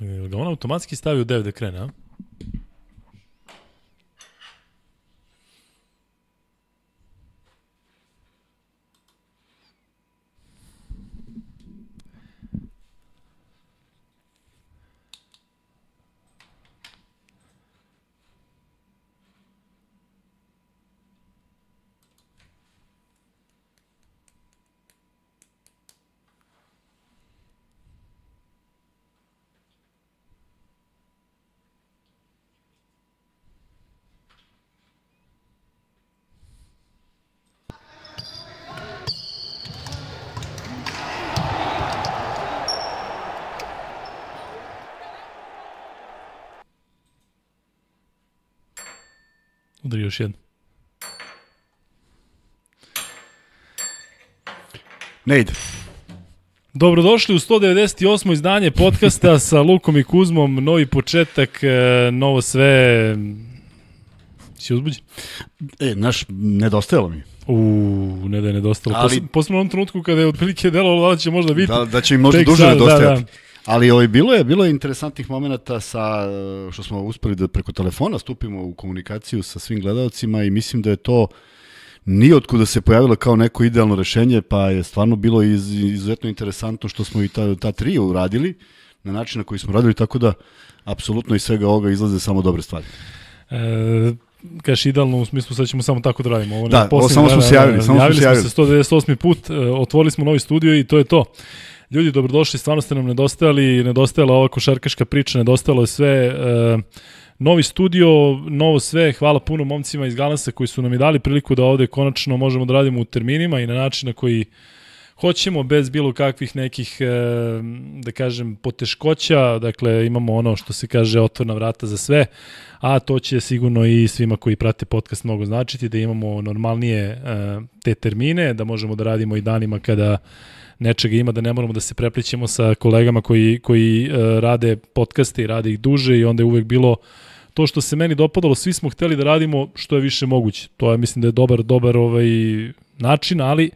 ga da on automatski stavi u dev da krene, a? još jedno. Ne ide. Dobrodošli u 198. izdanje podcasta sa Lukom i Kuzmom. Novi početak, e, novo sve... Si uzbuđen? E, znaš, nedostajalo mi. U, ne da je nedostalo. Ali... posle u onom trenutku kada je otprilike delalo da će možda biti... Da, da će im možda duže da, nedostajati. Da, da. Ali ovaj, bilo je bilo je interesantnih momenata sa eh, što smo uspeli da preko telefona stupimo u komunikaciju sa svim gledaocima i mislim da je to nije otkuda da se pojavilo kao neko idealno rešenje, pa je stvarno bilo iz, izuzetno interesantno što smo i ta, ta tri uradili na način na koji smo radili, tako da apsolutno iz svega ovoga izlaze samo dobre stvari. E, kaš idealno u smislu sad ćemo samo tako da radimo. Ovo, da, ne, ovo samo smo se javili. Da, samo javili smo se 198. put, e, otvorili smo novi studio i to je to. Ljudi, dobrodošli, stvarno ste nam nedostajali, nedostajala ova košarkaška priča, nedostajalo je sve... E, novi studio, novo sve, hvala puno momcima iz Galansa koji su nam i dali priliku da ovde konačno možemo da radimo u terminima i na način na koji hoćemo bez bilo kakvih nekih e, da kažem poteškoća, dakle imamo ono što se kaže otvorna vrata za sve, a to će sigurno i svima koji prate podcast mnogo značiti da imamo normalnije e, te termine, da možemo da radimo i danima kada nečega ima da ne moramo da se preplićemo sa kolegama koji, koji uh, rade podcaste i rade ih duže i onda je uvek bilo to što se meni dopadalo, svi smo hteli da radimo što je više moguće. To je, mislim da je dobar, dobar ovaj način, ali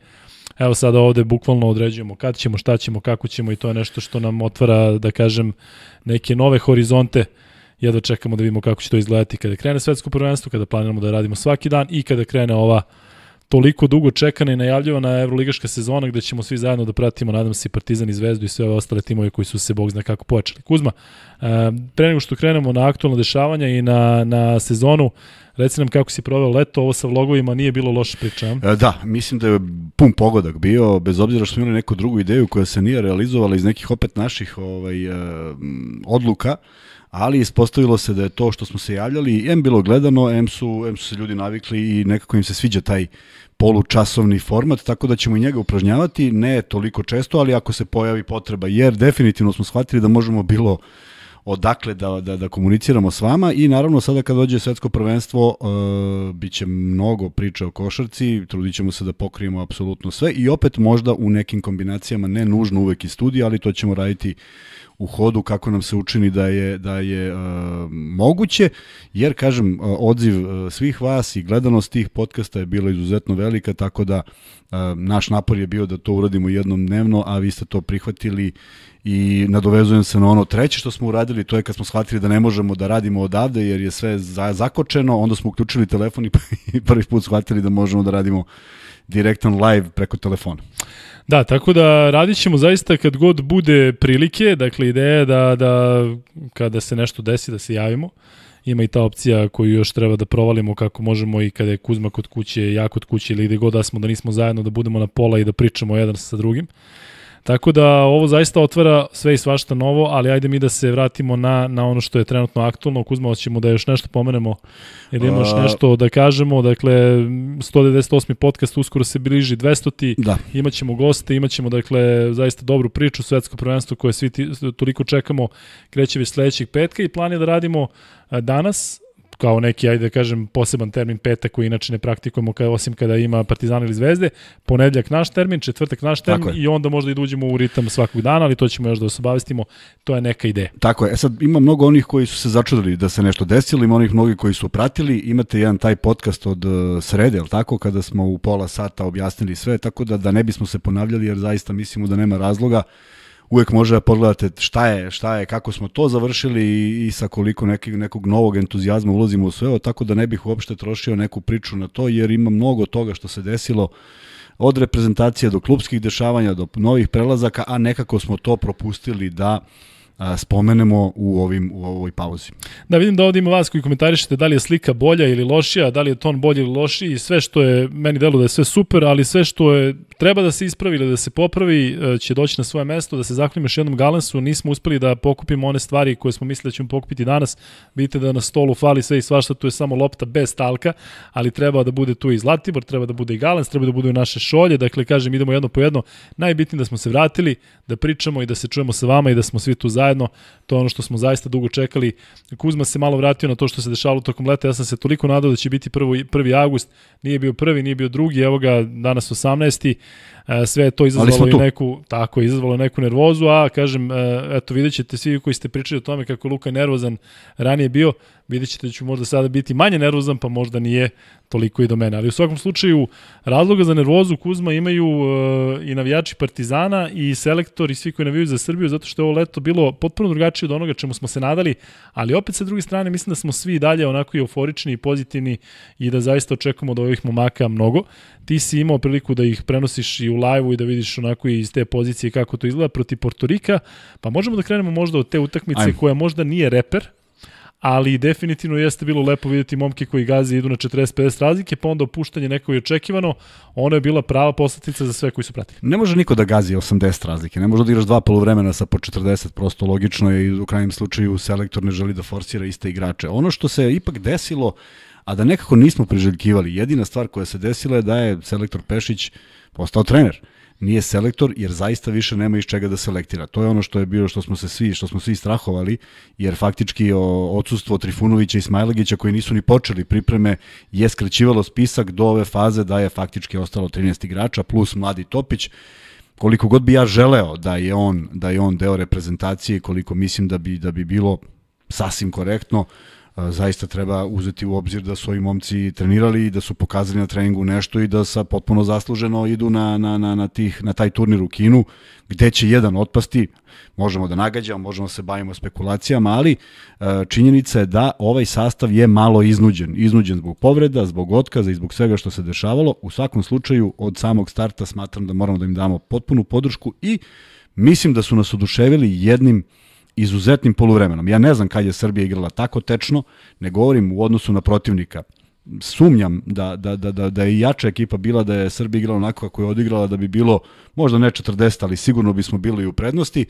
evo sada ovde bukvalno određujemo kad ćemo, šta ćemo, kako ćemo i to je nešto što nam otvara, da kažem, neke nove horizonte. Jedva čekamo da vidimo kako će to izgledati kada krene svetsko prvenstvo, kada planiramo da radimo svaki dan i kada krene ova uh, toliko dugo čekana i najavljivana evroligaška sezona gde ćemo svi zajedno da pratimo, nadam se, Partizan i Zvezdu i sve ove ostale timove koji su se, bog zna kako, počeli. Kuzma, e, pre nego što krenemo na aktualno dešavanja i na, na sezonu, Reci nam kako si proveo leto, ovo sa vlogovima nije bilo loše priča. E, da, mislim da je pun pogodak bio, bez obzira što smo imali neku drugu ideju koja se nije realizovala iz nekih opet naših ovaj, e, odluka ali ispostavilo se da je to što smo se javljali, M bilo gledano, M su, M su se ljudi navikli i nekako im se sviđa taj polučasovni format, tako da ćemo i njega upražnjavati, ne toliko često, ali ako se pojavi potreba, jer definitivno smo shvatili da možemo bilo odakle da, da, da komuniciramo s vama i naravno sada kad dođe svetsko prvenstvo e, bit će mnogo priče o košarci, trudit ćemo se da pokrijemo apsolutno sve i opet možda u nekim kombinacijama, ne nužno uvek i studija, ali to ćemo raditi u hodu kako nam se učini da je, da je uh, moguće, jer kažem, uh, odziv uh, svih vas i gledanost tih podkasta je bila izuzetno velika, tako da uh, naš napor je bio da to uradimo jednom dnevno, a vi ste to prihvatili i nadovezujem se na ono treće što smo uradili, to je kad smo shvatili da ne možemo da radimo odavde jer je sve za, zakočeno, onda smo uključili telefon i prvi put shvatili da možemo da radimo direktan live preko telefona. Da, tako da radit ćemo zaista kad god bude prilike, dakle ideja je da, da kada se nešto desi da se javimo, ima i ta opcija koju još treba da provalimo kako možemo i kada je Kuzma kod kuće, ja kod kuće ili gde god da smo, da nismo zajedno, da budemo na pola i da pričamo jedan sa drugim. Uh, Tako da ovo zaista otvara sve i svašta novo, ali ajde mi da se vratimo na, na ono što je trenutno aktualno. Kuzma, hoćemo da još nešto pomenemo ili imaš A... nešto da kažemo. Dakle, 198. podcast uskoro se bliži 200. Da. Imaćemo goste, imaćemo dakle zaista dobru priču svetsko prvenstvo koje svi ti, toliko čekamo kreće već sledećeg petka i plan je da radimo danas kao neki, ajde da kažem, poseban termin petak koji inače ne praktikujemo ka, osim kada ima Partizan ili Zvezde, ponedljak naš termin, četvrtak naš termin i onda možda i da uđemo u ritam svakog dana, ali to ćemo još da se obavestimo, to je neka ideja. Tako je, e sad ima mnogo onih koji su se začudili da se nešto desilo, ima onih mnogi koji su pratili, imate jedan taj podcast od e, srede, el tako, kada smo u pola sata objasnili sve, tako da da ne bismo se ponavljali jer zaista mislimo da nema razloga uvek može da pogledate šta je, šta je, kako smo to završili i, i sa koliko nekog, nekog novog entuzijazma ulazimo u sve, o, tako da ne bih uopšte trošio neku priču na to, jer ima mnogo toga što se desilo od reprezentacije do klubskih dešavanja, do novih prelazaka, a nekako smo to propustili da uh, spomenemo u, ovim, u ovoj pauzi. Da, vidim da ovdje ima vas koji komentarišete da li je slika bolja ili lošija, da li je ton bolji ili lošiji, sve što je, meni delo da je sve super, ali sve što je, treba da se ispravi ili da se popravi e, će doći na svoje mesto, da se zaklim još jednom Galensu, nismo uspeli da pokupimo one stvari koje smo mislili da ćemo pokupiti danas, vidite da na stolu fali sve i svašta, tu je samo lopta bez talka, ali treba da bude tu i Zlatibor, treba da bude i Galens, treba da budu i naše šolje, dakle kažem idemo jedno po jedno, najbitnije da smo se vratili, da pričamo i da se čujemo sa vama i da smo svi tu zajedno zajedno, to je ono što smo zaista dugo čekali. Kuzma se malo vratio na to što se dešavalo tokom leta, ja sam se toliko nadao da će biti prvo, 1. avgust, nije bio prvi, nije bio drugi, evo ga danas 18. E, sve to izazvalo i neku, tako, izazvalo neku nervozu, a kažem, e, eto, videćete svi koji ste pričali o tome kako Luka je nervozan ranije bio, videćete da ću možda sada biti manje nervozan, pa možda nije toliko i do mene. Ali u svakom slučaju, razloga za nervozu Kuzma imaju e, i navijači Partizana i selektor i svi koji navijaju za Srbiju, zato što je ovo leto bilo potpuno drugačije od onoga čemu smo se nadali, ali opet sa druge strane mislim da smo svi dalje onako i euforični i pozitivni i da zaista očekujemo od ovih momaka mnogo. Ti si imao priliku da ih prenosiš i u live-u i da vidiš onako iz te pozicije kako to izgleda protiv Portorika, pa možemo da krenemo možda od te utakmice Ajme. koja možda nije reper, ali definitivno jeste bilo lepo videti momke koji gazi idu na 40-50 razlike, pa onda opuštanje neko je očekivano, ono je bila prava poslatica za sve koji su pratili. Ne može niko da gazi 80 razlike, ne može da igraš dva polovremena sa po 40, prosto logično je i u krajnjem slučaju selektor ne želi da forsira iste igrače. Ono što se ipak desilo, a da nekako nismo priželjkivali, jedina stvar koja se desila je da je selektor Pešić postao trener. Nije selektor jer zaista više nema iz čega da selektira. To je ono što je bilo što smo se svi što smo svi strahovali jer faktički o, odsustvo Trifunovića i Smailagića koji nisu ni počeli pripreme je skraćivalo spisak do ove faze da je faktički ostalo 13 igrača plus mladi Topić koliko god bi ja želeo da je on da je on deo reprezentacije koliko mislim da bi da bi bilo sasvim korektno zaista treba uzeti u obzir da su ovi momci trenirali i da su pokazali na treningu nešto i da sa potpuno zasluženo idu na, na, na, na, tih, na taj turnir u Kinu, gde će jedan otpasti, možemo da nagađamo, možemo da se bavimo spekulacijama, ali e, činjenica je da ovaj sastav je malo iznuđen. Iznuđen zbog povreda, zbog otkaza i zbog svega što se dešavalo. U svakom slučaju, od samog starta smatram da moramo da im damo potpunu podršku i mislim da su nas oduševili jednim uh, izuzetnim poluvremenom. Ja ne znam kad je Srbija igrala tako tečno, ne govorim u odnosu na protivnika. Sumnjam da, da, da, da, da je jača ekipa bila da je Srbija igrala onako kako je odigrala da bi bilo možda ne 40, ali sigurno bismo bili u prednosti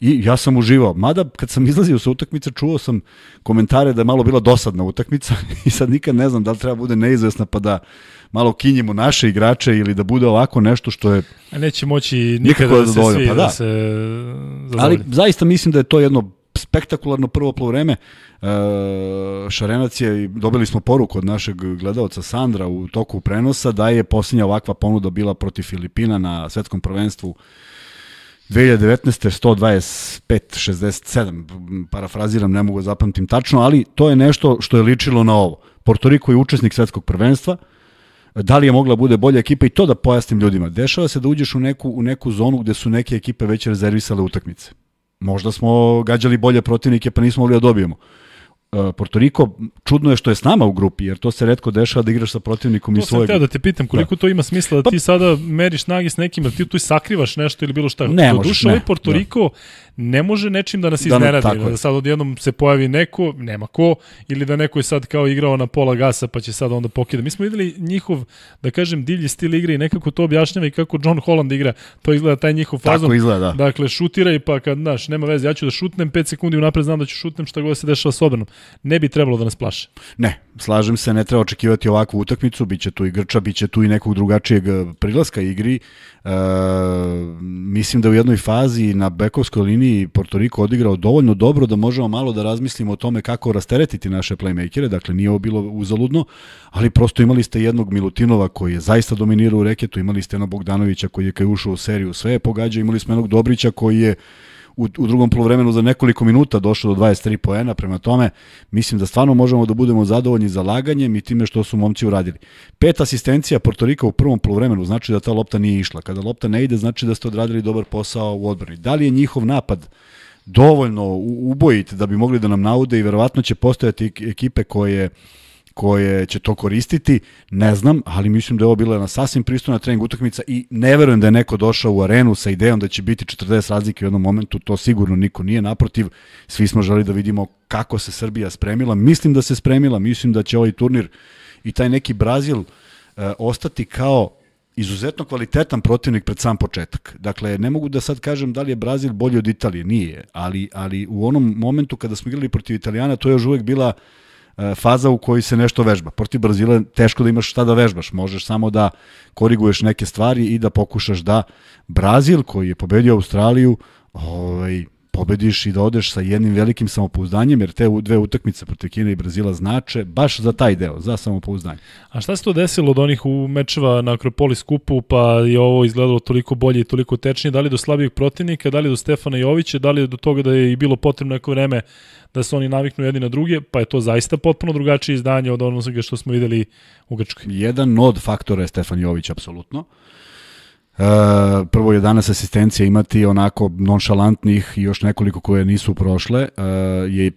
i ja sam uživao. Mada kad sam izlazio sa utakmice čuo sam komentare da je malo bila dosadna utakmica i sad nikad ne znam da li treba da bude neizvesna pa da malo kinjimo naše igrače ili da bude ovako nešto što je... A neće moći nikada da, da se svi, pa da. da se zadovolje. Ali zaista mislim da je to jedno spektakularno prvo polovreme. E, Šarenac je, dobili smo poruku od našeg gledalca Sandra u toku prenosa da je posljednja ovakva ponuda bila protiv Filipina na svetskom prvenstvu 2019. 125-67, parafraziram, ne mogu da zapamtim tačno, ali to je nešto što je ličilo na ovo. Portoriko je učesnik svetskog prvenstva, uh, da li je mogla da bude bolja ekipa i to da pojasnim ljudima. Dešava se da uđeš u neku, u neku zonu gde su neke ekipe već rezervisale utakmice. Možda smo gađali bolje protivnike pa nismo mogli da dobijemo. E, Porto Riko, čudno je što je s nama u grupi, jer to se redko dešava da igraš sa protivnikom to i svojeg. To sam da te pitam, koliko da. to ima smisla da pa, ti sada meriš nagi s nekim, da ti tu sakrivaš nešto ili bilo šta. Ne, Doduše, ovaj Porto Riko da ne može nečim da nas da iznenadi. Da, da sad odjednom se pojavi neko, nema ko, ili da neko je sad kao igrao na pola gasa pa će sad onda pokida. Mi smo videli njihov, da kažem, divlji stil igre i nekako to objašnjava i kako John Holland igra. To izgleda taj njihov fazon. Tako izgleda. Da. Dakle, šutira i pa kad, znaš, nema veze, ja ću da šutnem 5 sekundi unapred, znam da ću šutnem šta god se dešava s obrnom. Ne bi trebalo da nas plaše. Ne, slažem se, ne treba očekivati ovakvu utakmicu, biće tu i Grča, biće tu i nekog drugačijeg eh, prilaska igri. E, mislim da u jednoj fazi na bekovskoj liniji meni Porto Riko odigrao dovoljno dobro da možemo malo da razmislimo o tome kako rasteretiti naše playmakere, dakle nije ovo bilo uzaludno, ali prosto imali ste jednog Milutinova koji je zaista dominirao u reketu, imali ste jednog Bogdanovića koji je kaj ušao u seriju sve je pogađao, imali smo jednog Dobrića koji je u, u drugom polovremenu za nekoliko minuta došao do 23 poena, prema tome mislim da stvarno možemo da budemo zadovoljni zalaganjem i time što su momci uradili. Pet asistencija Portorika u prvom polovremenu znači da ta lopta nije išla. Kada lopta ne ide znači da ste odradili dobar posao u odbrani. Da li je njihov napad dovoljno ubojit da bi mogli da nam naude i verovatno će postojati ekipe koje uh, koje će to koristiti, ne znam, ali mislim da je ovo bila na sasvim pristojna trening utakmica i ne verujem da je neko došao u arenu sa idejom da će biti 40 razlike u jednom momentu, to sigurno niko nije, naprotiv, svi smo želi da vidimo kako se Srbija spremila, mislim da se spremila, mislim da će ovaj turnir i taj neki Brazil e, ostati kao izuzetno kvalitetan protivnik pred sam početak. Dakle, ne mogu da sad kažem da li je Brazil bolji od Italije, nije, ali, ali u onom momentu kada smo igrali protiv Italijana, to je još uvek bila E, faza u kojoj se nešto vežba. Protiv Brazila teško da imaš šta da vežbaš, možeš samo da koriguješ neke stvari i da pokušaš da Brazil koji je pobedio Australiju, ovaj, pobediš i da odeš sa jednim velikim samopouzdanjem, jer te dve utakmice protiv Kine i Brazila znače baš za taj deo, za samopouzdanje. A šta se to desilo od onih u mečeva na Akropolis kupu, pa je ovo izgledalo toliko bolje i toliko tečnije, da li do slabijeg protivnika, da li do Stefana Jovića, da li do toga da je i bilo potrebno neko vreme da se oni naviknu jedni na druge, pa je to zaista potpuno drugačije izdanje od onoga što smo videli u Grčkoj. Jedan od faktora je Stefan Jović, apsolutno. E, prvo danas asistencija imati onako nonšalantnih i još nekoliko koje nisu prošle e, je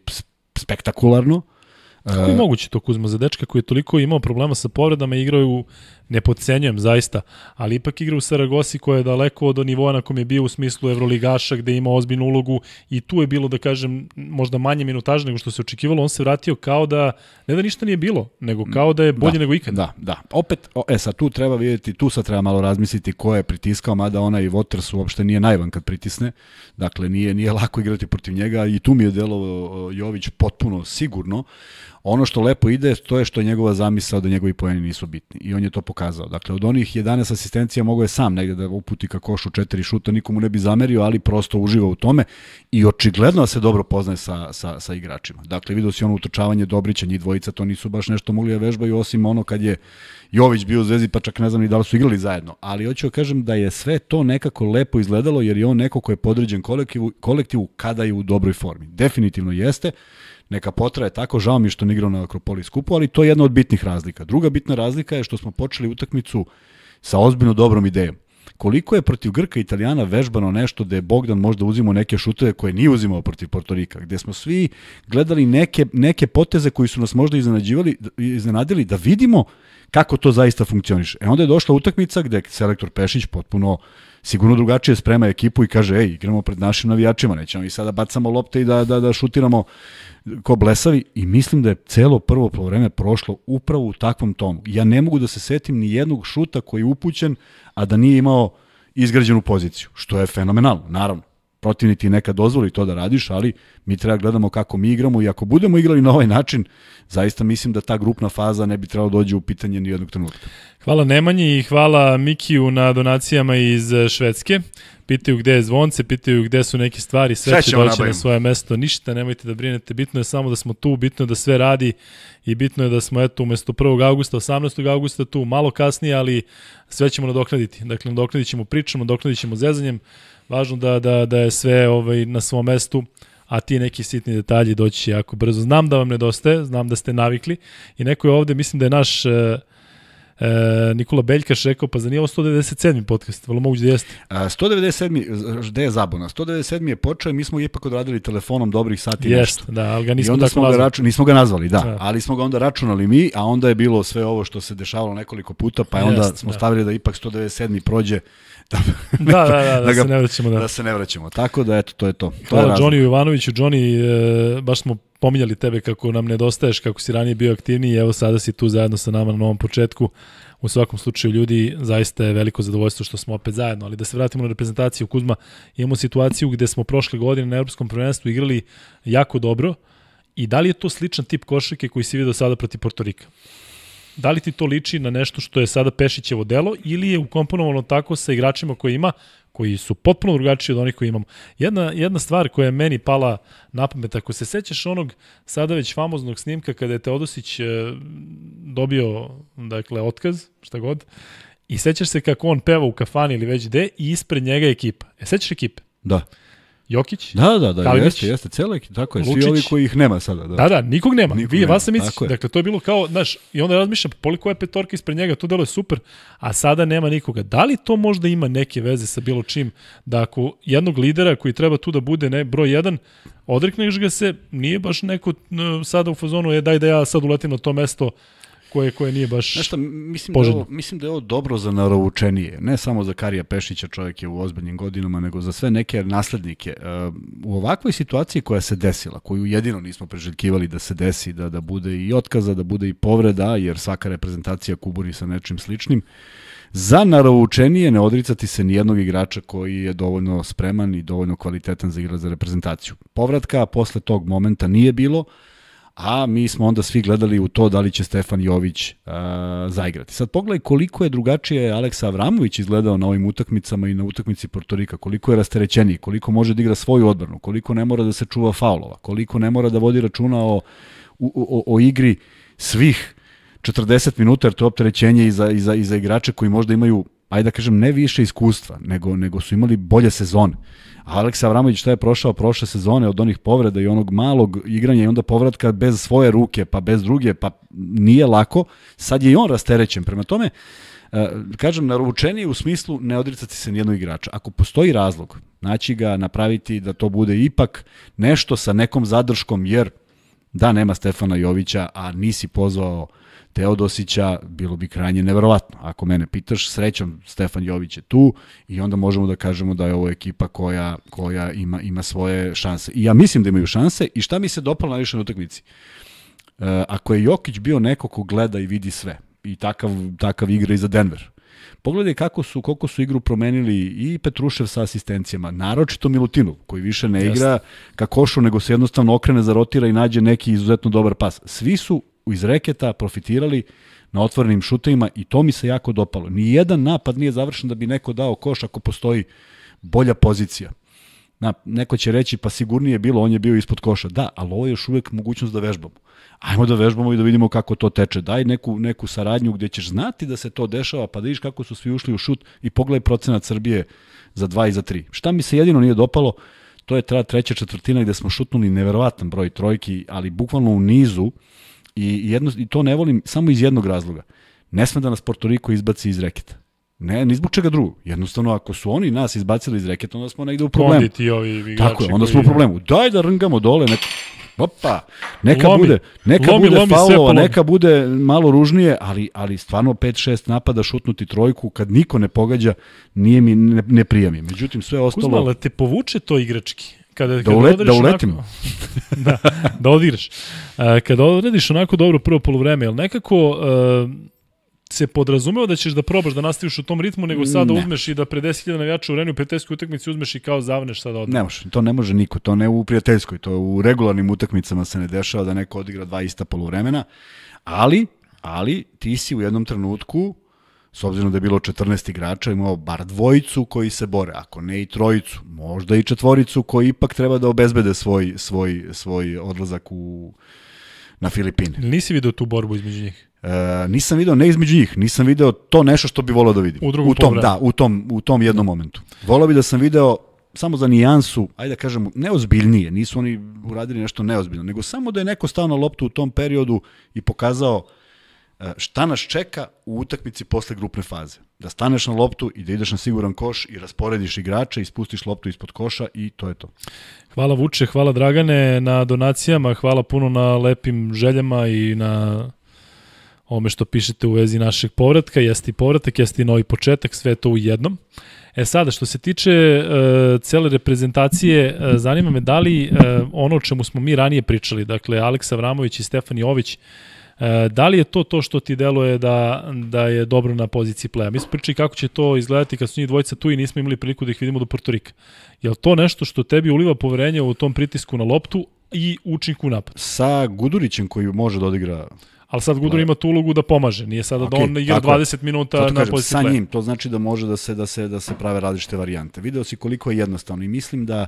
spektakularno. E, Kako je e, moguće to Kuzma za dečka koji je toliko imao problema sa povredama i igrao u, ne podcenjujem zaista, ali ipak igra u Saragosi koja je daleko od nivoa na kom je bio u smislu Evroligaša gde ima ozbiljnu ulogu i tu je bilo da kažem možda manje minutaž nego što se očekivalo, on se vratio kao da, ne da ništa nije bilo, nego kao da je bolje da, nego ikad. Da, da. Opet, o, e sad tu treba vidjeti, tu sad treba malo razmisliti ko je pritiskao, mada ona i Waters uopšte nije najvan kad pritisne, dakle nije, nije lako igrati protiv njega i tu mi je delo Jović potpuno sigurno, Ono što lepo ide, to je što je njegova zamisao da njegovi poeni nisu bitni. I on je to pokazao. Dakle, od onih 11 asistencija mogo je sam negde da uputi ka košu četiri šuta, nikomu ne bi zamerio, ali prosto uživa u tome i očigledno da se dobro poznaje sa, sa, sa igračima. Dakle, vidio si ono utrčavanje Dobrića, njih dvojica to nisu baš nešto mogli da vežbaju, osim ono kad je Jović bio u Zvezdi, pa čak ne znam ni da li su igrali zajedno. Ali hoću da kažem da je sve to nekako lepo izgledalo, jer je on neko ko je podređen kolektivu, kolektivu kada je u dobroj formi. Definitivno jeste neka potraje tako, žao mi što ne igrao na Akropoli skupu, ali to je jedna od bitnih razlika. Druga bitna razlika je što smo počeli utakmicu sa ozbiljno dobrom idejom. Koliko je protiv Grka i Italijana vežbano nešto da je Bogdan možda uzimao neke šuteve koje nije uzimao protiv Portorika, gde smo svi gledali neke, neke poteze koji su nas možda iznenadili da vidimo kako to zaista funkcioniše. E onda je došla utakmica gde selektor Pešić potpuno sigurno drugačije sprema ekipu i kaže, ej, igramo pred našim navijačima, nećemo i sada bacamo lopte i da, da, da šutiramo ko blesavi i mislim da je celo prvo polovreme prošlo upravo u takvom tonu. Ja ne mogu da se setim ni jednog šuta koji je upućen, a da nije imao izgrađenu poziciju, što je fenomenalno, naravno protivni ti neka dozvoli to da radiš, ali mi treba da gledamo kako mi igramo i ako budemo igrali na ovaj način, zaista mislim da ta grupna faza ne bi trebalo dođe u pitanje ni jednog trenutka. Hvala Nemanji i hvala Mikiju na donacijama iz Švedske. Pitaju gde je zvonce, pitaju gde su neke stvari, sve će doći na svoje mesto. Ništa, nemojte da brinete, bitno je samo da smo tu, bitno je da sve radi i bitno je da smo eto umesto 1. augusta, 18. augusta tu, malo kasnije, ali sve ćemo nadoknaditi. Dakle, nadoknadit ćemo pričom, nadoknadit ćemo zezanjem, važno da, da, da je sve ovaj, na svom mestu a ti neki sitni detalji doći će jako brzo. Znam da vam nedostaje, znam da ste navikli i neko je ovde, mislim da je naš e, e, Nikola Beljkaš rekao, pa za nije ovo 197. podcast, vrlo moguće da jeste. A, 197. gde je zabona? 197. je počeo i mi smo ipak odradili telefonom dobrih sati Jest, nešto. da, ali ga nismo I onda smo ga račun, nismo ga nazvali, da, da, ali smo ga onda računali mi, a onda je bilo sve ovo što se dešavalo nekoliko puta, pa je onda Jest, smo da. stavili da ipak 197. prođe da, da, da, da, da, se ne vraćamo. Da. da se ne vraćamo. Tako da, eto, to je to. to Hvala je Johnny Jovanoviću. Johnny, e, baš smo pominjali tebe kako nam nedostaješ, kako si ranije bio aktivniji i evo sada si tu zajedno sa nama na novom početku. U svakom slučaju, ljudi, zaista je veliko zadovoljstvo što smo opet zajedno. Ali da se vratimo na reprezentaciju Kuzma, imamo situaciju gde smo prošle godine na Europskom prvenstvu igrali jako dobro. I da li je to sličan tip košarke koji si vidio sada protiv Portorika? Rika? da li ti to liči na nešto što je sada Pešićevo delo ili je ukomponovano tako sa igračima koji ima, koji su potpuno drugačiji od onih koji imamo. Jedna, jedna stvar koja je meni pala na pamet, ako se sećaš onog sada već famoznog snimka kada je Teodosić e, dobio dakle, otkaz, šta god, i sećaš se kako on peva u kafani ili već gde i ispred njega je ekipa. E, sećaš ekipe? Da. Jokić. Da, da, da, Kalinić, jeste, jeste, cela ekipa, tako je, Lučić. svi ovi koji ih nema sada. Da, da, da nikog nema. Nikog Vi, nema, vas sam misli, dakle, to je bilo kao, znaš, i onda razmišljam, poliko je petorka ispred njega, to delo je super, a sada nema nikoga. Da li to možda ima neke veze sa bilo čim, da ako jednog lidera koji treba tu da bude ne, broj jedan, odrekneš ga se, nije baš neko sada u fazonu, je daj da ja sad uletim na to mesto, koje, koje nije baš Nešto, mislim da poželjno. Da ovo, mislim da je ovo dobro za naroučenije, ne samo za Karija Pešića, čovjek je u ozbiljnim godinama, nego za sve neke naslednike. E, u ovakvoj situaciji koja se desila, koju jedino nismo preželjkivali da se desi, da, da bude i otkaza, da bude i povreda, jer svaka reprezentacija kuburi sa nečim sličnim, za naroučenije ne odricati se ni jednog igrača koji je dovoljno spreman i dovoljno kvalitetan za igra za reprezentaciju. Povratka posle tog momenta nije bilo, a mi smo onda svi gledali u to da li će Stefan Jović uh, zaigrati. Sad pogledaj koliko je drugačije Aleksa Avramović izgledao na ovim utakmicama i na utakmici Portorika, koliko je rasterećeniji, koliko može da igra svoju odbranu, koliko ne mora da se čuva faulova, koliko ne mora da vodi računa o, o, o, o igri svih 40 minuta, jer to je opterećenje i za, i, za, i za igrače koji možda imaju, ajde da kažem, ne više iskustva, nego, nego su imali bolje sezone. Uh, Aleksa Avramović šta je prošao prošle sezone od onih povreda i onog malog igranja i onda povratka bez svoje ruke, pa bez druge, pa nije lako. Sad je i on rasterećen. Prema tome, e, kažem, naručeni u smislu ne odricati se nijednog igrača. Ako postoji razlog, naći ga, napraviti da to bude ipak nešto sa nekom zadrškom, jer da, nema Stefana Jovića, a nisi pozvao uh, Teodosića, bilo bi krajnje neverovatno. Ako mene pitaš, srećom Stefan Jović je tu i onda možemo da kažemo da je ovo ekipa koja, koja ima, ima svoje šanse. I ja mislim da imaju šanse i šta mi se dopalo najviše na utakmici? E, ako je Jokić bio neko ko gleda i vidi sve, i takav, takav igra i za Denver. Pogledaj kako su, koliko su igru promenili i Petrušev sa asistencijama, naročito Milutinov, koji više ne igra ka košu, nego se jednostavno okrene, za rotira i nađe neki izuzetno dobar pas. Svi su iz reketa profitirali na otvorenim šutevima i to mi se jako dopalo. Ni jedan napad nije završen da bi neko dao koš ako postoji bolja pozicija. Na, neko će reći, pa sigurnije je bilo, on je bio ispod koša. Da, ali ovo je još uvek mogućnost da vežbamo. Ajmo da vežbamo i da vidimo kako to teče. Daj neku, neku saradnju gde ćeš znati da se to dešava, pa da vidiš kako su svi ušli u šut i pogledaj procenat Srbije za 2 i za 3. Šta mi se jedino nije dopalo, to je treća četvrtina gde smo šutnuli neverovatan broj trojki, ali bukvalno u nizu, uh, I, jedno, I to ne volim samo iz jednog razloga. Ne sme da nas Porto Riko izbaci iz reketa. Ne, ni zbog čega drugog. Jednostavno, ako su oni nas izbacili iz reketa, onda smo negde u problemu. ovi igrači. Tako je, onda smo u problemu. Daj da rngamo dole, neko, opa, neka lomi, bude, neka lomi, bude lomi, faulova, neka bude malo ružnije, ali, ali stvarno 5-6 napada šutnuti trojku kad niko ne pogađa, nije mi, ne, ne prija mi. Međutim, sve ostalo... Kuzma, te povuče to igrački? kada, da, kada ule, da uletimo. Onako, da, da odigraš. Uh, e, kada odradiš onako dobro prvo polovreme, jel nekako uh, se podrazumeo da ćeš da probaš da nastaviš u tom ritmu, nego sada ne. uzmeš i da pre 10.000 navijača u Reniju prijateljskoj utakmici uzmeš i kao zavneš sada odmah. Ne može, to ne može niko, to ne u prijateljskoj, to u regularnim utakmicama se ne dešava da neko odigra dva ista polovremena, ali, ali ti si u jednom trenutku uh, s obzirom da je bilo 14 igrača, imao bar dvojicu koji se bore, ako ne i trojicu, možda i četvoricu koji ipak treba da obezbede svoj, svoj, svoj odlazak u, na Filipine. Nisi vidio tu borbu između njih? E, nisam video, ne između njih, nisam video to nešto što bi volao da vidim. U, u tom, Da, u tom, u tom jednom momentu. Volao bi da sam video samo za nijansu, ajde da kažem, neozbiljnije, nisu oni uradili nešto neozbiljno, nego samo da je neko stao na loptu u tom periodu i pokazao E, šta nas čeka u utakmici posle grupne faze. Da staneš na loptu i da ideš na siguran koš i rasporediš igrača i spustiš loptu ispod koša i to je to. Hvala Vuče, hvala Dragane na donacijama, hvala puno na lepim željama i na ome što pišete u vezi našeg povratka, jeste i povratak, jeste i novi početak, sve to u jednom. E sada, što se tiče e, cele reprezentacije, e, zanima me da li e, ono o čemu smo mi ranije pričali, dakle Aleksa Vramović i Stefan Jović, E, da li je to to što ti deluje da, da je dobro na poziciji playa? Mi smo pričali kako će to izgledati kad su njih dvojica tu i nismo imali priliku da ih vidimo do Porto Rika. Je to nešto što tebi uliva poverenje u tom pritisku na loptu i učinku napad? Sa Gudurićem koji može da odigra ali sad Gudrun da. ima tu ulogu da pomaže, nije sada okay, da on igra 20 minuta to na pozicije. sa njim, to znači da može da se da se da se prave različite varijante. Video si koliko je jednostavno i mislim da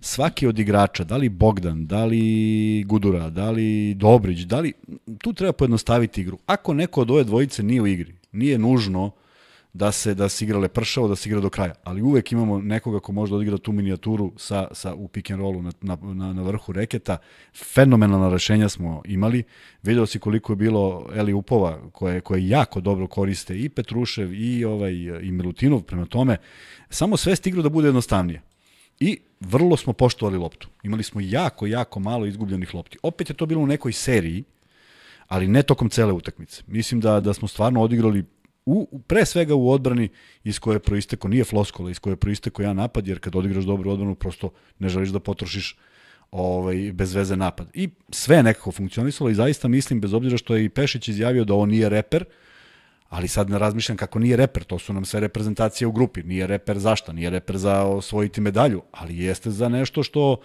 svaki od igrača, da li Bogdan, da li Gudura, da li Dobrić, da li tu treba pojednostaviti igru. Ako neko od ove dvojice nije u igri, nije nužno da se da se igrale pršavo, da se igra do kraja. Ali uvek imamo nekoga ko može da odigra tu minijaturu sa, sa u pick and rollu na, na, na na vrhu reketa. Fenomenalna rešenja smo imali. Vidio si koliko je bilo Eli Upova koje, koje jako dobro koriste i Petrušev i ovaj i Milutinov prema tome. Samo sve stigro da bude jednostavnije. I vrlo smo poštovali loptu. Imali smo jako, jako malo izgubljenih lopti. Opet je to bilo u nekoj seriji, ali ne tokom cele utakmice. Mislim da da smo stvarno odigrali u, pre svega u odbrani iz koje je proisteko, nije floskola, iz koje je proisteko jedan napad, jer kad odigraš dobru odbranu, prosto ne želiš da potrošiš ovaj, bez veze napad. I sve je nekako funkcionisalo i zaista mislim, bez obzira što je i Pešić izjavio da ovo nije reper, ali sad ne razmišljam kako nije reper, to su nam sve reprezentacije u grupi, nije reper za šta, nije reper za osvojiti medalju, ali jeste za nešto što,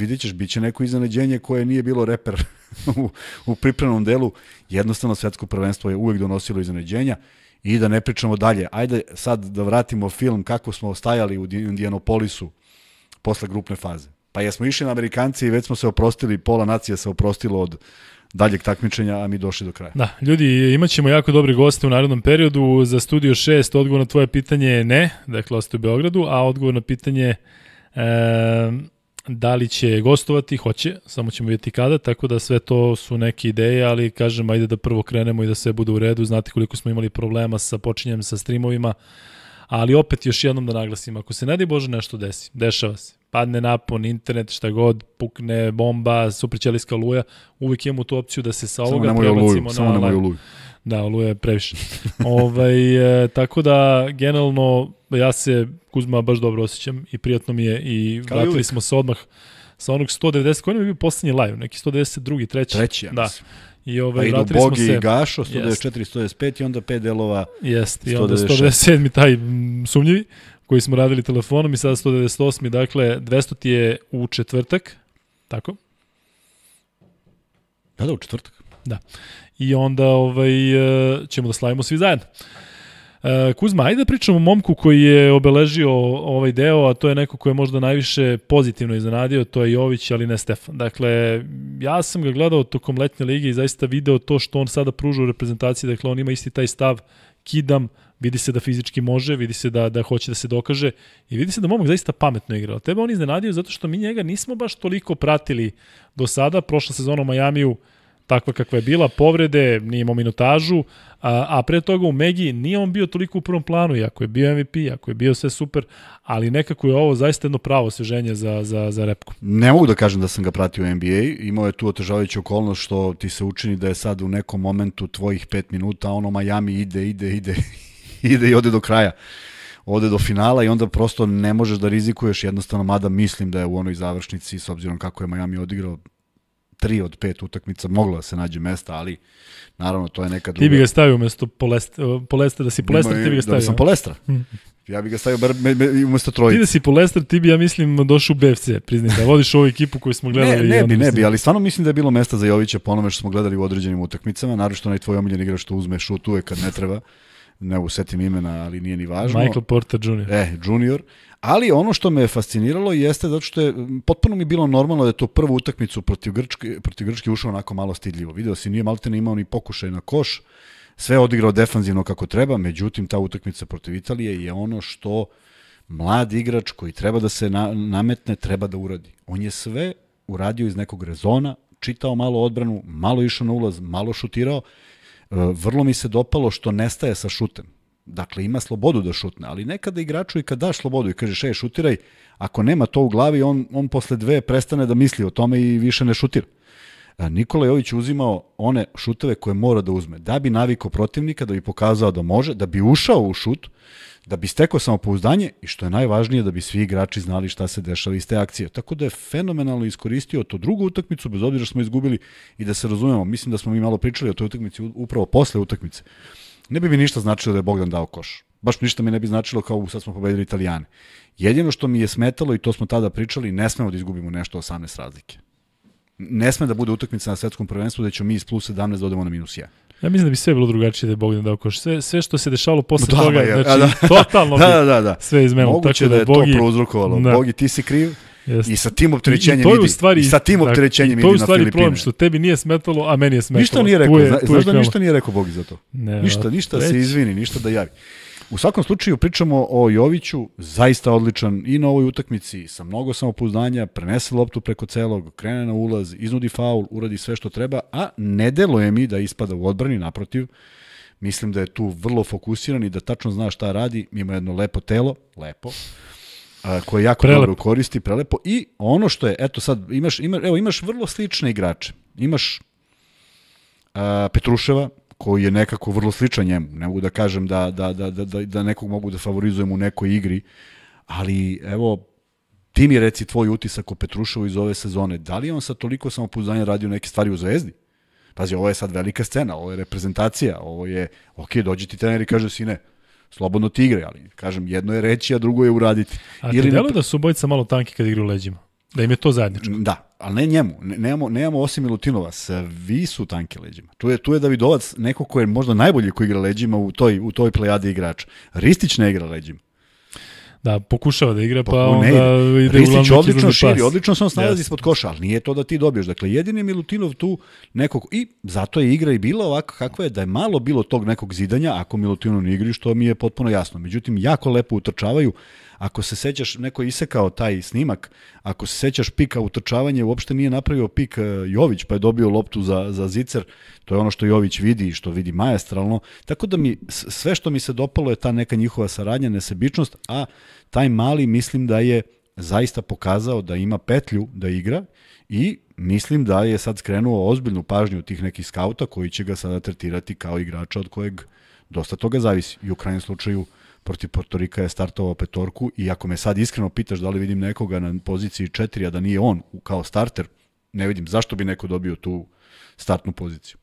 vidit ćeš, bit će neko iznenađenje koje nije bilo reper u, u pripremnom delu, jednostavno svetsko prvenstvo je uvek donosilo iznenađenja I da ne pričamo dalje. Ajde sad da vratimo film kako smo ostajali u Indianopolisu posle grupne faze. Pa jesmo išli na Amerikanci i već smo se oprostili, pola nacija se oprostilo od daljeg takmičenja, a mi došli do kraja. Da, ljudi, imat ćemo jako dobre goste u narednom periodu. Za Studio 6 odgovor na tvoje pitanje je ne, dakle ostaje u Beogradu, a odgovor na pitanje e, Da li će gostovati? Hoće, samo ćemo vidjeti kada, tako da sve to su neke ideje, ali kažem, ajde da prvo krenemo i da sve bude u redu. Znate koliko smo imali problema sa počinjem sa streamovima, ali opet još jednom da naglasim, ako se ne di Bože nešto desi, dešava se, padne napon, internet, šta god, pukne bomba, suprićeliska luja, uvijek imamo tu opciju da se sa ovoga samo prebacimo oluju, na samo live. Oluju. Da, Oluja je previše. ovaj, e, tako da, generalno, ja se Kuzma baš dobro osjećam i prijatno mi je i Kao vratili smo se odmah sa onog 190, koji je bio poslednji live, neki 192. treći. Treći, ja da. I ovaj, pa vratili Bogi se, i Gašo, 194, jest. 195 i onda pet delova Jest, i onda 197. taj m, sumnjivi koji smo radili telefonom i sada 198. Dakle, 200 ti je u četvrtak, tako? Da, da, u četvrtak. Da i onda ovaj, e, ćemo da slavimo svi zajedno. E, Kuzma, ajde da pričamo o momku koji je obeležio ovaj deo, a to je neko koji je možda najviše pozitivno iznenadio, to je Jović, ali ne Stefan. Dakle, ja sam ga gledao tokom letnje lige i zaista video to što on sada pruža u reprezentaciji, dakle on ima isti taj stav, kidam, vidi se da fizički može, vidi se da, da hoće da se dokaže i vidi se da momak zaista pametno igra. Tebe on iznenadio zato što mi njega nismo baš toliko pratili do sada, prošla sezona u Majamiju, uh, takva kakva je bila, povrede, nije imao minutažu, a, a pre toga u Megi nije on bio toliko u prvom planu, iako je bio MVP, iako je bio sve super, ali nekako je ovo zaista jedno pravo osveženje za, za, za repku. Ne mogu da kažem da sam ga pratio u NBA, imao je tu otežavajuću okolnost što ti se učini da je sad u nekom momentu tvojih pet minuta, ono Miami ide, ide, ide, ide i ode do kraja ode do finala i onda prosto ne možeš da rizikuješ jednostavno, mada mislim da je u onoj završnici, s obzirom kako je Miami odigrao, tri od pet utakmica moglo da se nađe mesta, ali naravno to je neka druga. Ti bi ga stavio umesto Polestra, uh, polestra da si Polestra, Nima, ti bi ga da stavio. Da sam Polestra. Mm. Ja bih ga stavio bar me, me, umesto trojice. Ti da si Polestar, ti bi, ja mislim, došao u BFC, priznaj, da vodiš ovu ekipu koju smo gledali. Ne, ne bi, ne bi, ali stvarno mislim da je bilo mesta za Jovića po onome što smo gledali u određenim utakmicama, naravno onaj tvoj omiljeni igrač što uzme šut uvek kad ne treba ne usetim imena, ali nije ni važno. Michael Porter Jr. E, junior. Ali ono što me je fasciniralo jeste zato što je potpuno mi bilo normalno da je to prvu utakmicu protiv Grčke, protiv Grčke ušao onako malo stidljivo. Video si, nije malte ne imao ni pokušaj na koš, sve odigrao defanzivno kako treba, međutim ta utakmica protiv Italije je ono što mlad igrač koji treba da se na, nametne, treba da uradi. On je sve uradio iz nekog rezona, čitao malo odbranu, malo išao na ulaz, malo šutirao, E, vrlo mi se dopalo što nestaje sa šutem. Dakle, ima slobodu da šutne, ali nekada igraču i kad daš slobodu i kažeš, ej, šutiraj, ako nema to u glavi, on, on posle dve prestane da misli o tome i više ne šutira. E, Nikola Jović uzimao one šuteve koje mora da uzme, da bi navikao protivnika, da bi pokazao da može, da bi ušao u šut, da bi stekao samopouzdanje i što je najvažnije da bi svi igrači znali šta se dešava iz te akcije. Tako da je fenomenalno iskoristio to drugu utakmicu, bez obzira što smo izgubili i da se razumemo, mislim da smo mi malo pričali o toj utakmici upravo posle utakmice. Ne bi mi ništa značilo da je Bogdan dao koš. Baš ništa mi ne bi značilo kao sad smo pobedili Italijane. Jedino što mi je smetalo i to smo tada pričali, ne smemo da izgubimo nešto 18 razlike. Ne sme da bude utakmica na svetskom prvenstvu da ćemo mi iz plus 17 da odemo na minus 1. Ja mislim da bi sve bilo drugačije da je Bogdan koš. Sve, sve što se dešavalo posle da, toga, je, da, znači, da. totalno da, da, da, da. sve izmenilo. Moguće Tako da, da je Bogi, to prouzrokovalo. Da. Bogi, ti si kriv, Jest. I sa tim opterećenjem to je u stvari, i sa tim opterećenjem dakle, idi na Filipine. To je u stvari problem što tebi nije smetalo, a meni je smetalo. Ništa nije rekao, tu je, znaš da ništa nije rekao Bogi za to. Ne, ništa, ništa već. se izvini, ništa da javi. U svakom slučaju pričamo o Joviću, zaista odličan i na ovoj utakmici, sa mnogo samopouzdanja, prenese loptu preko celog, krene na ulaz, iznudi faul, uradi sve što treba, a ne deluje mi da ispada u odbrani, naprotiv, mislim da je tu vrlo fokusiran i da tačno zna šta radi, ima jedno lepo telo, lepo, koje jako prelepo. dobro koristi, prelepo, i ono što je, eto sad, imaš, ima, evo, imaš vrlo slične igrače, imaš a, Petruševa, koji je nekako vrlo sličan njemu. Ne mogu da kažem da, da, da, da, da nekog mogu da favorizujem u nekoj igri, ali evo, ti mi reci tvoj utisak o Petruševu iz ove sezone. Da li je on sa toliko samopouzdanja radio neke stvari u Zvezdi? Pazi, ovo je sad velika scena, ovo je reprezentacija, ovo je, ok, dođe ti trener i kaže, sine, slobodno ti igre, ali kažem, jedno je reći, a drugo je uraditi. A ti Ili delo da su obojica malo tanki kad u leđima? Da im je to zajedničko. Da, ali ne njemu. Ne, nemamo, nemamo osim Milutinova, svi su tanke leđima. Tu je, tu je Davidovac neko ko je možda najbolji ko igra leđima u toj, u toj plejadi igrača. Ristić ne igra leđima. Da, pokušava da igra, pa ne, onda ide Ristić odlično širi, odlično se on snalazi ispod koša, ali nije to da ti dobiješ. Dakle, jedini Milutinov tu nekog, i zato je igra i bila ovako kakva je, da je malo bilo tog nekog zidanja, ako Milutinov ne igriš, što mi je potpuno jasno. Međutim, jako lepo utrčavaju, uh, Ako se sećaš, neko je isekao taj snimak, ako se sećaš pika utrčavanje, uopšte nije napravio pik e, Jović, pa je dobio loptu za, za zicer. To je ono što Jović vidi i što vidi majestralno. Tako da mi, sve što mi se dopalo je ta neka njihova saradnja, nesebičnost, a taj mali mislim da je zaista pokazao da ima petlju da igra i mislim da je sad skrenuo ozbiljnu pažnju tih nekih skauta koji će ga sada tretirati kao igrača od kojeg dosta toga zavisi. I u krajnjem slučaju protiv Portorika je startovao petorku i ako me sad iskreno pitaš da li vidim nekoga na poziciji 4, a da nije on kao starter, ne vidim zašto bi neko dobio tu startnu poziciju.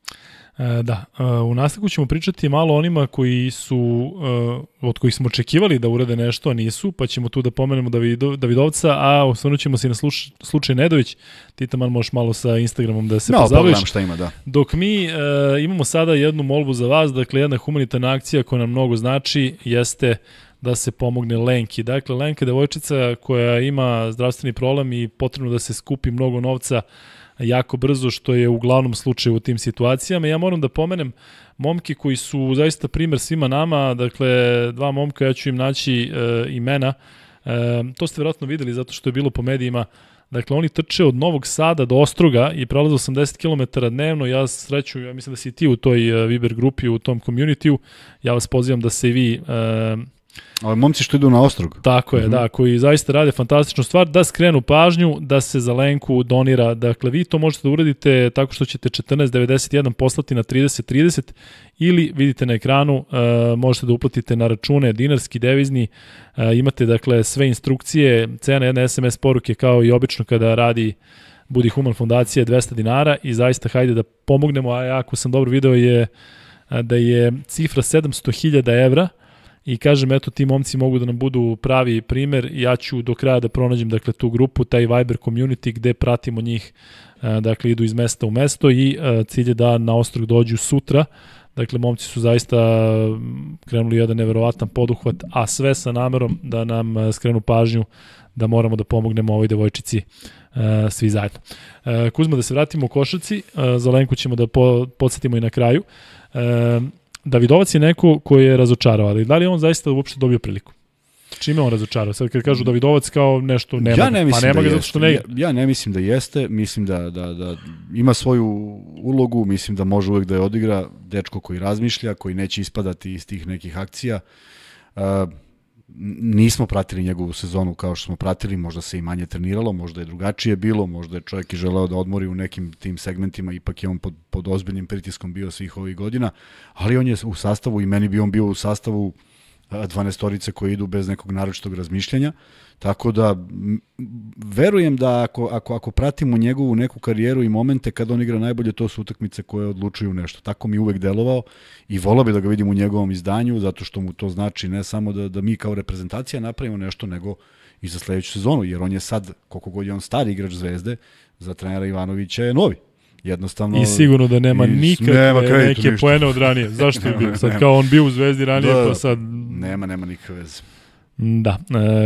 E, da, e, u nastavku ćemo pričati malo onima koji su, e, od kojih smo očekivali da urade nešto, a nisu, pa ćemo tu da pomenemo Davido, Davidovca, a osvrnut ćemo se i na sluš, slučaj Nedović. Ti taman možeš malo sa Instagramom da se no, pozabaviš. šta ima, da. Dok mi imamo sada jednu molbu za vas, dakle jedna humanitarna akcija koja nam mnogo znači jeste da se pomogne Lenki. Dakle, Lenka je devojčica koja ima zdravstveni problem i potrebno da se skupi mnogo novca uh, jako brzo, što je uglavnom slučaj u tim situacijama. Ja moram da pomenem momke koji su zaista primer svima nama, dakle, dva momka, ja ću im naći e, imena, e, to ste verovatno videli zato što je bilo po medijima, Dakle, oni trče od Novog Sada do Ostroga i prelaze 80 km dnevno. Ja sreću, ja mislim da si ti u toj eh, Viber grupi, u tom communityu. Ja vas pozivam da se vi Ali momci što idu na ostrog. Tako je, mm -hmm. da, koji zaista rade fantastičnu stvar, da skrenu pažnju, da se za Lenku donira. Dakle, vi to možete da uradite tako što ćete 14.91 poslati na 30.30 30, ili vidite na ekranu, uh, možete da uplatite na račune dinarski, devizni, uh, imate dakle sve instrukcije, cena jedne SMS poruke kao i obično kada radi Budi Human fondacija 200 dinara i zaista hajde da pomognemo, a ja, ako sam dobro video je da je cifra 700.000 evra, i kažem, eto, ti momci mogu da nam budu pravi primer, ja ću do kraja da pronađem, dakle, tu grupu, taj Viber community gde pratimo njih, e, dakle, idu iz mesta u mesto i e, cilj je da na ostrog dođu sutra, Dakle, momci su zaista krenuli jedan neverovatan poduhvat, a sve sa namerom da nam e, skrenu pažnju da moramo da pomognemo ovoj devojčici uh, svi zajedno. Uh, Kuzma, da se vratimo u košaci, uh, za Lenku ćemo da po, podsjetimo i na kraju. Uh, Davidovac je neko koji je razočarao, ali da li on zaista uopšte dobio priliku? Čime on razočarao? Sad kad kažu mm. Davidovac kao nešto nema, ja ne pa nema da ga zato što ne... Ja, ja ne mislim da jeste, mislim da, da, da ima svoju ulogu, mislim da može uvek da je odigra dečko koji razmišlja, koji neće ispadati iz tih nekih akcija. Uh, nismo pratili njegovu sezonu kao što smo pratili, možda se i manje treniralo, možda je drugačije bilo, možda je čovjek i želeo da odmori u nekim tim segmentima, ipak je on pod, pod ozbiljnim pritiskom bio svih ovih godina, ali on je u sastavu i meni bi on bio u sastavu 12 torice koji idu bez nekog naročitog razmišljanja. Uh, Tako da verujem da ako, ako, ako pratimo njegovu neku karijeru i momente kada on igra najbolje, to su utakmice koje odlučuju nešto. Tako mi uvek delovao i volao bi da ga vidim u njegovom izdanju, zato što mu to znači ne samo da, da mi kao reprezentacija napravimo nešto, nego i za sledeću sezonu, jer on je sad, koliko god je on stari igrač zvezde, za trenera Ivanovića je novi jednostavno... I sigurno da nema nikakve nema neke ništa. poene od ranije. Zašto je bio? Sad kao on bio u Zvezdi ranije, da, pa sad... Da. Nema, nema nikakve veze. Da,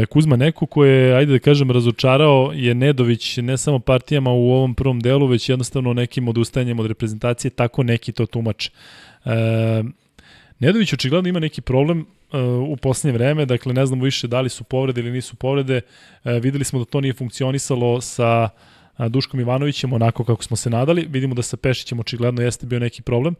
e, Kuzma Neko koji je, ajde da kažem, razočarao je Nedović ne samo partijama u ovom prvom delu, već jednostavno nekim odustajanjem od reprezentacije, tako neki to tumače. E, Nedović očigledno ima neki problem e, u posljednje vreme, dakle ne znamo više da li su povrede ili nisu povrede, videli smo da to nije funkcionisalo sa Duškom Ivanovićem onako kako smo se nadali, vidimo da sa Pešićem očigledno jeste bio neki problem,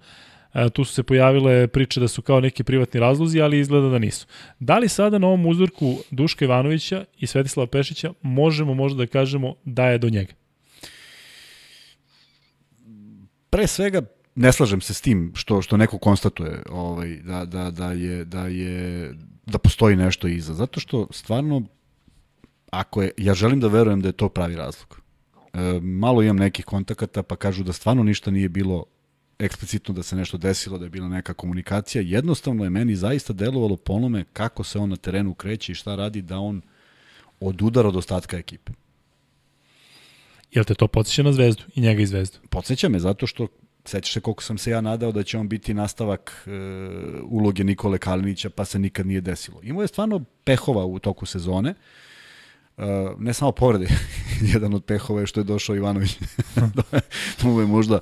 E, tu su se pojavile priče da su kao neki privatni razlozi, ali izgleda da nisu. Da li sada na ovom uzorku Duška Ivanovića i Svetislava Pešića možemo možda da kažemo da je do njega? Pre svega, ne slažem se s tim što što neko konstatuje ovaj da da da je da je da postoji nešto iza zato što stvarno ako je ja želim da verujem da je to pravi razlog. E, malo imam nekih kontakata pa kažu da stvarno ništa nije bilo eksplicitno da se nešto desilo, da je bila neka komunikacija. Jednostavno je meni zaista delovalo po onome kako se on na terenu kreće i šta radi da on odudara od ostatka ekipe. Jel te to podsjeća na zvezdu i njega i zvezdu? Podsjeća me zato što sećaš se koliko sam se ja nadao da će on biti nastavak e, uloge Nikole Kalinića, pa se nikad nije desilo. Imao je stvarno pehova u toku sezone. Uh, ne samo povrede, jedan od pehova je što je došao Ivanović. to je možda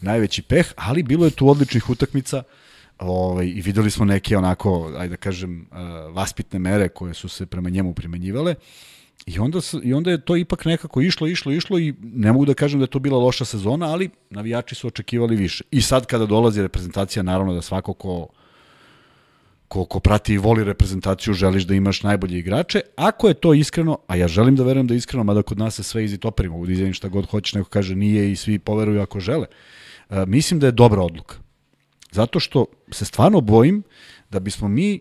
najveći peh, ali bilo je tu odličnih utakmica ovaj, i videli smo neke onako, ajde da kažem, uh, vaspitne mere koje su se prema njemu primenjivale. I onda, I onda je to ipak nekako išlo, išlo, išlo i ne mogu da kažem da je to bila loša sezona, ali navijači su očekivali više. I sad kada dolazi reprezentacija, naravno da svako ko ko, ko prati i voli reprezentaciju, želiš da imaš najbolje igrače. Ako je to iskreno, a ja želim da verujem da je iskreno, mada kod nas se sve izi topari, mogu da šta god hoćeš, neko kaže nije i svi poveruju ako žele. E, mislim da je dobra odluka. Zato što se stvarno bojim da bismo mi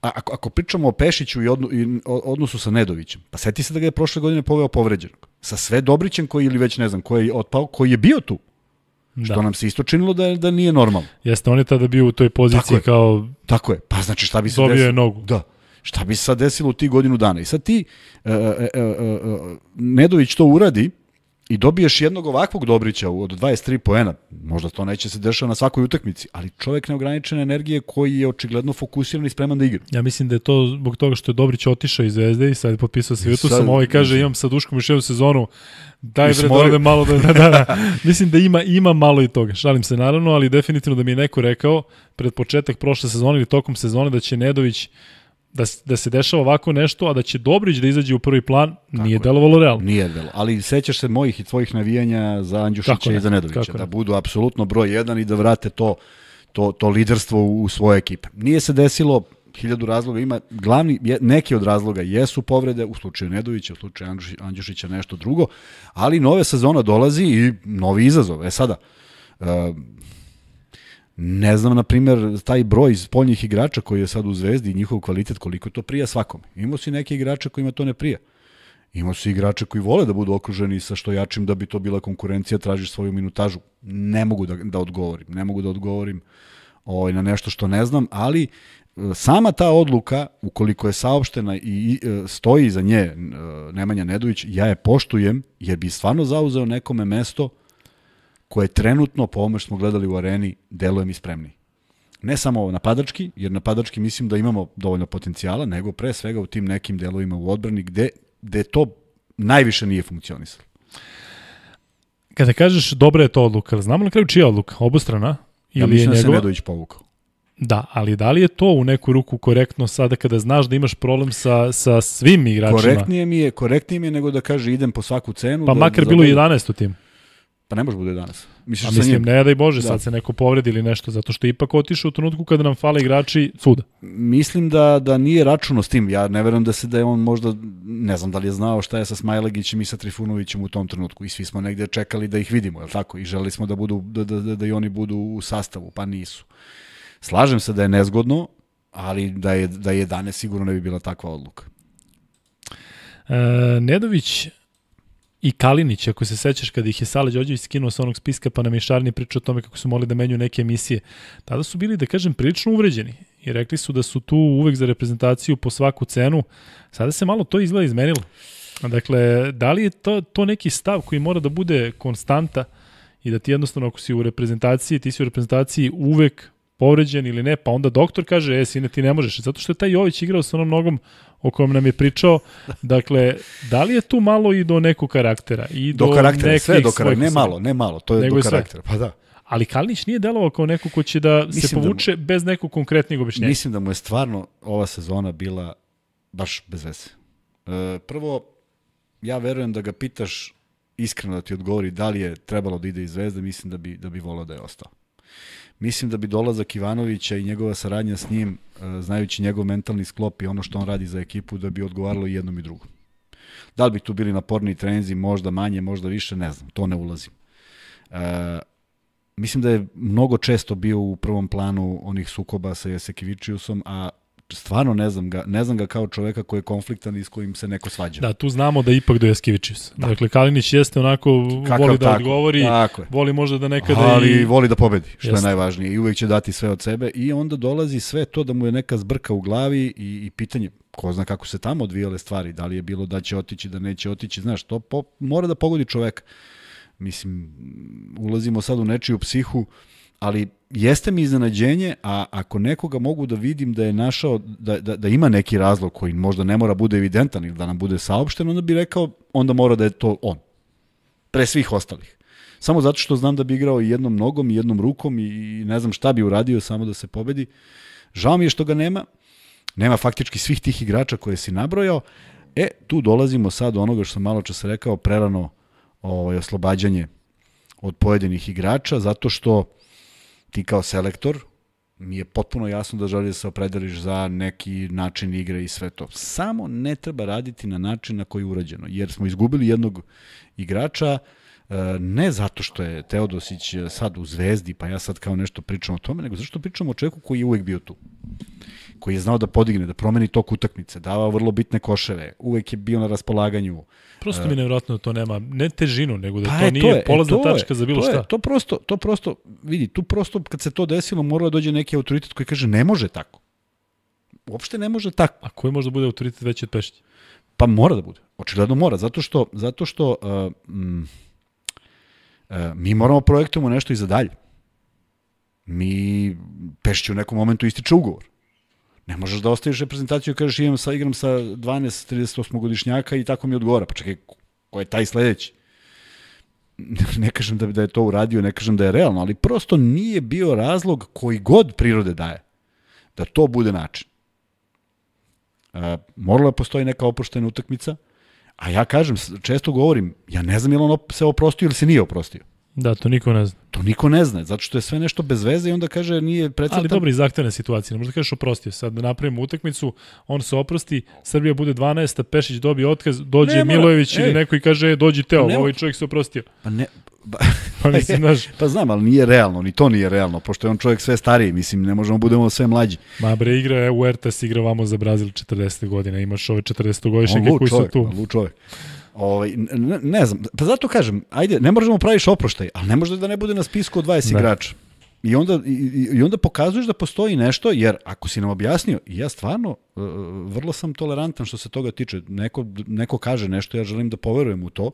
A ako, ako pričamo o Pešiću i, odno, i odnosu sa Nedovićem, pa seti se da ga je prošle godine poveo povređenog. Sa sve Dobrićem koji ili već ne znam koji je otpao, koji je bio tu. Da. Što nam se isto činilo da, da nije normalno. Jeste, on je tada bio u toj poziciji tako je, kao... Tako je, pa znači šta bi se desilo? Dobio je nogu. Da. Šta bi se sad desilo u ti godinu dana? I sad ti, uh, uh, uh, Nedović to uradi, I dobiješ jednog ovakvog Dobrića od 23 poena, možda to neće se dešava na svakoj utakmici, ali čovjek neograničene energije koji je očigledno fokusiran i spreman da igra. Ja mislim da je to zbog toga što je Dobrić otišao iz Zvezde i sad je potpisao sa Virtusom, ovaj kaže imam sa Duškom još jednu sezonu, daj bre da malo da, da, da, da. Mislim da ima, ima malo i toga, šalim se naravno, ali definitivno da mi je neko rekao pred početak prošle sezone ili tokom sezone da će Nedović da, da se dešava ovako nešto, a da će Dobrić da izađe u prvi plan, Tako nije je. delovalo realno. Nije delovalo, ali sećaš se mojih i tvojih navijanja za Andjušića Kako i za Nedovića, da ne? budu apsolutno broj jedan i da vrate to, to, to liderstvo u, u svoje ekipe. Nije se desilo, hiljadu razloga ima, glavni, je, neki od razloga jesu povrede, u slučaju Nedovića, u slučaju Andjušića nešto drugo, ali nove sezona dolazi i novi izazov. E sada, uh, Ne znam, na primjer, taj broj spoljnih igrača koji je sad u Zvezdi i njihov kvalitet, koliko to prija svakome. Imao si neke igrače kojima to ne prija. Imao si igrače koji vole da budu okruženi sa što jačim da bi to bila konkurencija, tražiš svoju minutažu. Ne mogu da, da odgovorim. Ne mogu da odgovorim ovaj, na nešto što ne znam, ali eh, sama ta odluka, ukoliko je saopštena i, i eh, stoji za nje eh, Nemanja Nedović, ja je poštujem, jer bi stvarno zauzeo nekome mesto koje trenutno, po ovome što smo gledali u areni, deluje mi spremni. Ne samo napadački, jer napadački mislim da imamo dovoljno potencijala, nego pre svega u tim nekim delovima u odbrani gde, gde to najviše nije funkcionisalo. Kada kažeš dobra je to odluka, znamo na kraju čija odluka? Obostrana? Ili ja mislim je da se Nedović povukao. Da, ali da li je to u neku ruku korektno sada kada znaš da imaš problem sa, sa svim igračima? Korektnije mi je, korektnije mi je nego da kaže idem po svaku cenu. Pa da, makar da bilo 11 u tim. Pa ne može bude danas. Misliš A mislim, ne daj Bože, da. sad se neko povredi ili nešto, zato što ipak otiše u trenutku kada nam fale igrači svuda. Mislim da, da nije računo s tim. Ja ne verujem da se da je on možda, ne znam da li je znao šta je sa Smajlegićem i sa Trifunovićem u tom trenutku. I svi smo negde čekali da ih vidimo, je li tako? I želeli smo da, budu, da, da, da, da i oni budu u sastavu, pa nisu. Slažem se da je nezgodno, ali da je, da je danes sigurno ne bi bila takva odluka. E, Nedović i Kalinić, ako se sećaš kada ih je Sala Đorđević skinuo sa onog spiska pa na mešarni priča o tome kako su mogli da menju neke emisije, tada su bili, da kažem, prilično uvređeni i rekli su da su tu uvek za reprezentaciju po svaku cenu. Sada se malo to izgleda izmenilo. Dakle, da li je to, to neki stav koji mora da bude konstanta i da ti jednostavno ako si u reprezentaciji, ti si u reprezentaciji uvek povređen ili ne, pa onda doktor kaže, e, sine, ti ne možeš, zato što je taj Jović igrao sa onom nogom o kojem nam je pričao. Dakle, da li je tu malo i do nekog karaktera? I do, do karaktera, sve do karaktera. Ne malo, ne malo, to je Nego do karaktera. Sve. Pa da. Ali Kalinić nije delovao kao neko ko će da mislim se povuče da mu, bez nekog konkretnog objašnjenja. Mislim da mu je stvarno ova sezona bila baš bez veze. E, prvo, ja verujem da ga pitaš iskreno da ti odgovori da li je trebalo da ide iz Zvezde, mislim da bi, da bi volao da je ostao mislim da bi dolazak Ivanovića i njegova saradnja s njim, e, znajući njegov mentalni sklop i ono što on radi za ekipu, da bi odgovaralo i jednom i drugom. Da li bi tu bili naporni trenzi, možda manje, možda više, ne znam, to ne ulazim. E, mislim da je mnogo često bio u prvom planu onih sukoba sa Jesekivičiusom, a stvarno ne znam ga, ne znam ga kao čoveka koji je konfliktan i s kojim se neko svađa. Da, tu znamo da ipak do Jaskevićevs. Da. Dakle, Kalinić jeste onako, Kakav, voli da tako, odgovori, tako voli možda da nekada Ali i... voli da pobedi, što jeste. je najvažnije. I uvek će dati sve od sebe i onda dolazi sve to da mu je neka zbrka u glavi i, i pitanje ko zna kako se tamo odvijale stvari, da li je bilo da će otići, da neće otići, znaš, to po, mora da pogodi čoveka. Mislim, ulazimo sad u nečiju psihu, uh, ali jeste mi iznenađenje, a ako nekoga mogu da vidim da je našao, da, da, da ima neki razlog koji možda ne mora bude evidentan ili da nam bude saopšten, onda bi rekao, onda mora da je to on. Pre svih ostalih. Samo zato što znam da bi igrao i jednom nogom i jednom rukom i, i ne znam šta bi uradio samo da se pobedi. Žao mi je što ga nema. Nema faktički svih tih igrača koje si nabrojao. E, tu dolazimo sad do onoga što sam malo čas rekao, prerano ovaj, oslobađanje od pojedinih igrača, zato što ti kao selektor, mi je potpuno jasno da želiš da se opredeliš za neki način igre i sve to. Samo ne treba raditi na način na koji je urađeno, jer smo izgubili jednog igrača, e, ne zato što je Teodosić sad u zvezdi, pa ja sad kao nešto pričam o tome, nego zato što pričam o čovjeku koji je uvek bio tu koji je znao da podigne, da promeni tok utakmice, dava vrlo bitne koševe, uvek je bio na raspolaganju. Prosto mi e, nevjerojatno da to nema, ne težinu, nego da pa to je, nije e, to je, polazna to tačka je, za bilo to šta. Je, to prosto, to prosto, vidi, tu prosto kad se to desilo moralo da dođe neki autoritet koji kaže ne može tako. Uopšte ne može tako. A koji može da bude autoritet veći od Pešća? Pa mora da bude. Očigledno mora, zato što, zato što uh, mm, uh, mi moramo projektujemo nešto i za dalje. Mi Pešću u nekom momentu ističe ugovor Ne možeš da ostaviš reprezentaciju i kažeš imam sa, igram sa 12 38 godišnjaka i tako mi odgovara. Pa čekaj, ko je taj sledeći? Ne kažem da, da je to uradio, ne kažem da je realno, ali prosto nije bio razlog koji god prirode daje da to bude način. E, morala da postoji neka opuštena utakmica, a ja kažem, često govorim, ja ne znam je li on se oprostio ili se nije oprostio. Da, to niko ne zna. To niko ne zna, zato što je sve nešto bez veze i onda kaže nije predstavljeno. Ali dobro i zahtevna situacija, ne možda kažeš oprostio, sad da napravimo utakmicu, on se oprosti, Srbija bude 12, Pešić dobije otkaz, dođe ne, Milojević ej. ili neko i kaže e, dođi Teo, pa ovaj čovjek se oprostio. Pa ne, Ba, pa, mislim, naš... pa znam, ali nije realno, ni to nije realno, pošto je on čovjek sve stariji, mislim, ne možemo budemo sve mlađi. Ma bre, igra, je Uertas igra vamo za Brazil 40 godina, imaš ove 40 godišnjake koji su tu. On čovjek. Ovaj, ne, ne znam, pa zato kažem, ajde, ne možemo da praviš oproštaj, ali ne može da ne bude na spisku od 20 da. igrača. I onda, i, i onda pokazuješ da postoji nešto, jer ako si nam objasnio, ja stvarno e, vrlo sam tolerantan što se toga tiče. Neko, neko kaže nešto, ja želim da poverujem u to.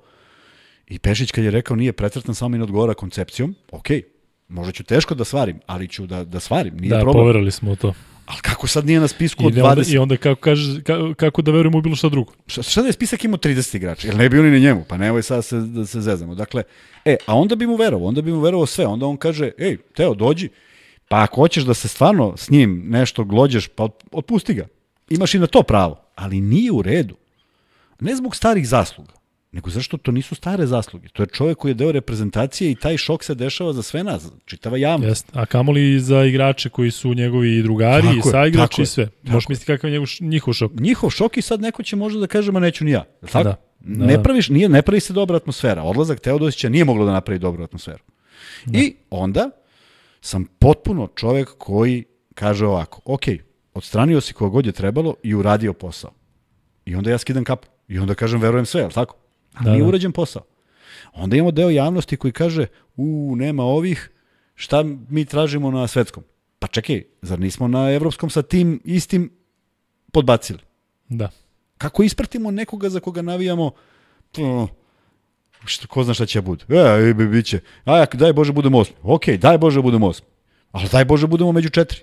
I Pešić kad je rekao nije pretrtan, samo mi ne odgovara koncepcijom, okay, možda ću teško da svarim, ali ću da, da svarim, nije da, problem. Da, smo u to. Ali kako sad nije na spisku od 20? I onda kako, kaže, kako da verujemo u bilo šta drugo? Šta, šta da je spisak imao 30 igrača? Jer ne bi oni ni njemu? Pa nemoj sad se, da se zezamo. Dakle, e, a onda bi mu verovao, onda bi mu verovao sve. Onda on kaže, ej, Teo, dođi. Pa ako hoćeš da se stvarno s njim nešto glođeš, pa otpusti ga. Imaš i na to pravo. Ali nije u redu. Ne zbog starih zasluga, nego zašto to nisu stare zasluge? To je čovjek koji je deo reprezentacije i taj šok se dešava za sve nas, čitava javnost. Jeste, a kamoli za igrače koji su njegovi drugari tako i saigrači i sve. Tako Možeš misliti kakav je njegov, njihov šok. Njihov šok i sad neko će možda da kaže, ma neću ni ja. Tako? Da. da. Ne, praviš, nije, ne pravi se dobra atmosfera. Odlazak Teodosića nije moglo da napravi dobru atmosferu. Da. I onda sam potpuno čovjek koji kaže ovako, ok, odstranio si koga god je trebalo i uradio posao. I onda ja skidam kapu. I onda kažem, verujem sve, je tako? ali da, nije da. urađen posao. Onda imamo deo javnosti koji kaže, u, nema ovih, šta mi tražimo na svetskom? Pa čekaj, zar nismo na evropskom sa tim istim podbacili? Da. Kako ispratimo nekoga za koga navijamo, ono, što, ko zna šta će da bude? E, bit će. A, daj Bože budemo osmi. Ok, daj Bože budemo osmi. Ali daj Bože budemo među četiri.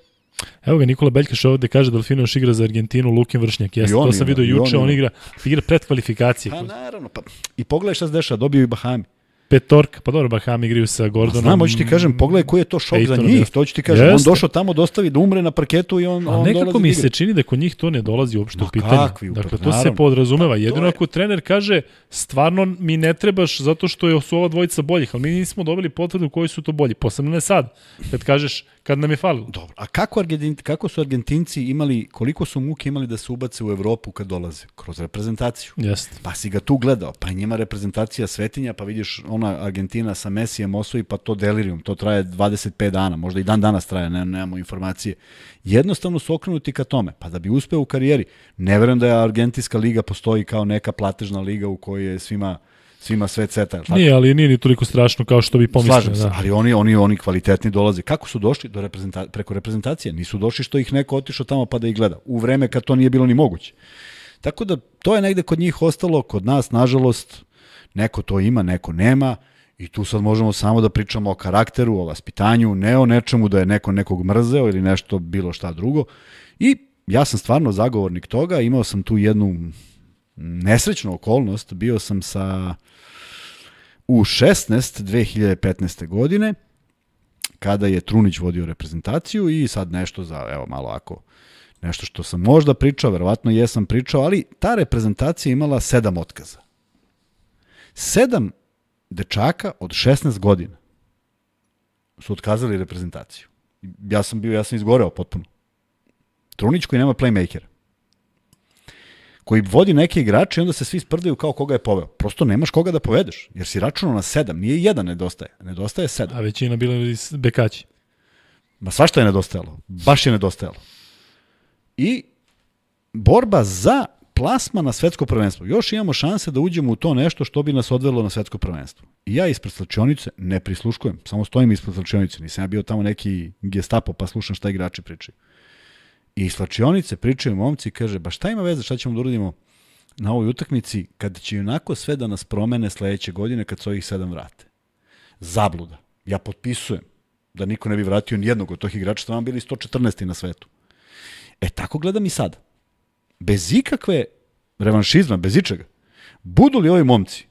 Evo ga, Nikola Beljkaš ovde kaže Delfino još igra za Argentinu, Lukin Vršnjak. Jeste, to sam vidio juče, on, on igra, igra pred kvalifikacije. Pa naravno, pa, i pogledaj šta se dešava, dobio i Bahami. Petorka, pa dobro, Baham igriju sa pa Gordonom. Znam, hoću ti kažem, pogledaj koji je to šok za njih, to hoću ti kažem. Jeste. On došao tamo, dostavi da, da umre na parketu i on, A on nekako mi da se čini da kod njih to ne dolazi uopšte u pitanje. Kakvi, upravo, dakle, to naravno. se podrazumeva. Pa Jedino je... ako trener kaže, stvarno mi ne trebaš zato što je su ova dvojica boljih, ali mi nismo dobili potvrdu koji su to bolji. Posebno ne sad, kad kažeš, kad nam je falilo. Dobro, a kako, Argentin, kako su Argentinci imali, koliko su muke imali da se ubace u Evropu kad dolaze? Kroz reprezentaciju. Jeste. Pa si ga tu gledao, pa je njima reprezentacija svetinja, pa vidiš ona Argentina sa Mesijem osvoji, pa to delirium, to traje 25 dana, možda i dan danas traje, ne, nemamo informacije. Jednostavno su okrenuti ka tome, pa da bi uspeo u karijeri. Ne verujem da je Argentinska liga postoji kao neka platežna liga u kojoj je svima svima sve ceta. Znači, nije, ali nije ni toliko strašno kao što bi pomislio. Slažem se, da. ali oni, oni, oni kvalitetni dolaze. Kako su došli do reprezenta, preko reprezentacije? Nisu došli što ih neko otišao tamo pa da ih gleda. U vreme kad to nije bilo ni moguće. Tako da to je negde kod njih ostalo, kod nas, nažalost, neko to ima, neko nema. I tu sad možemo samo da pričamo o karakteru, o vaspitanju, ne o nečemu da je neko nekog mrzeo ili nešto bilo šta drugo. I ja sam stvarno zagovornik toga, imao sam tu jednu nesrećnu okolnost, bio sam sa u 16 2015. godine kada je Trunić vodio reprezentaciju i sad nešto za, evo malo ako nešto što sam možda pričao, verovatno jesam pričao, ali ta reprezentacija imala sedam otkaza. Sedam dečaka od 16 godina su otkazali reprezentaciju. Ja sam bio, ja sam izgoreo potpuno. Trunić koji nema playmakera koji vodi neke igrače i onda se svi sprdaju kao koga je poveo. Prosto nemaš koga da povedeš, jer si računao na sedam, nije jedan nedostaje, nedostaje sedam. A većina bila iz bekaći. Ma svašta je nedostajalo, baš je nedostajalo. I borba za plasma na svetsko prvenstvo. Još imamo šanse da uđemo u to nešto što bi nas odvelo na svetsko prvenstvo. I ja ispred slučionice ne prisluškujem, samo stojim ispred slučionice, nisam ja bio tamo neki gestapo pa slušam šta igrači pričaju. I slačionice pričaju momci, kaže, ba šta ima veze, šta ćemo da uradimo na ovoj utakmici, kad će onako sve da nas promene sledeće godine kad se ovih sedam vrate. Zabluda. Ja potpisujem da niko ne bi vratio nijednog od tih igrača, vam bili 114. na svetu. E tako gledam i sad. Bez ikakve revanšizma, bez ičega. Budu li ovi momci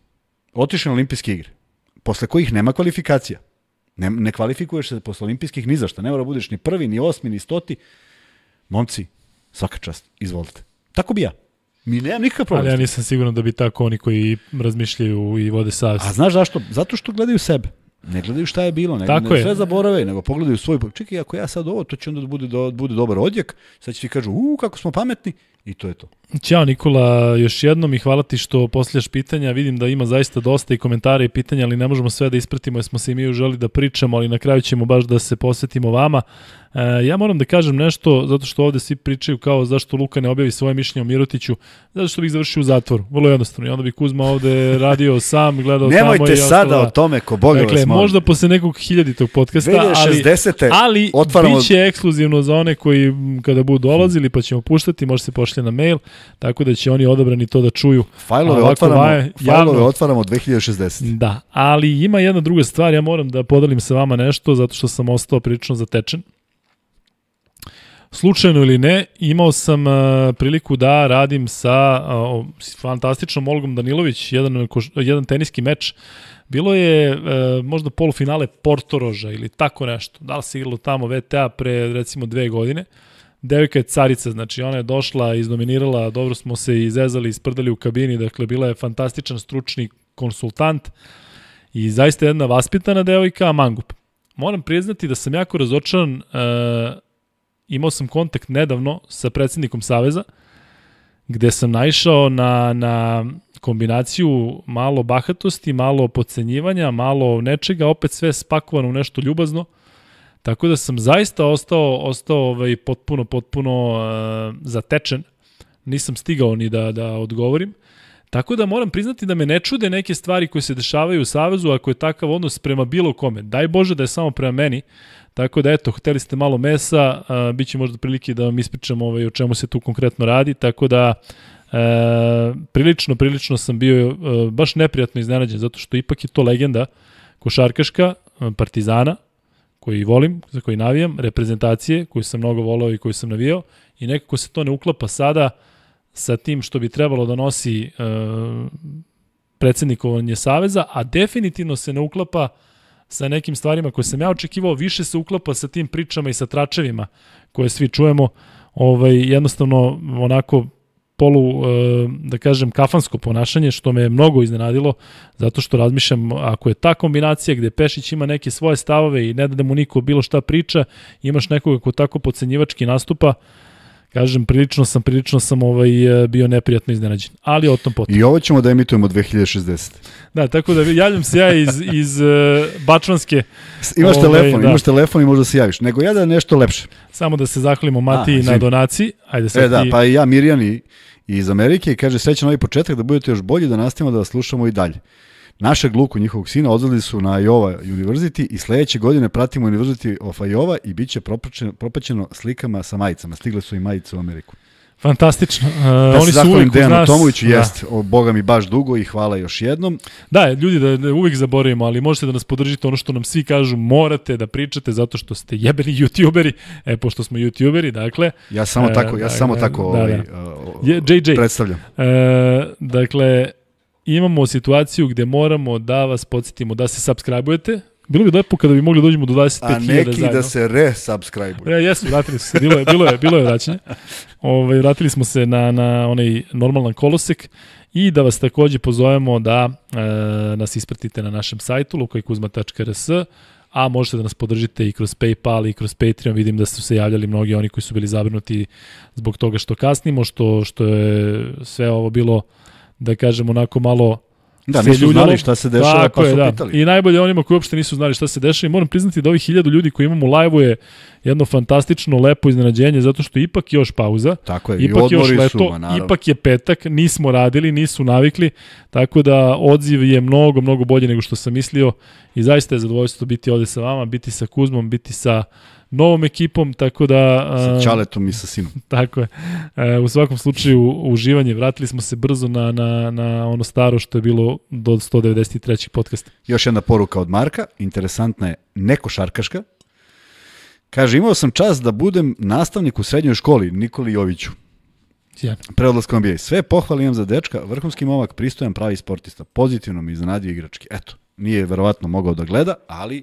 otišli na olimpijske igre, posle kojih nema kvalifikacija, ne, ne kvalifikuješ se posle olimpijskih ni zašta, ne mora da budeš ni prvi, ni osmi, ni stoti, momci, svaka čast, izvolite. Tako bi ja. Mi nemam nikakav problem. Ali ja nisam siguran da bi tako oni koji razmišljaju i vode sa. A znaš zašto? Zato što gledaju sebe. Ne gledaju šta je bilo, ne, Tako ne sve zaborave, nego pogledaju svoj... Čekaj, ako ja sad ovo, to će onda da bude, da bude dobar odjek, sad će ti kažu, u, kako smo pametni, i to je to. Ćao Nikola, još jednom i hvala ti što posljaš pitanja. Vidim da ima zaista dosta i komentara i pitanja, ali ne možemo sve da ispratimo jer smo se i mi želi da pričamo, ali na kraju ćemo baš da se posvetimo vama. E, ja moram da kažem nešto, zato što ovde svi pričaju kao zašto Luka ne objavi svoje mišljenje o Mirotiću, zato što bih završio u zatvoru, vrlo jednostavno. I onda bi Kuzma ovde radio sam, gledao Nemojte samo i Nemojte sada da- o tome, ko Boga dakle, vas možda posle nekog hiljaditog podcasta, ali, ali otvaramo... bit će ekskluzivno za one koji kada budu dolazili, pa ćemo puštati, može se pošlje na mail tako da će oni odabrani to da čuju. Fajlove otvaramo, vaje, fajlove javno. otvaramo 2060. Da, ali ima jedna druga stvar, ja moram da podelim sa vama nešto, zato što sam ostao prilično zatečen. Slučajno ili ne, imao sam e, priliku da radim sa e, fantastičnom Olgom Danilović, jedan, e, jedan teniski meč. Bilo je možda polufinale Portoroža ili tako nešto. Da li se igralo tamo VTA pre recimo dve godine? Uh, devojka je carica, znači ona je došla, iznominirala, dobro smo se izezali, isprdali u kabini, dakle bila je fantastičan stručni konsultant i zaista jedna vaspitana devojka, a mangup. Moram priznati da sam jako razočaran, e, imao sam kontakt nedavno sa predsednikom Saveza, gde sam naišao na, na kombinaciju malo bahatosti, malo pocenjivanja, malo nečega, opet sve spakovano u nešto ljubazno, Tako da sam zaista ostao, ostao ovaj, potpuno, potpuno uh, zatečen. Nisam stigao ni da, da odgovorim. Tako da moram priznati da me ne čude neke stvari koje se dešavaju u Savezu ako je takav odnos prema bilo kome. Daj Bože da je samo prema meni. Tako da eto, hteli ste malo mesa, uh, bit će možda prilike da vam ispričam ovaj, o čemu se tu konkretno radi. Tako da uh, prilično, prilično sam bio uh, baš neprijatno iznenađen, zato što ipak je to legenda košarkaška Partizana, koji volim, za koji navijam, reprezentacije koju sam mnogo volao i koju sam navijao i nekako se to ne uklapa sada sa tim što bi trebalo da nosi e, predsednikovanje Saveza, a definitivno se ne uklapa sa nekim stvarima koje sam ja očekivao, više se uklapa sa tim pričama i sa tračevima koje svi čujemo, ovaj, jednostavno onako polu, e, da kažem, kafansko ponašanje, što me je mnogo iznenadilo, zato što razmišljam, ako je ta kombinacija gde Pešić ima neke svoje stavove i ne da mu niko bilo šta priča, imaš nekoga ko tako pocenjivački nastupa, uh, Kažem, prilično sam, prilično sam ovaj, e, bio neprijatno iznenađen, ali o tom potom. I ovo ćemo da emitujemo 2060. Da, tako da javljam se ja iz, iz uh, Bačvanske. Imaš ovaj, telefon, da. imaš telefon i možda se javiš, nego ja da nešto lepše. Samo da se zahvalimo Mati A, na donaciji. Ajde, sad e, da, ti... da, pa i ja Mirjani iz Amerike kaže srećan ovaj početak, da budete još bolji, da nastavimo da vas slušamo i dalje našeg Luku, njihovog sina, odveli su na Iowa University i sledeće godine pratimo University of Iowa i bit će propačeno, propačeno slikama sa majicama. Stigle su i majice u Ameriku. Fantastično. Uh, da oni su uvijek Dejanu nas... Tomoviću, da. jest, o, boga mi baš dugo i hvala još jednom. Da, ljudi, da, da uvijek zaboravimo, ali možete da nas podržite ono što nam svi kažu, morate da pričate zato što ste jebeni youtuberi, e, pošto smo youtuberi, dakle. Ja samo tako, e, ja samo da, tako da, ovaj, da. Uh, JJ. predstavljam. Uh, dakle, imamo situaciju gde moramo da vas podsjetimo da se subscribe-ujete, Bilo bi lepo kada bi mogli da dođemo do 25.000 da zajedno. A neki zajedno. da se resubscribe-uju. Re, e, jesu, vratili su se, bilo je, bilo je, bilo je vraćanje. Ove, ovaj, vratili smo se na, na onaj normalan kolosek i da vas takođe pozovemo da e, nas ispratite na našem sajtu lukajkuzma.rs a možete da nas podržite i kroz PayPal i kroz Patreon. Vidim da su se javljali mnogi oni koji su bili zabrinuti zbog toga što kasnimo, što, što je sve ovo bilo da kažem, onako malo Da, nisu ljuljalo. znali šta se dešava, pa su je, su da. pitali. I najbolje onima koji uopšte nisu znali šta se dešava. I moram priznati da ovih hiljadu ljudi koji imamo u live je jedno fantastično, lepo iznenađenje, zato što ipak je još pauza. Tako je, ipak i je još leto, suma, naravno. ipak je petak, nismo radili, nisu navikli, tako da odziv je mnogo, mnogo bolji nego što sam mislio i zaista je zadovoljstvo biti ovde sa vama, biti sa Kuzmom, biti sa novom ekipom, tako da... sa Čaletom i sa sinom. tako je. E, u svakom slučaju, uživanje. Vratili smo se brzo na, na, na ono staro što je bilo do 193. podcasta. Još jedna poruka od Marka, interesantna je nekošarkaška. Kaže, imao sam čas da budem nastavnik u srednjoj školi, Nikoli Joviću. Preodlaskom Pre odlaska NBA. Sve pohvale imam za dečka, vrhunski momak, pristojan pravi sportista. Pozitivno mi iznadio igrački. Eto, nije verovatno mogao da gleda, ali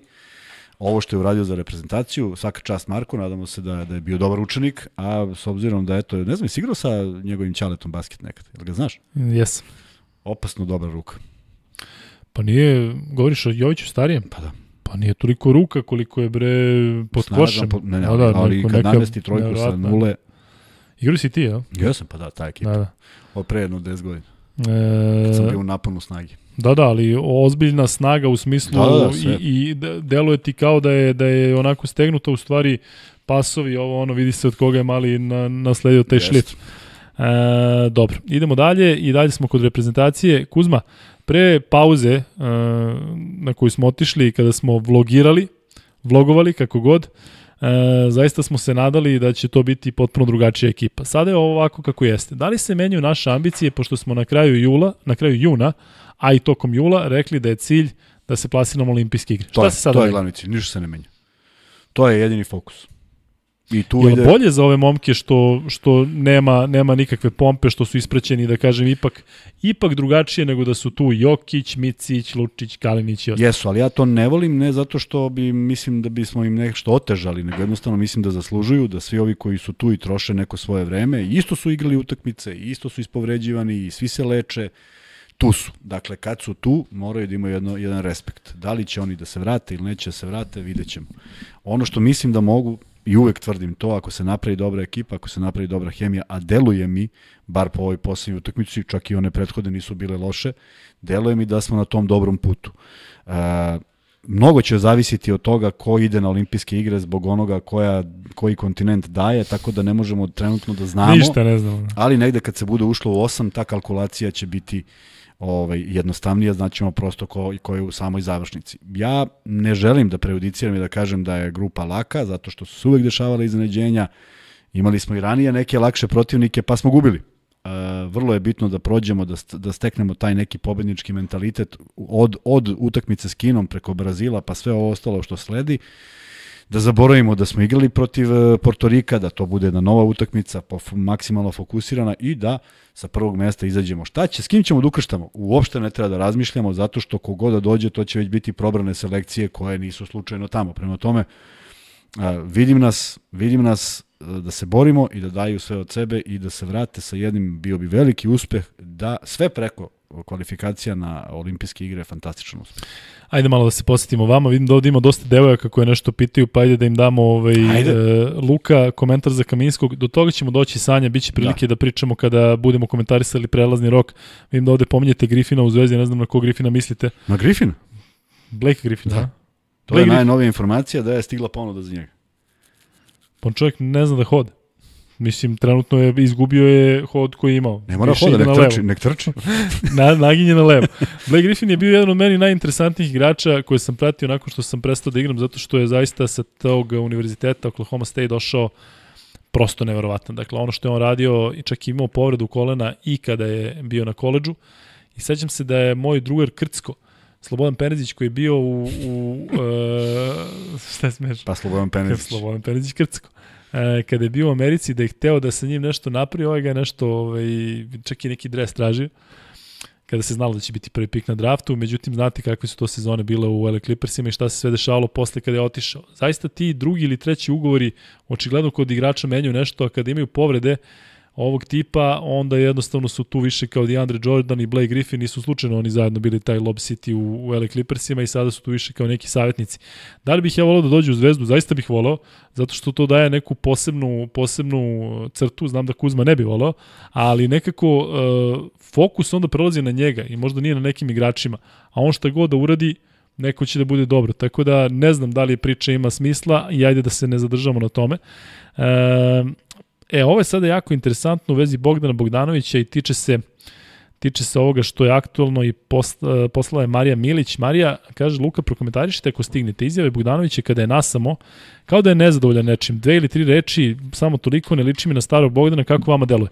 ovo što je uradio za reprezentaciju, svaka čast Marku, nadamo se da, da je bio dobar učenik, a s obzirom da, eto, ne znam, jesi igrao sa njegovim ćaletom basket nekad, jel ga znaš? Mm, jesam. Opasno dobra ruka. Pa nije, govoriš o Joviću starijem? Pa da. Pa nije toliko ruka koliko je bre pod Snažan, košem. Da, po, ne, ne, pa da, da, ali kad neka, namesti trojku sa nule. Igrali si ti, jel? Jesam, pa da, ta ekipa. Da, da. Od pre jedno 10 godina. E, Kad sam e, bio u naponu snage. Da, da, ali ozbiljna snaga u smislu da, da, da i, i deluje ti kao da je, da je onako stegnuta u stvari pasovi, ovo ono, vidi se od koga je mali na, nasledio taj šlip. E, dobro, idemo dalje i dalje smo kod reprezentacije. Kuzma, pre pauze e, na koju smo otišli kada smo vlogirali, vlogovali kako god, E, zaista smo se nadali da će to biti potpuno drugačija ekipa. Sada je ovako kako jeste. Da li se menjaju naše ambicije, pošto smo na kraju jula, na kraju juna, a i tokom jula, rekli da je cilj da se plasiramo olimpijske igre. To Šta je, se sada To je glavni cilj, ništa se ne menja. To je jedini fokus. I tu je ide... bolje za ove momke što što nema nema nikakve pompe što su ispraćeni da kažem ipak ipak drugačije nego da su tu Jokić, Micić, Lučić, Kalinić i ostali. Jesu, ali ja to ne volim ne zato što bi mislim da bismo im nešto otežali, nego jednostavno mislim da zaslužuju da svi ovi koji su tu i troše neko svoje vreme, isto su igrali utakmice, isto su ispovređivani i svi se leče tu su. Dakle, kad su tu, moraju da imaju jedno, jedan respekt. Da li će oni da se vrate ili neće da se vrate, vidjet ćemo. Ono što mislim da mogu, i uvek tvrdim to, ako se napravi dobra ekipa, ako se napravi dobra hemija, a deluje mi, bar po ovoj poslednji utakmici, čak i one prethodne nisu bile loše, deluje mi da smo na tom dobrom putu. Uh, mnogo će zavisiti od toga ko ide na olimpijske igre zbog onoga koja, koji kontinent daje, tako da ne možemo trenutno da znamo. Ništa ne znamo. Da. Ali negde kad se bude ušlo u osam, ta kalkulacija će biti uh, ovaj, jednostavnije, znaćemo prosto ko, ko je u samoj završnici. Ja ne želim da prejudiciram i da kažem da je grupa laka, zato što su se uvek dešavala iznenađenja, imali smo i ranije neke lakše protivnike, pa smo gubili. E, vrlo je bitno da prođemo, da, da steknemo taj neki pobednički mentalitet od, od utakmice s Kinom preko Brazila, pa sve ovo ostalo što sledi. E, da zaboravimo da smo igrali protiv e, Portorika, da to bude jedna nova utakmica, pof, maksimalno fokusirana i da sa prvog mesta izađemo. Šta će, s kim ćemo da ukrštamo? Uopšte ne treba da razmišljamo, zato što kogoda da dođe, to će već biti probrane selekcije koje nisu slučajno tamo. Prema tome, vidim nas, vidim nas da se borimo i da daju sve od sebe i da se vrate sa jednim, bio bi veliki uspeh da sve preko kvalifikacija na olimpijske igre je fantastičan uspeh. Ajde malo da se posjetimo vama, vidim da ovdje ima dosta devojaka koje nešto pitaju, pa ajde da im damo ovaj, ajde. e, Luka komentar za Kaminskog, do toga ćemo doći Sanja, bit će prilike da. da. pričamo kada budemo komentarisali prelazni rok, vidim da ovdje pominjete Grifina u zvezdi, ne znam na kog Grifina mislite. Na Grifin? Blake Grifin, da. da. To Blake je najnovija informacija da je stigla ponuda za njega. Pa čovjek ne zna da hode. Mislim, trenutno je izgubio je hod koji je imao. Ne mora hoda, nek trči, nek trči. na, naginje na levo. Blake Griffin je bio jedan od meni najinteresantnijih igrača koje sam pratio nakon što sam prestao da igram, zato što je zaista sa tog univerziteta Oklahoma State došao prosto neverovatno. Dakle, ono što je on radio, i čak imao povredu kolena i kada je bio na koleđu. I sećam se da je moj drugar Krcko, uh, Slobodan Penezić koji je bio u... u uh, šta smeš? Pa Slobodan Penezić. Slobodan Penezić Krcko. E, kada je bio u Americi da je hteo da sa njim nešto napravi, ovaj ga je nešto, ovaj, čak i neki dres tražio kada se znalo da će biti prvi pik na draftu, međutim znate kakve su to sezone bile u LA Clippersima i šta se sve dešavalo posle kada je otišao. Zaista ti drugi ili treći ugovori očigledno kod igrača menjaju nešto, a kada imaju povrede, ovog tipa, onda jednostavno su tu više kao DeAndre Jordan i Blake Griffin nisu slučajno oni zajedno bili taj Lob City u, u LA Clippersima i sada su tu više kao neki savjetnici. Da li bih ja volao da dođe u Zvezdu? Zaista bih volao, zato što to daje neku posebnu, posebnu crtu, znam da Kuzma ne bi volao, ali nekako e, fokus onda prelazi na njega i možda nije na nekim igračima, a on šta god da uradi, neko će da bude dobro. Tako da ne znam da li priča ima smisla i ajde da se ne zadržamo na tome. E, E, ovo je sada jako interesantno u vezi Bogdana Bogdanovića i tiče se tiče se ovoga što je aktualno i posla, poslala je Marija Milić. Marija kaže, Luka, prokomentarišite ako stignete izjave Bogdanovića kada je nasamo, kao da je nezadovoljan nečim. Dve ili tri reči, samo toliko, ne liči mi na starog Bogdana, kako vama deluje?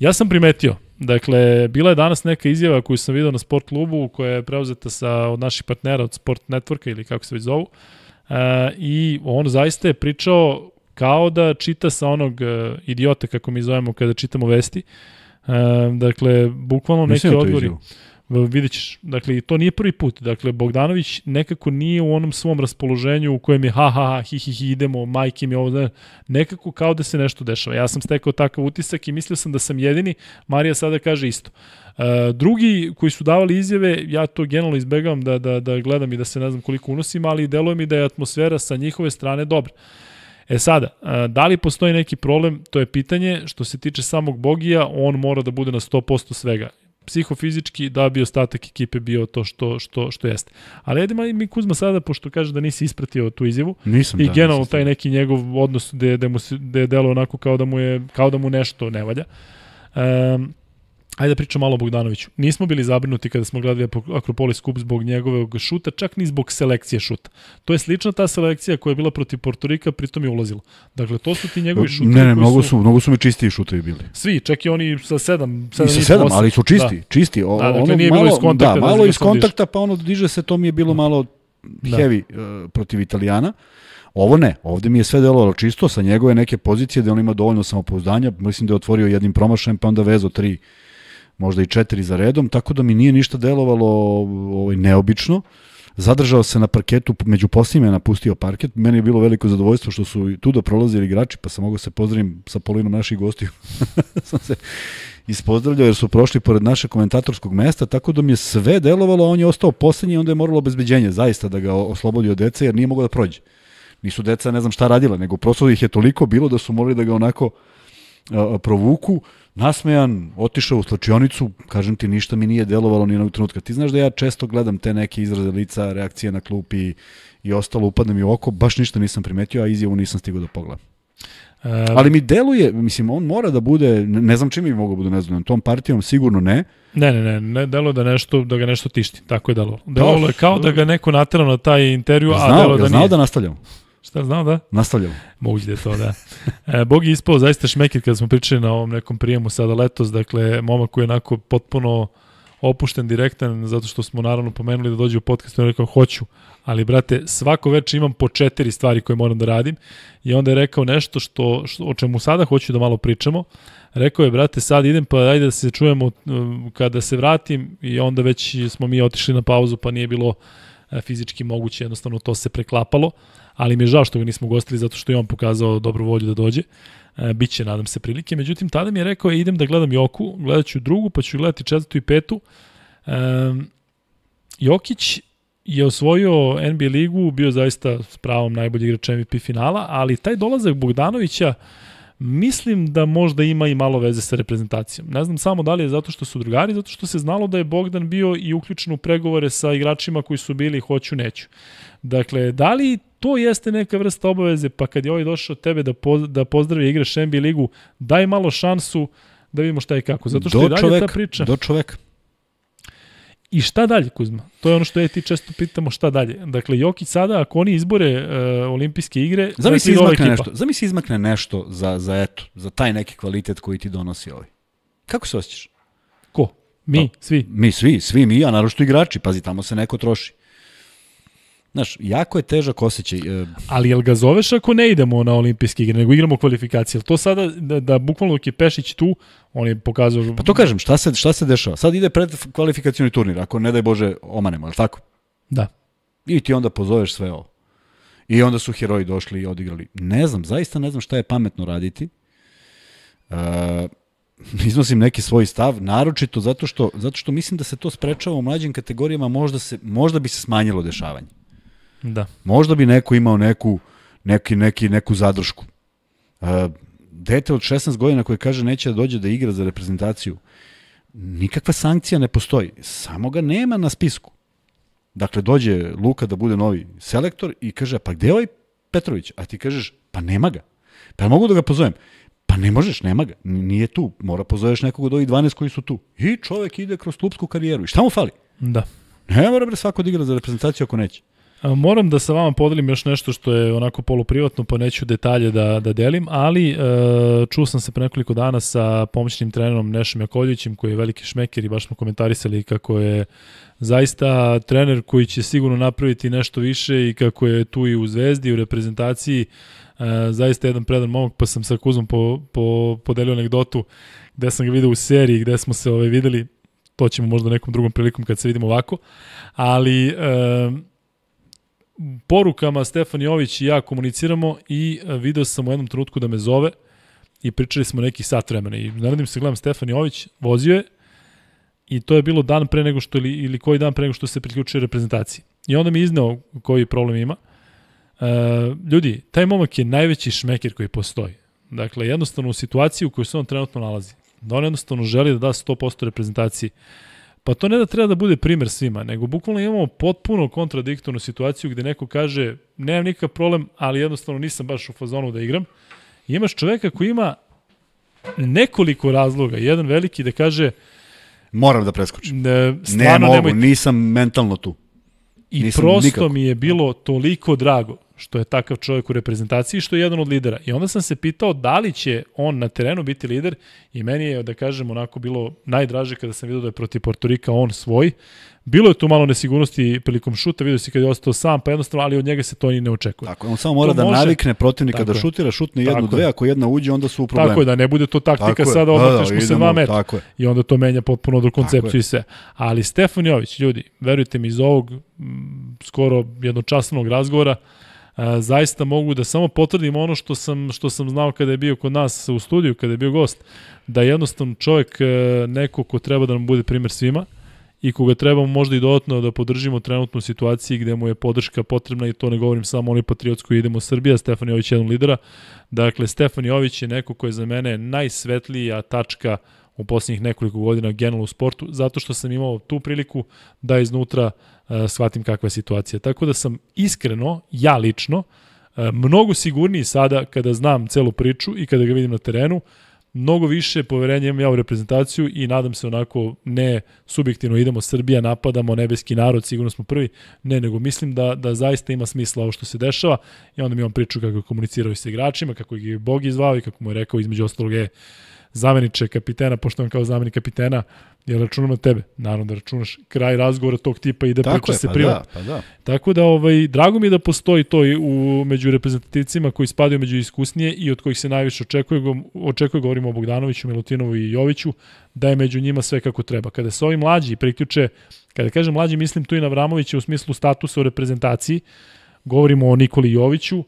Ja sam primetio, dakle, bila je danas neka izjava koju sam video na sport klubu, koja je preuzeta sa, od naših partnera, od sport networka ili kako se već zovu, Uh, i on zaista je pričao Kao da čita sa onog uh, e, idiota, kako mi zovemo kada čitamo vesti. Uh, dakle, bukvalno neki odgovori. Vidjet ćeš, dakle, to nije prvi put. Dakle, Bogdanović nekako nije u onom svom raspoloženju u kojem je ha, ha, ha, hi, hi, hi, idemo, majke mi ovo, nekako kao da se nešto dešava. Ja sam stekao takav utisak i mislio sam da sam jedini, Marija sada kaže isto. Uh, drugi koji su davali izjave, ja to generalno izbegavam da, da, da gledam i da se ne znam koliko unosim, ali deluje mi da je atmosfera sa njihove strane dobra. Uh, E sada, da li postoji neki problem, to je pitanje. Što se tiče samog Bogija, on mora da bude na 100% svega psihofizički da bi ostatak ekipe bio to što, što, što jeste. Ali ajde mi Kuzma sada, pošto kaže da nisi ispratio tu izjavu. Nisam, I da, generalno taj neki njegov odnos gde, gde, mu, gde je delo onako kao da mu, je, kao da mu nešto ne valja. Um, Ajde da pričam malo o Bogdanoviću. Nismo bili zabrinuti kada smo gledali Akropolis Kup zbog njegovog šuta, čak ni zbog selekcije šuta. To je slična ta selekcija koja je bila protiv Portorika, pritom je ulazila. Dakle, to su ti njegovi šutevi. Ne, ne, mnogo su, su, mnogo su mi čistiji šutevi bili. Svi, čak i oni sa sedam. sedam I sa sedam, ali su da. čisti, da. čisti. O, da, dakle, ono, nije malo, bilo iz kontakta. Da, da malo da iz kontakta, diže. pa ono diže se, to mi je bilo da. malo da. heavy uh, protiv Italijana. Ovo ne, ovde mi je sve delovalo čisto, sa njegove neke pozicije da on ima dovoljno samopouzdanja, mislim da je otvorio jednim promašajem, pa onda vezo tri možda i četiri za redom, tako da mi nije ništa delovalo ovaj, neobično. Zadržao se na parketu, među poslijima je napustio parket. Meni je bilo veliko zadovoljstvo što su tu da prolazili igrači, pa sam mogao da se pozdravim sa polinom naših gostiju. sam se ispozdravljao jer su prošli pored naše komentatorskog mesta, tako da mi je sve delovalo, a on je ostao poslednji i onda je moralo obezbeđenje zaista da ga oslobodi od dece jer nije mogao da prođe. Nisu deca ne znam šta radila, nego prosto ih je toliko bilo da su morali da ga onako a, provuku. Uh, nasmejan, otišao u slačionicu, kažem ti, ništa mi nije delovalo ni jednog trenutka. Ti znaš da ja često gledam te neke izraze lica, reakcije na klup i, i ostalo, upadne mi u oko, baš ništa nisam primetio, a izjavu nisam stigao da pogledam. Um, ali mi deluje, mislim, on mora da bude, ne, ne znam čime bi mogao da bude nezadovoljan, tom partijom sigurno ne. Ne, ne, ne, ne delo da, nešto, da ga nešto tišti, tako je delo. Delo je kao da ga neko naterao na taj intervju, ja znao, a delo ja da nije. Znao da nastavljamo. Šta znam, da? Nastavljamo. Moguće da je to, da. E, Bog je ispao zaista šmekit kada smo pričali na ovom nekom prijemu sada letos, dakle, momak koji je onako potpuno opušten, direktan, zato što smo naravno pomenuli da dođe u podcast, on je rekao hoću, ali brate, svako večer imam po četiri stvari koje moram da radim i onda je rekao nešto što, što o čemu sada hoću da malo pričamo, rekao je, brate, sad idem pa ajde da se čujemo um, kada se vratim i onda već smo mi otišli na pauzu pa nije bilo e, fizički moguće, jednostavno to se preklapalo ali mi je žao što ga nismo gostili zato što je on pokazao dobru volju da dođe. E, biće, nadam se, prilike. Međutim, tada mi je rekao, ja e, idem da gledam Joku, gledat ću drugu, pa ću gledati četvrtu i petu. Jokić je osvojio NBA ligu, bio zaista s pravom najbolji igrač MVP finala, ali taj dolazak Bogdanovića mislim da možda ima i malo veze sa reprezentacijom. Ne znam samo da li je zato što su drugari, zato što se znalo da je Bogdan bio i uključen u pregovore sa igračima koji su bili hoću neću. Dakle, da li to jeste neka vrsta obaveze, pa kad je ovaj došao tebe da, poz, da pozdravi igraš NBA ligu, daj malo šansu da vidimo šta je kako. Zato što do je dalje čovek, ta priča. Do čoveka. I šta dalje, Kuzma? To je ono što je ti često pitamo šta dalje. Dakle, Jokić sada, ako oni izbore uh, olimpijske igre... se izmakne, nešto, se izmakne nešto za, za, eto, za taj neki kvalitet koji ti donosi ovaj. Kako se osjećaš? Ko? Mi, pa, svi? Mi, svi, svi mi, a što igrači. Pazi, tamo se neko troši. Znaš, jako je težak osjećaj. E, Ali jel ga zoveš ako ne idemo na olimpijske igre, nego igramo kvalifikacije? Jel to sada, da, da bukvalno dok je Pešić tu, on je pokazao... Pa to kažem, šta se, šta se dešava? Sad ide pred kvalifikacijni turnir, ako ne daj Bože omanemo, je tako? Da. I ti onda pozoveš sve ovo. I onda su heroji došli i odigrali. Ne znam, zaista ne znam šta je pametno raditi. Uh, iznosim neki svoj stav, naročito zato što, zato što mislim da se to sprečava u mlađim kategorijama, možda, se, možda bi se smanjilo dešavanje. Da. Možda bi neko imao neku, neki, neki, neku zadršku. Uh, dete od 16 godina koje kaže neće da dođe da igra za reprezentaciju, nikakva sankcija ne postoji. Samo ga nema na spisku. Dakle, dođe Luka da bude novi selektor i kaže, pa gde je ovaj Petrović? A ti kažeš, pa nema ga. Pa mogu da ga pozovem? Pa ne možeš, nema ga. Nije tu. Mora pozoveš nekog od ovih 12 koji su tu. I čovek ide kroz klubsku karijeru. I šta mu fali? Da. Ne mora bre svako da igra za reprezentaciju ako neće. Moram da sa vama podelim još nešto što je onako poluprivatno, pa neću detalje da, da delim, ali e, čuo sam se pre nekoliko dana sa pomoćnim trenerom Nešem Jakovljevićem, koji je veliki šmeker i baš smo komentarisali kako je zaista trener koji će sigurno napraviti nešto više i kako je tu i u Zvezdi i u reprezentaciji e, zaista jedan predan momak, pa sam sa Kuzom po, po, podelio anegdotu gde sam ga video u seriji, gde smo se ove, ovaj, videli, to ćemo možda nekom drugom prilikom kad se vidimo ovako, ali... E, porukama Stefan Jović i ja komuniciramo i e, video sam u jednom trenutku da me zove i pričali smo neki sat vremena i naredim se gledam Stefan Jović, vozio je i to je bilo dan pre nego što ili, ili koji dan pre nego što se priključio reprezentaciji. I onda mi izneo koji problem ima. E, ljudi, taj momak je najveći šmeker koji postoji. Dakle, jednostavno u situaciji u kojoj se on trenutno nalazi. Da on jednostavno želi da da 100% reprezentaciji. Pa to ne da treba da bude primer svima, nego bukvalno imamo potpuno kontradiktornu situaciju gde neko kaže nemam nikakav problem, ali jednostavno nisam baš u fazonu da igram. I imaš čoveka koji ima nekoliko razloga. Jedan veliki da kaže Moram da preskočim. Ne, ne mogu, nemoj... nisam mentalno tu. I nisam prosto nikako. mi je bilo toliko drago što je takav čovjek u reprezentaciji, što je jedan od lidera. I onda sam se pitao da li će on na terenu biti lider i meni je, da kažem, onako bilo najdraže kada sam vidio da je protiv Portorika on svoj. Bilo je tu malo nesigurnosti prilikom šuta, vidio si kad je ostao sam, pa jednostavno, ali od njega se to i ne očekuje. Tako, on samo mora to da može... navikne protivnika tako da šutira, šutne jednu, dve, ako jedna uđe, onda su u problemu. Tako je, da ne bude to taktika tako sada da, odmah da, da, se dva metra. Tako I onda to menja potpuno do koncepciju i sve. Ali Stefan Jović, ljudi, verujte mi, iz ovog m, skoro jednočasnog razgovora, a, zaista mogu da samo potvrdim ono što sam, što sam znao kada je bio kod nas u studiju, kada je bio gost, da je jednostavno čovjek e, neko ko treba da nam bude primer svima i koga trebamo možda i dodatno da podržimo trenutnu u situaciji gde mu je podrška potrebna i to ne govorim samo oni patriotskoj koji idemo u Srbija, Stefan Jović je jedan lidera. Dakle, Stefan Jović je neko ko je za mene najsvetlija tačka u posljednjih nekoliko godina generalno u sportu, zato što sam imao tu priliku da iznutra uh, shvatim kakva je situacija. Tako da sam iskreno, ja lično, uh, mnogo sigurniji sada kada znam celu priču i kada ga vidim na terenu, mnogo više poverenja imam ja u reprezentaciju i nadam se onako ne subjektivno idemo Srbija, napadamo nebeski narod, sigurno smo prvi. Ne, nego mislim da, da zaista ima smisla ovo što se dešava i onda mi on priču kako je komunicirao i sa igračima, kako je Bog izvao i kako mu je rekao između ostalog je zameniče kapitena, pošto on kao zamenik kapitena uh, Ja računam na tebe. Naravno da računaš kraj razgovora tog tipa ide Tako priča je, se pa privat. Da, pa da. Tako da ovaj, drago mi je da postoji to u, među reprezentativcima koji spadaju među iskusnije i od kojih se najviše očekuje, očekuje govorimo o Bogdanoviću, Milutinovu i Joviću, da je među njima sve kako treba. Kada se ovi mlađi priključe, kada kažem mlađi mislim tu i na Vramovića u smislu statusa u reprezentaciji, govorimo o Nikoli Joviću,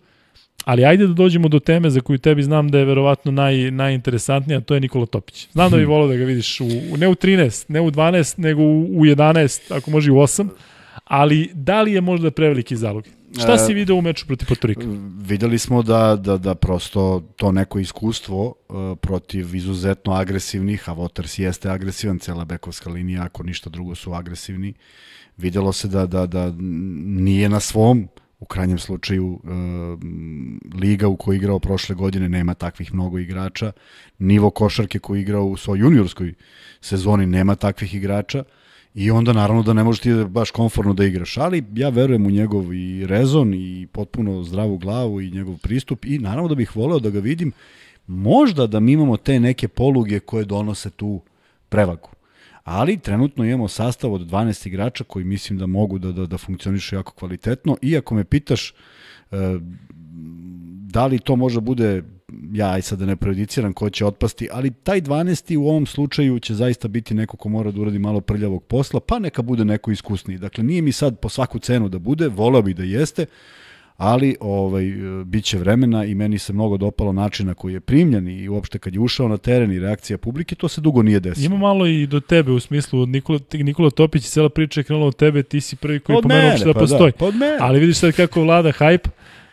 Ali ajde da dođemo do teme za koju tebi znam da je verovatno naj, najinteresantnija, to je Nikola Topić. Znam da bi volao da ga vidiš u, ne u 13, ne u 12, nego u 11, ako može u 8, ali da li je možda preveliki zalog? Šta e, si video u meču protiv Potorika? videli smo da, da, da prosto to neko iskustvo e, protiv izuzetno agresivnih, a Waters jeste agresivan, cela bekovska linija, ako ništa drugo su agresivni. Videlo se da, da, da nije na svom, u krajnjem slučaju e, liga u kojoj igrao prošle godine nema takvih mnogo igrača, nivo košarke koji igrao u svojoj juniorskoj sezoni nema takvih igrača i onda naravno da ne možeš ti da baš konforno da igraš, ali ja verujem u njegov i rezon i potpuno zdravu glavu i njegov pristup i naravno da bih voleo da ga vidim možda da mi imamo te neke poluge koje donose tu prevagu ali trenutno imamo sastav od 12 igrača koji mislim da mogu da, da, da funkcionišu jako kvalitetno i ako me pitaš e, da li to može bude ja i sad da ne prejudiciram ko će otpasti, ali taj 12. u ovom slučaju će zaista biti neko ko mora da uradi malo prljavog posla, pa neka bude neko iskusniji. Dakle, nije mi sad po svaku cenu da bude, voleo bi da jeste, ali ovaj, bit će vremena i meni se mnogo dopalo načina koji je primljen i uopšte kad je ušao na teren i reakcija publike, to se dugo nije desilo. Ima malo i do tebe u smislu, Nikola, Nikola Topić i cela priča je krenula od tebe, ti si prvi koji je pomenuo da pa da, postoji. Da, pa od mene. Ali vidiš sad kako vlada hype,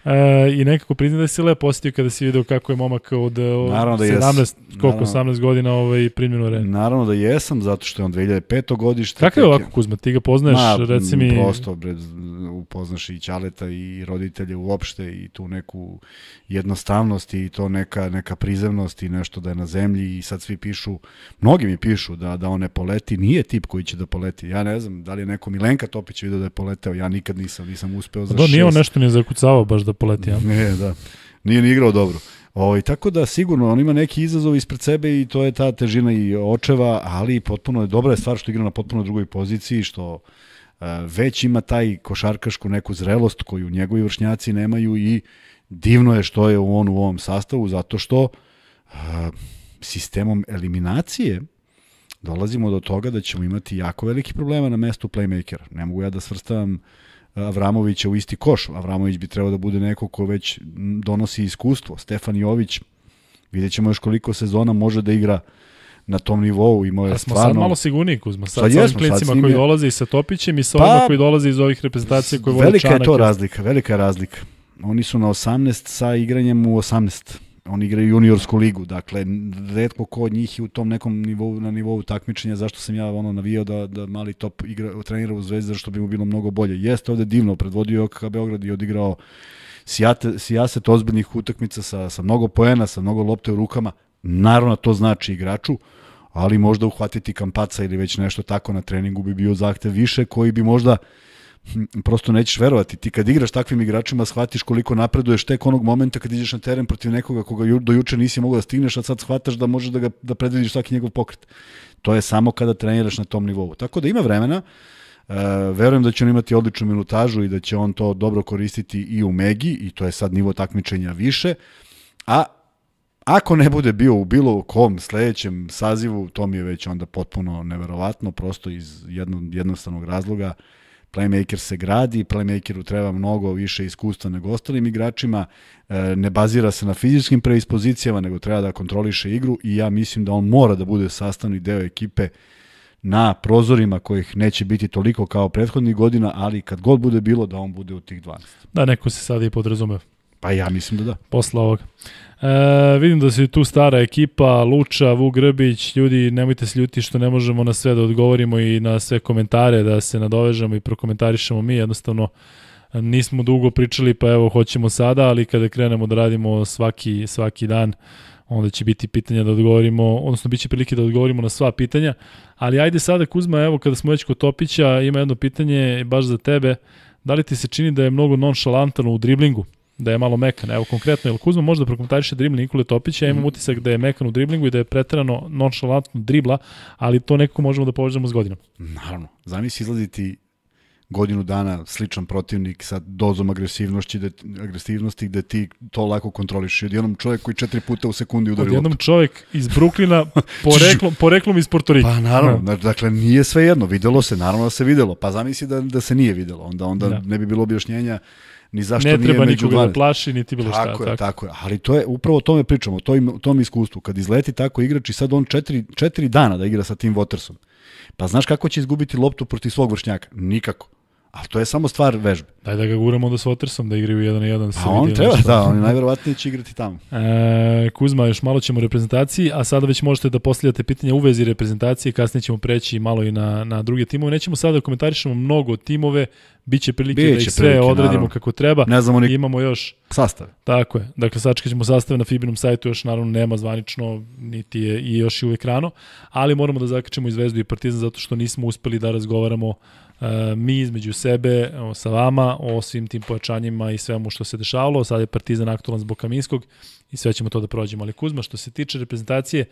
E, I nekako priznam da si lepo osetio kada si video kako je momak od, e, od da 17, koliko, naravno. 18 godina ovaj, primljen u Naravno da jesam, zato što je on 2005. godište. Kako je ovako, Kuzma, ti ga poznaješ, na, reci mi... Prosto, bre, upoznaš i Ćaleta i roditelje uopšte i tu neku jednostavnost i to neka, neka prizemnost i nešto da je na zemlji i sad svi pišu, mnogi mi pišu da, da on ne poleti, nije tip koji će da poleti. Ja ne znam, da li je neko Milenka Topić video da je poleteo, ja nikad nisam, nisam uspeo pa za da, šest. Da, nije on nešto ne zakucavao baš da da poleti, ja? Ne, da. Nije ni igrao dobro. i ovaj, tako da sigurno on ima neki izazov ispred sebe i to je ta težina i očeva, ali potpuno je dobra je stvar što igra na potpuno drugoj poziciji, što uh, već ima taj košarkašku neku zrelost koju njegovi vršnjaci nemaju i divno je što je on u ovom sastavu zato što uh, sistemom eliminacije dolazimo do toga da ćemo imati jako veliki problema na mestu playmakera. Ne mogu ja da svrstavam uh, Avramovića u isti koš. Avramović bi trebao da bude neko ko već donosi iskustvo. Stefan Jović, vidjet ćemo još koliko sezona može da igra na tom nivou i moje stvarno... sad malo sigurniji, Kuzma, sad, sad, jesmo, sa klincima je... koji dolaze i sa Topićem i sa pa, ovima koji dolaze iz ovih reprezentacija koje vole Velika je to razlika, velika je razlika. Oni su na 18 sa igranjem u 18. Oni igraju juniorsku ligu, dakle, redko ko od njih je u tom nekom nivou, na nivou takmičenja, zašto sam ja ono navijao da, da mali top igra, trenira u Zvezdi, zašto bi mu bilo mnogo bolje. Jeste ovde divno, predvodio OKK Beograd i odigrao sijate, sijaset ozbiljnih utakmica sa, sa mnogo poena, sa mnogo lopte u rukama. Naravno, to znači igraču, ali možda uhvatiti kampaca ili već nešto tako na treningu bi bio zahtev više koji bi možda uh, Hm, prosto nećeš verovati. Ti kad igraš takvim igračima shvatiš koliko napreduješ tek onog momenta kad iđeš na teren protiv nekoga koga ju, do juče nisi mogao da stigneš, a sad shvataš da možeš da, ga, da predvidiš svaki njegov pokret. To je samo kada treniraš na tom nivou. Tako da ima vremena, Uh, verujem da će on imati odličnu minutažu i da će on to dobro koristiti i u Megi i to je sad nivo takmičenja više. A ako ne bude bio u bilo kom sledećem sazivu, to mi je već onda potpuno neverovatno, prosto iz jedno, jednostavnog razloga uh, playmaker se gradi, playmakeru treba mnogo više iskustva nego ostalim igračima, e, ne bazira se na fizičkim preispozicijama, nego treba da kontroliše igru i ja mislim da on mora da bude sastavni deo ekipe na prozorima kojih neće biti toliko kao prethodnih godina, ali kad god bude bilo da on bude u tih 12. Da, neko se sad i podrazumeo. Pa ja mislim da da. Posle ovog. E, vidim da se tu stara ekipa, Luča, Vuk Grbić, ljudi nemojte se ljuti što ne možemo na sve da odgovorimo i na sve komentare, da se nadovežemo i prokomentarišemo mi, jednostavno nismo dugo pričali pa evo hoćemo sada, ali kada krenemo da radimo svaki, svaki dan, onda će biti pitanja da odgovorimo, odnosno biće prilike da odgovorimo na sva pitanja, ali ajde sada Kuzma, evo kada smo već kod Topića, ima jedno pitanje baš za tebe, da li ti se čini da je mnogo nonšalantano u driblingu? da je malo mekan. Evo konkretno, jel Kuzma da prokomentariše dribling Nikole Topića, ja imam mm. utisak da je mekan u driblingu i da je pretrano nonšalantno dribla, ali to nekako možemo da povežemo s godinom. Naravno, zamisli izlaziti godinu dana sličan protivnik sa dozom agresivnosti da agresivnosti gde ti to lako kontroliš. Odjednom čovjek koji četiri puta u sekundi udari Odjednom loptu. čovjek iz Bruklina poreklom poreklom iz Portorika. Pa naravno, ja. Da. Znači, dakle nije sve jedno, videlo se, naravno da se videlo. Pa zamisli da da se nije videlo, onda onda da. ne bi bilo objašnjenja ni zašto ne nije među 12. nikoga da plaši, niti bilo tako šta. Je, tako. tako je, ali to je, upravo o tome pričamo, o tom, tom, tom iskustvu. Kad izleti tako igrač i sad on četiri, četiri dana da igra sa tim Watersom, pa znaš kako će izgubiti loptu protiv svog vršnjaka? Nikako. Ali to je samo stvar vežbe. Daj da ga guramo da s Watersom da igraju 1 na 1. A on treba, nešto. da, on je najverovatnije će igrati tamo. E, Kuzma, još malo ćemo reprezentaciji, a sada već možete da postavljate pitanja u vezi reprezentacije, kasnije ćemo preći malo i na, na druge timove. Nećemo sada da komentarišemo mnogo timove, bit će prilike Biće da ih sve prilike, odradimo naravno. kako treba. Ne znamo ni... Imamo još... Sastav. Tako je. Dakle, sačkat ćemo sastave na Fibinom sajtu, još naravno nema zvanično, niti je i još i uvek rano, ali moramo da zakačemo i Zvezdu i Partizan zato što nismo uspeli da razgovaramo E, mi između sebe sa vama o svim tim pojačanjima i svemu što se dešavalo. Sad je Partizan aktualan zbog Kaminskog i sve ćemo to da prođemo. Ali Kuzma, što se tiče reprezentacije,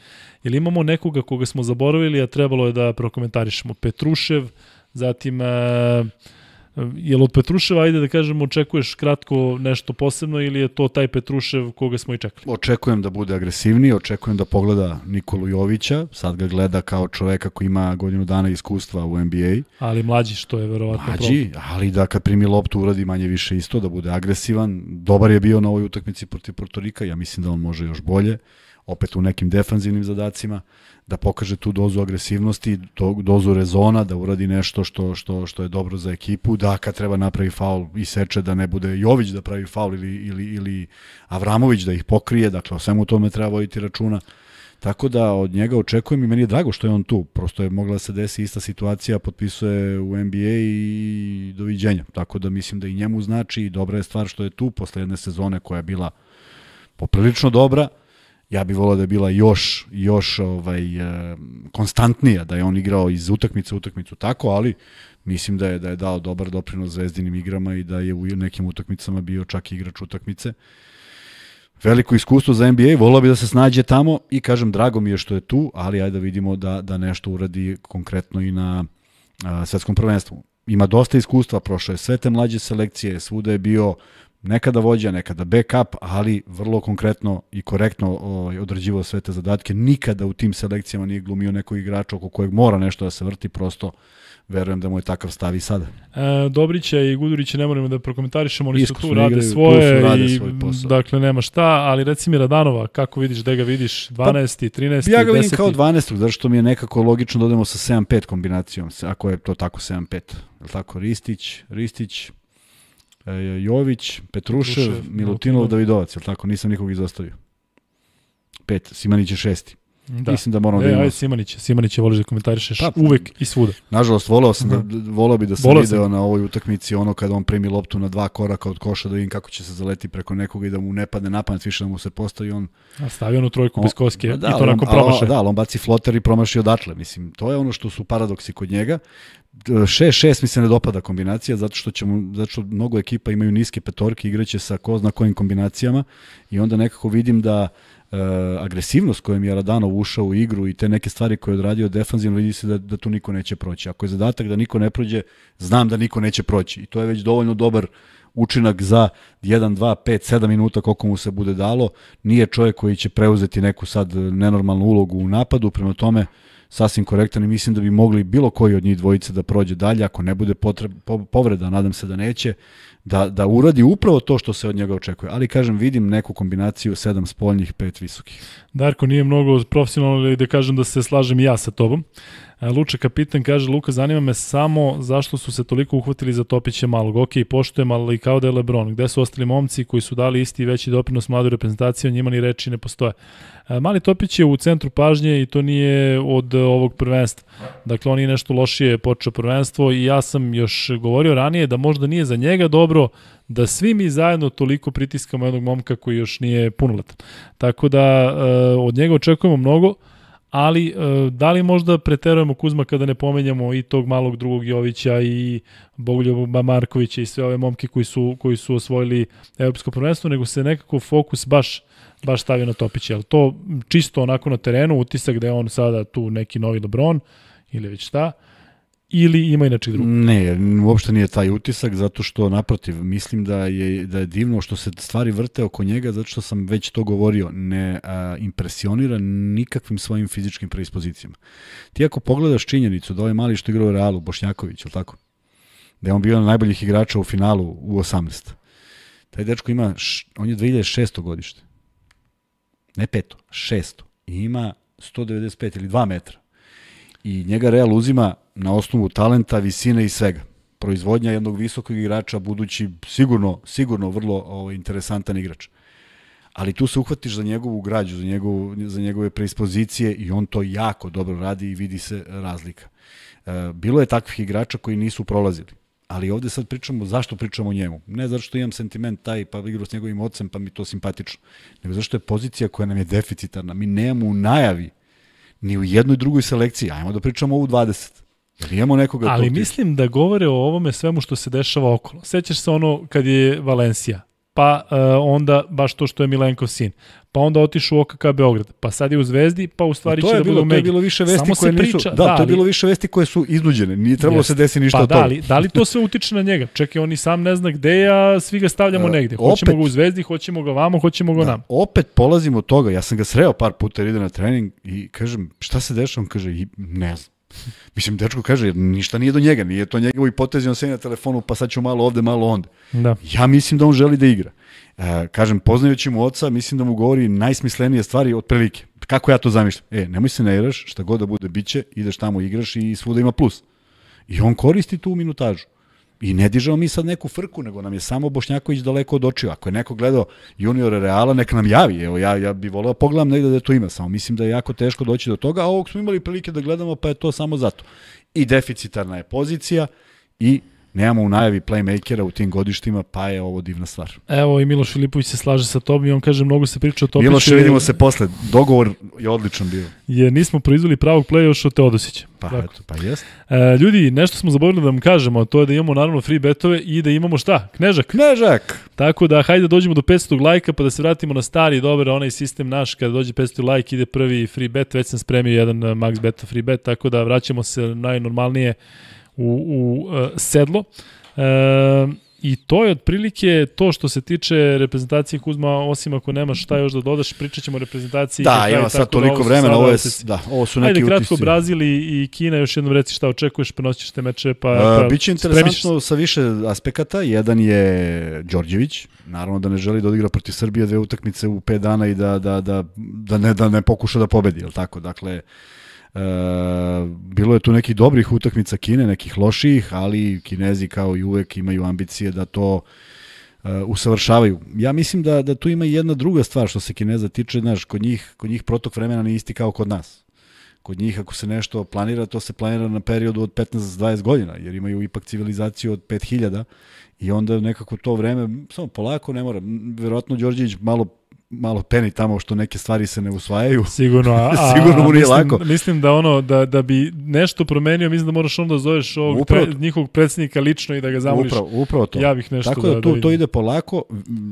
ili imamo nekoga koga smo zaboravili, a trebalo je da prokomentarišemo? Petrušev, zatim... Uh, Jel od Petruševa, ajde da kažemo, očekuješ kratko nešto posebno ili je to taj Petrušev koga smo i čekali? Očekujem da bude agresivniji, očekujem da pogleda Nikolu Jovića, sad ga gleda kao čoveka koji ima godinu dana iskustva u NBA. Ali mlađi što je verovatno Mlađi, problem. ali da kad primi loptu uradi manje više isto, da bude agresivan. Dobar je bio na ovoj utakmici protiv Portorika, ja mislim da on može još bolje. Uh, opet u nekim defanzivnim zadacima, da pokaže tu dozu agresivnosti, do, dozu rezona, da uradi nešto što, što, što je dobro za ekipu, da kad treba napravi faul i seče, da ne bude Jović da pravi faul ili, ili, ili Avramović da ih pokrije, dakle o svemu tome treba voditi računa. Tako da od njega očekujem i meni je drago što je on tu. Prosto je mogla da se desi ista situacija, potpisuje u NBA i doviđenja. Tako da mislim da i njemu znači i dobra je stvar što je tu posle jedne sezone koja je bila poprilično dobra ja bih volao da je bila još, još ovaj, eh, konstantnija, da je on igrao iz utakmice u utakmicu tako, ali mislim da je da je dao dobar doprinos zvezdinim igrama i da je u nekim utakmicama bio čak igrač utakmice. Veliko iskustvo za NBA, volao bi da se snađe tamo i kažem drago mi je što je tu, ali ajde da vidimo da, da nešto uradi konkretno i na a, eh, svetskom prvenstvu. Ima dosta iskustva, prošao je sve te mlađe selekcije, svuda je bio, nekada vođa, nekada backup, ali vrlo konkretno i korektno ovaj, odrađivao sve te zadatke. Nikada u tim selekcijama nije glumio nekog igrača oko kojeg mora nešto da se vrti, prosto verujem da mu je takav stav i sada. E, Dobrića i Gudurića ne moramo da prokomentarišemo, oni Iskusno su tu, igraju, rade svoje, tu rade i, svoj posao. dakle nema šta, ali reci mi Radanova, kako vidiš, da ga vidiš, 12. Pa, 13. Ja ga vidim 10. kao 12. zato što mi je nekako logično da odemo sa 7-5 kombinacijom, ako je to tako 7-5. Je tako? Ristić, Ristić, E, Jović, Petrušev, Petrušev Milutinov, Davidovac, jel tako? Nisam nikog izostavio. Pet, Simanić je šesti. Da. Mislim da moramo e, da imamo. Ajde Simanić, Simanić je voliš da komentarišeš pa, uvek i svuda. Nažalost, voleo sam, da, mhm. voleo bi da sam volao video sam. na ovoj utakmici ono kada on primi loptu na dva koraka od koša da vidim kako će se zaleti preko nekoga i da mu ne padne napanac više da mu se postavi on. A stavi u trojku bez koske da, i to onako promaše. Da, on baci floter i promaši odatle. Mislim, to je ono što su paradoksi kod njega. 6-6 mi se ne dopada kombinacija zato što ćemo zato što mnogo ekipa imaju niske petorke, igraće sa ko zna kojim kombinacijama i onda nekako vidim da e, agresivnost kojom je Radanov ušao u igru i te neke stvari koje je odradio defanzivno vidi se da, da tu niko neće proći. Ako je zadatak da niko ne prođe, znam da niko neće proći i to je već dovoljno dobar učinak za 1, 2, 5, 7 minuta koliko mu se bude dalo. Nije čovjek koji će preuzeti neku sad nenormalnu ulogu u napadu, prema tome sasvim korektan i mislim da bi mogli bilo koji od njih dvojice da prođe dalje, ako ne bude potreb, po, povreda, nadam se da neće, da, da uradi upravo to što se od njega očekuje. Ali kažem, vidim neku kombinaciju sedam spoljnih, pet visokih. Darko, nije mnogo profesionalno, ali da kažem da se slažem ja sa tobom. E, Luče kapitan kaže, Luka, zanima me samo zašto su se toliko uhvatili za Topića malog. Ok, poštujem, ali kao da je Lebron. Gde su ostali momci koji su dali isti i veći doprinos mladoj reprezentaciji, o njima ni reči ne postoje. E, Mali Topić je u centru pažnje i to nije od e, ovog prvenstva. Dakle, on je nešto lošije počeo prvenstvo i ja sam još govorio ranije da možda nije za njega dobro da svi mi zajedno toliko pritiskamo jednog momka koji još nije punoletan. Tako da, od njega očekujemo mnogo ali e, da li možda preterujemo Kuzma kada ne pomenjamo i tog malog drugog Jovića i Bogoljuba Markovića i sve ove momke koji su, koji su osvojili evropsko prvenstvo, nego se nekako fokus baš baš stavio na Topića. ali to čisto onako na terenu, utisak da je on sada tu neki novi Lebron ili već šta, ili ima inače drugo? Ne, uopšte nije taj utisak, zato što naprotiv, mislim da je, da je divno što se stvari vrte oko njega, zato što sam već to govorio, ne a, impresionira nikakvim svojim fizičkim preispozicijama. Ti ako pogledaš činjenicu da ovaj mali što igrao u Realu, Bošnjaković, ili tako? Da je on bio jedan najboljih igrača u finalu u 18. Taj dečko ima, on je 2006. godište. Ne peto, šesto. I ima 195 ili 2 metra i njega Real uzima na osnovu talenta, visine i svega. Proizvodnja jednog visokog igrača, budući sigurno, sigurno vrlo ovaj, interesantan igrač. Ali tu se uhvatiš za njegovu građu, za, njegov, za njegove preispozicije i on to jako dobro radi i vidi se razlika. E, bilo je takvih igrača koji nisu prolazili ali ovde sad pričamo, zašto pričamo o njemu? Ne zato što imam sentiment taj, pa igrao s njegovim ocem, pa mi to simpatično, nego zašto je pozicija koja nam je deficitarna. Mi nemamo u najavi ni u jednoj drugoj selekciji. Ajmo da pričamo ovu 20. Jer imamo nekoga... Ali mislim da govore o ovome svemu što se dešava okolo. Sećaš se ono kad je Valencija pa e, onda baš to što je Milenko sin. Pa onda otišao u OKK Beograd, pa sad je u Zvezdi, pa u stvari će da bilo, bude To je bilo više vesti Samo koje priča, nisu, da, da, to je da, bilo više vesti koje su iznuđene, nije trebalo da jest, se desi ništa pa od da, toga. Da li, da li to sve utiče na njega? Čekaj, on i sam ne zna gde ja, a svi ga stavljamo uh, negde. Hoćemo opet, ga u Zvezdi, hoćemo ga vamo, hoćemo ga da, nam. Opet polazimo od toga, ja sam ga sreo par puta ide na trening i kažem, šta se dešava? On kaže, ne znam Mislim, dečko kaže, jer ništa nije do njega, nije to i potezi, on se na telefonu, pa sad ću malo ovde, malo onda. Da. Ja mislim da on želi da igra. E, kažem, poznajući mu oca, mislim da mu govori najsmislenije stvari od prilike. Kako ja to zamišljam? E, nemoj se igraš, šta god da bude, biće, ideš tamo, igraš i svuda ima plus. I on koristi tu minutažu. I ne dižemo mi sad neku frku, nego nam je samo Bošnjaković daleko od očiju. Ako je neko gledao juniora Reala, nek nam javi. Evo, ja, ja bih voleo pogledam negde da, da to ima, samo mislim da je jako teško doći do toga, a ovog smo imali prilike da gledamo, pa je to samo zato. I deficitarna je pozicija i nemamo u najavi playmakera u tim godištima, pa je ovo divna stvar. Evo i Miloš Filipović se slaže sa tobom i on kaže mnogo se priča o Topiću. Miloš, vidimo se posle. Dogovor je odličan bio. Je, nismo proizveli pravog play još od Teodosića. Pa, Tako. eto, pa jest. E, ljudi, nešto smo zaboravili da vam kažemo, to je da imamo naravno free betove i da imamo šta? Knežak. Knežak! Tako da, hajde da dođemo do 500 lajka pa da se vratimo na stari dobar onaj sistem naš, kada dođe 500 lajka ide prvi free bet, već sam spremio jedan eh, max beta free bet, tako da vraćamo se najnormalnije u, u uh, sedlo. E, I to je otprilike to što se tiče reprezentacije Kuzma, osim ako nemaš šta još da dodaš, pričat ćemo o reprezentaciji. Da, ja sad toliko da, ovo vremena, ovo, je, da, ovo su neki Ajde, utisci. kratko, Brazil i, i Kina, još jednom reci šta očekuješ, prenosiš te meče, pa, e, pa Biće interesantno sa više aspekata, jedan je Đorđević, naravno da ne želi da odigra protiv Srbije dve utakmice u 5 dana i da, da, da, da, ne, da ne pokuša da pobedi, je tako? Dakle, uh, E, bilo je tu nekih dobrih utakmica Kine, nekih loših, ali Kinezi kao i uvek imaju ambicije da to e, usavršavaju. Ja mislim da, da tu ima i jedna druga stvar što se Kineza tiče, znaš, kod njih, kod njih protok vremena nije isti kao kod nas. Kod njih ako se nešto planira, to se planira na periodu od 15-20 godina, jer imaju ipak civilizaciju od 5000 i onda nekako to vreme, samo polako, ne mora, verovatno Đorđević malo malo peni tamo što neke stvari se ne usvajaju. Sigurno, a, a sigurno mu nije mislim, lako. Mislim da ono da da bi nešto promenio, mislim da moraš onda zoveš ovog upravo, pre, njihovog predsjednika lično i da ga zamoliš. Upravo, upravo to. Ja bih nešto Tako da, da to, da to ide polako,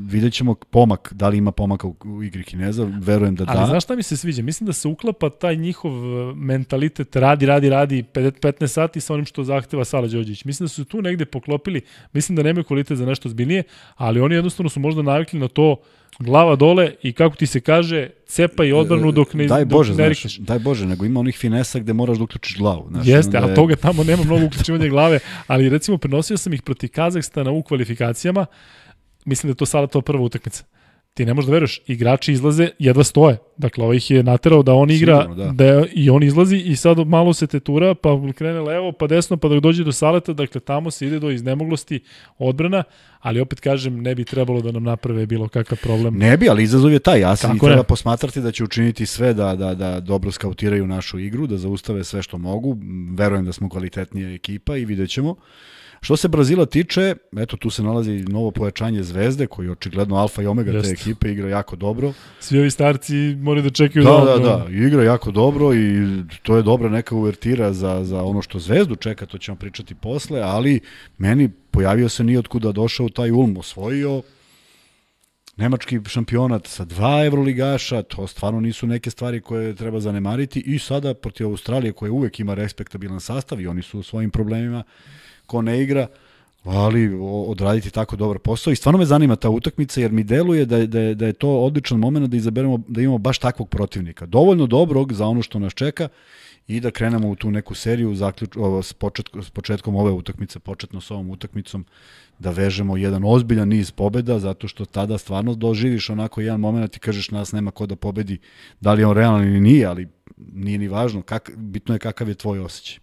videćemo pomak, da li ima pomaka u, u igri Kineza, verujem da Ali da. Ali znaš šta mi se sviđa? Mislim da se uklapa taj njihov e, mentalitet radi, radi, radi 15 sati sa onim što zahteva Sala Đorđević. Mislim da su tu negde poklopili, mislim da nemaju kvalitet za nešto zbiljnije, ali oni jednostavno su možda navikli na to glava dole i kako ti se kaže, cepa i odbranu dok ne daj bože, dok ne znaš, daj bože, nego ima onih finesa gde moraš da uključiš glavu, znaš. Jeste, onda... a toga tamo nema mnogo uključivanja glave, ali recimo prenosio sam ih protiv Kazahstana u kvalifikacijama. Mislim da je to sada to prva utakmica. Uh, ti ne možeš da veruješ, igrači izlaze, jedva stoje. Dakle, ovih ovaj je naterao da on igra Sigurno, da. da. i on izlazi i sad malo se tetura, pa krene levo, pa desno, pa dok dođe do saleta, dakle, tamo se ide do iznemoglosti odbrana, ali opet kažem, ne bi trebalo da nam naprave bilo kakav problem. Ne bi, ali izazov je taj, jasan i treba ne? posmatrati da će učiniti sve da, da, da dobro skautiraju našu igru, da zaustave sve što mogu, verujem da smo kvalitetnija ekipa i vidjet ćemo. Što se Brazila tiče, eto tu se nalazi novo pojačanje Zvezde, koji očigledno alfa i omega Jeste. te ekipe igra jako dobro. Svi ovi starci moraju da čekaju da, Da, da, da, igra jako dobro i to je dobra neka uvertira za, za ono što Zvezdu čeka, to ćemo pričati posle, ali meni pojavio se nije otkuda da došao taj Ulm, osvojio nemački šampionat sa dva evroligaša, to stvarno nisu neke stvari koje treba zanemariti i sada protiv Australije koja uvek ima respektabilan sastav i oni su u svojim problemima ko ne igra, ali odraditi tako dobar posao i stvarno me zanima ta utakmica jer mi deluje da je, da je, da je to odličan moment da izaberemo da imamo baš takvog protivnika. Dovoljno dobrog za ono što nas čeka i da krenemo u tu neku seriju zaključ, o, s, počet, s početkom ove utakmice, početno s ovom utakmicom, da vežemo jedan ozbiljan niz pobeda, zato što tada stvarno doživiš onako jedan moment i kažeš nas nema ko da pobedi, da li je on realan ili nije, ali nije ni važno, kak, bitno je kakav je tvoj osjećaj.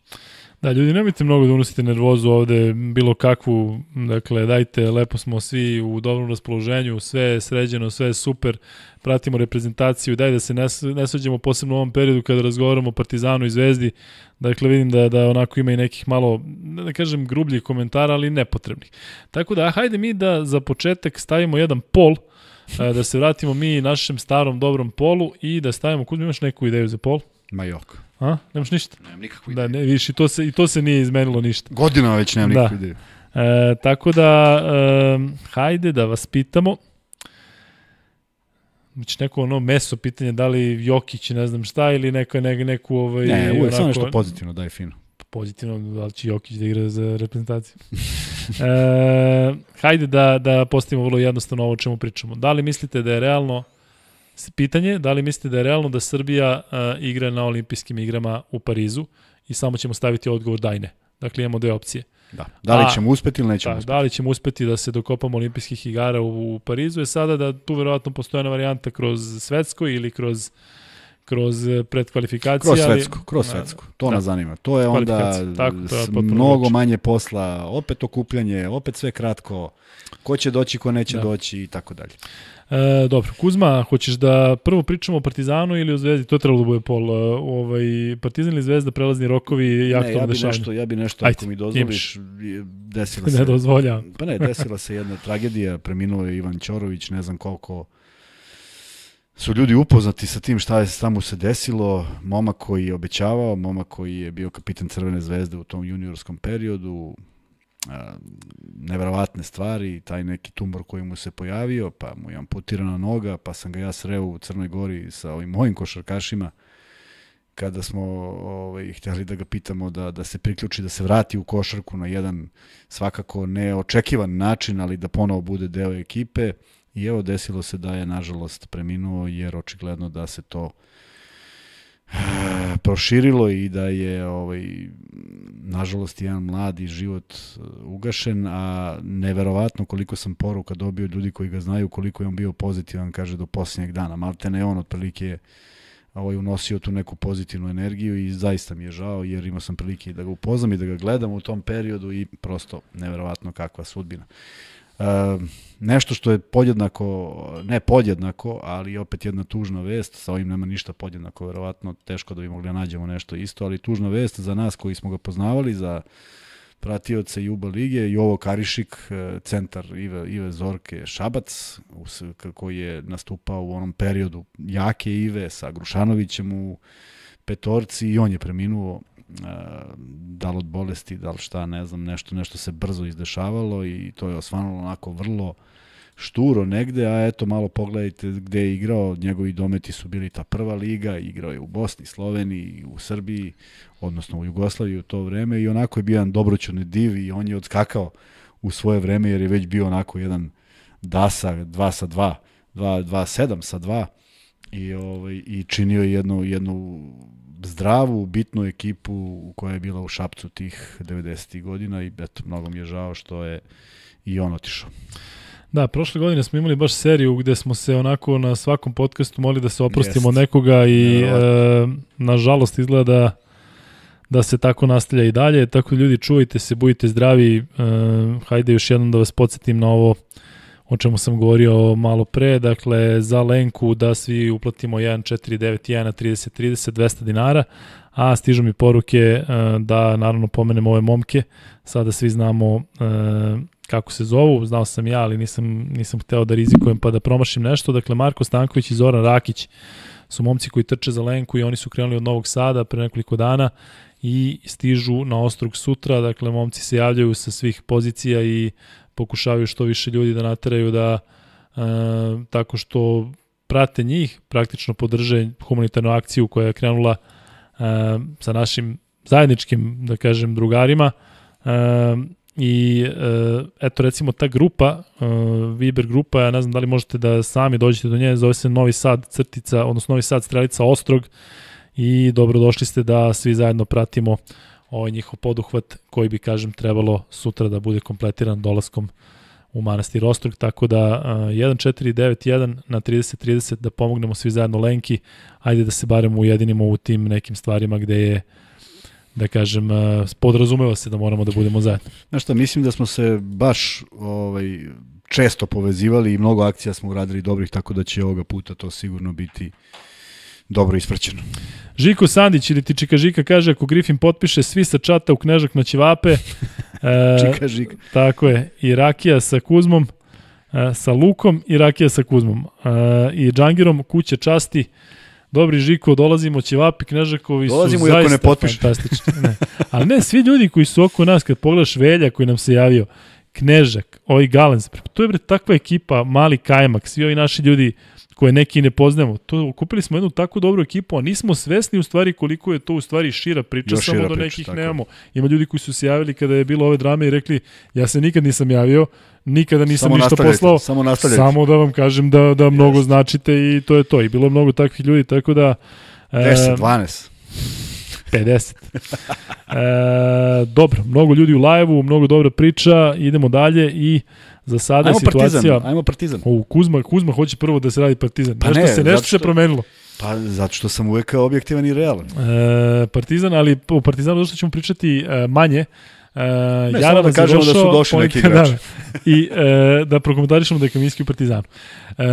Da, ljudi, nemojte mnogo da unosite nervozu ovde, bilo kakvu, dakle, dajte, lepo smo svi u dobrom raspoloženju, sve je sređeno, sve je super, pratimo reprezentaciju, daj da se ne sveđemo posebno u ovom periodu kada razgovaramo o Partizanu i Zvezdi, dakle, vidim da, da onako ima i nekih malo, da kažem, grubljih komentara, ali nepotrebnih. Tako da, hajde mi da za početak stavimo jedan pol, e, da se vratimo mi našem starom dobrom polu i da stavimo, kud imaš neku ideju za pol? Majok. A? Nemaš ništa? Nemam nikakvu da, ideju. Da, ne, više, i to, se, i to se nije izmenilo ništa. Godina već nemam da. nikakvu ideju. E, tako da, e, hajde da vas pitamo. Znači neko ono meso pitanje, da li Jokić ne znam šta ili neko, ne, neku ovaj... Ne, uvek samo nešto pozitivno daj fino. Pozitivno, da li će Jokić da igra za reprezentaciju. e, hajde da, da postavimo vrlo jednostavno ovo o čemu pričamo. Da li mislite da je realno Pitanje, da li mislite da je realno da Srbija uh, igra na olimpijskim igrama u Parizu i samo ćemo staviti odgovor da i ne. Dakle, imamo dve opcije. Da. Da li ćemo uspeti ili nećemo da, uspeti? Da li ćemo uspeti da se dokopamo olimpijskih igara u, u Parizu je sada da tu verovatno postoje na varijanta kroz svetsko ili kroz uh, kroz eh, predkvalifikacije. Kroz svetsku, kroz da. svetsku. To da, nas zanima. To je onda tako, to je mnogo reči. manje posla, opet okupljanje, opet sve kratko, ko će doći, ko neće da. doći i tako dalje. E, dobro, Kuzma, hoćeš da prvo pričamo o Partizanu ili o Zvezdi? To je trebalo da bude pol. Eh, ovaj, Partizan ili Zvezda, prelazni rokovi, jak ne, ja bi dešavanje. nešto, ja bi nešto, Ajde, ako mi dozvoliš, desila se... Ne dozvoljam. Pa ne, desila se jedna tragedija, preminuo je Ivan Ćorović, ne znam koliko su ljudi upoznati sa tim šta je tamo se desilo, moma koji je obećavao, moma koji je bio kapitan Crvene zvezde u tom juniorskom periodu, neverovatne stvari, taj neki tumor koji mu se pojavio, pa mu je amputirana noga, pa sam ga ja sreo u Crnoj Gori sa ovim mojim košarkašima, kada smo ovaj, htjeli da ga pitamo da, da se priključi, da se vrati u košarku na jedan svakako neočekivan način, ali da ponovo bude deo ekipe. I evo desilo se da je nažalost preminuo jer očigledno da se to eh, proširilo i da je ovaj nažalost jedan mladi život eh, ugašen, a neverovatno koliko sam poruka dobio ljudi koji ga znaju koliko je on bio pozitivan, kaže do posljednjeg dana. Maltene ne on otprilike je ovaj, unosio tu neku pozitivnu energiju i zaista mi je žao jer imao sam prilike da ga upoznam i da ga gledam u tom periodu i prosto neverovatno kakva sudbina. Uh, nešto što je podjednako, ne podjednako, ali opet jedna tužna vest, sa ovim nema ništa podjednako, verovatno teško da bi mogli da nađemo nešto isto, ali tužna vest za nas koji smo ga poznavali, za pratioce Juba Lige, Jovo Karišik, e, centar Ive, Ive Zorke Šabac, koji je nastupao u onom periodu jake Ive sa Grušanovićem u petorci i on je preminuo E, da li od bolesti, da li šta, ne znam, nešto, nešto se brzo izdešavalo i to je osvanalo onako vrlo šturo negde, a eto malo pogledajte gde je igrao, njegovi dometi su bili ta prva liga, igrao je u Bosni, Sloveniji, u Srbiji, odnosno u Jugoslaviji u to vreme i onako je bio jedan dobroćurni div i on je odskakao u svoje vreme jer je već bio onako jedan dasa 2 sa 2, 2, dva sedam sa 2 i, ovaj, i činio je jednu, jednu zdravu, bitnu ekipu koja je bila u Šapcu tih 90. godina i eto, mnogo mi je žao što je i on otišao. Da, prošle godine smo imali baš seriju gde smo se onako na svakom podcastu molili da se oprostimo Jest. nekoga i e, nažalost izgleda da, da se tako nastavlja i dalje. Tako da, ljudi čuvajte se, budite zdravi. E, hajde još jednom da vas podsjetim na ovo o čemu sam govorio malo pre, dakle za Lenku da svi uplatimo 9, 1, 30 30 200 dinara, a stižu mi poruke e, da naravno pomenem ove momke, sada svi znamo e, kako se zovu, znao sam ja, ali nisam, nisam hteo da rizikujem pa da promašim nešto, dakle Marko Stanković i Zoran Rakić su momci koji trče za Lenku i oni su krenuli od Novog Sada pre nekoliko dana i stižu na Ostrog sutra, dakle momci se javljaju sa svih pozicija i pokušavaju što više ljudi da nateraju da e, tako što prate njih, praktično podrže humanitarnu akciju koja je krenula e, sa našim zajedničkim, da kažem, drugarima. E, I e, eto recimo ta grupa, e, Viber grupa, ja ne znam da li možete da sami dođete do nje, zove se Novi Sad crtica, odnosno Novi Sad strelica Ostrog i dobrodošli ste da svi zajedno pratimo uh, ovaj njihov poduhvat koji bi, kažem, trebalo sutra da bude kompletiran dolaskom u manastir Ostrog, tako da 1-4-9-1 na 30-30 da pomognemo svi zajedno Lenki, ajde da se barem ujedinimo u tim nekim stvarima gde je da kažem, podrazumeva se da moramo da budemo zajedno. Znaš šta, mislim da smo se baš ovaj, često povezivali i mnogo akcija smo uradili dobrih, tako da će ovoga puta to sigurno biti dobro ispraćeno. Žiko Sandić ili ti Čika Žika kaže ako Griffin potpiše svi sa čata u knežak na ćevape. e, Čika Žika. Tako je. I Rakija sa Kuzmom, e, sa Lukom i Rakija sa Kuzmom. E, I Džangirom kuće časti. Dobri Žiko, dolazimo ćevapi Knežakovi dolazimo su zaista ne potpiše. fantastični. Ne. Ali ne, svi ljudi koji su oko nas, kad pogledaš Velja koji nam se javio, Knežak, ovaj Galens, to je bre takva ekipa, mali Kajmak, svi ovi naši ljudi koje neki ne poznamo. To, kupili smo jednu tako dobru ekipu, a nismo svesni u stvari koliko je to u stvari šira priča, Još samo šira do da nekih priča, tako. Ima ljudi koji su se javili kada je bilo ove drame i rekli, ja se nikad nisam javio, nikada nisam samo ništa poslao, samo, nastavljajte. samo da vam kažem da, da mnogo Jest. značite i to je to. I bilo mnogo takvih ljudi, tako da... 10, 12. 50. e, dobro, mnogo ljudi u live-u, mnogo dobra priča, idemo dalje i Za sada ajmo situacija... Partizan, ajmo Partizan. O, Kuzma, Kuzma hoće prvo da se radi Partizan. Pa nešto ne, se, nešto što, se promenilo. Pa zato što sam uvek objektivan i realan. E, partizan, ali o Partizanu došto ćemo pričati e, manje. Uh, ne, Jara da kažemo da su došli neki igrači. Da, I uh, da prokomentarišemo da je Kaminski u Partizanu. Uh,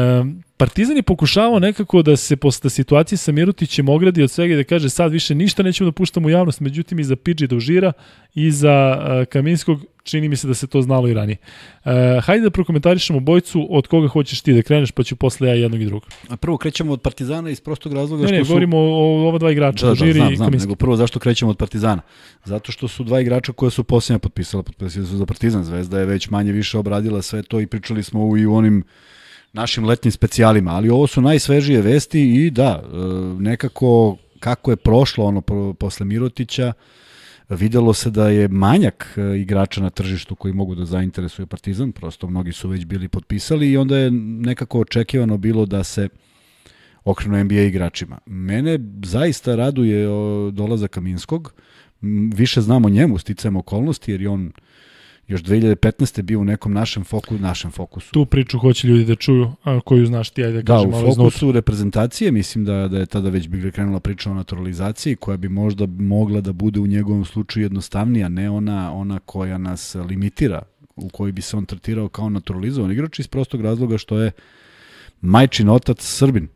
Partizan je pokušavao nekako da se posle situacije sa Mirutićem ogradi od svega i da kaže sad više ništa nećemo da puštamo u javnost, međutim i za Pidži Dožira i za e, Kaminskog čini mi se da se to znalo i ranije. E, hajde da prokomentarišemo bojcu od koga hoćeš ti da kreneš, pa ću posle ja jednog i drugog. A prvo krećemo od Partizana iz prostog razloga ne, što ne, su... Ne, govorimo o, o ova dva igrača, da, Dožiri da, znam, i Kaminski. Znam, nego prvo zašto krećemo od Partizana? Zato što su dva igrača koja su posljednja potpisala, potpisala su za Partizan. Zvezda je već manje više obradila sve to i pričali smo i u onim našim letnim specijalima, ali ovo su najsvežije vesti i da, e, nekako kako je prošlo ono posle Mirotića, videlo se da je manjak e, igrača na tržištu koji mogu da zainteresuje Partizan, prosto mnogi su već bili potpisali i onda je nekako očekivano bilo da se okrenu NBA igračima. Mene zaista raduje dolazak Kaminskog, više znamo njemu sticajem okolnosti jer je on još 2015. bio u nekom našem fokusu. Našem fokusu. Tu priču hoće ljudi da čuju, a koju znaš ti, ajde da kažem. Da, u fokusu reprezentacije, mislim da, da je tada već bi krenula priča o naturalizaciji, koja bi možda mogla da bude u njegovom slučaju jednostavnija, ne ona, ona koja nas limitira, u kojoj bi se on tretirao kao naturalizovan igrač iz prostog razloga što je majčin otac Srbin.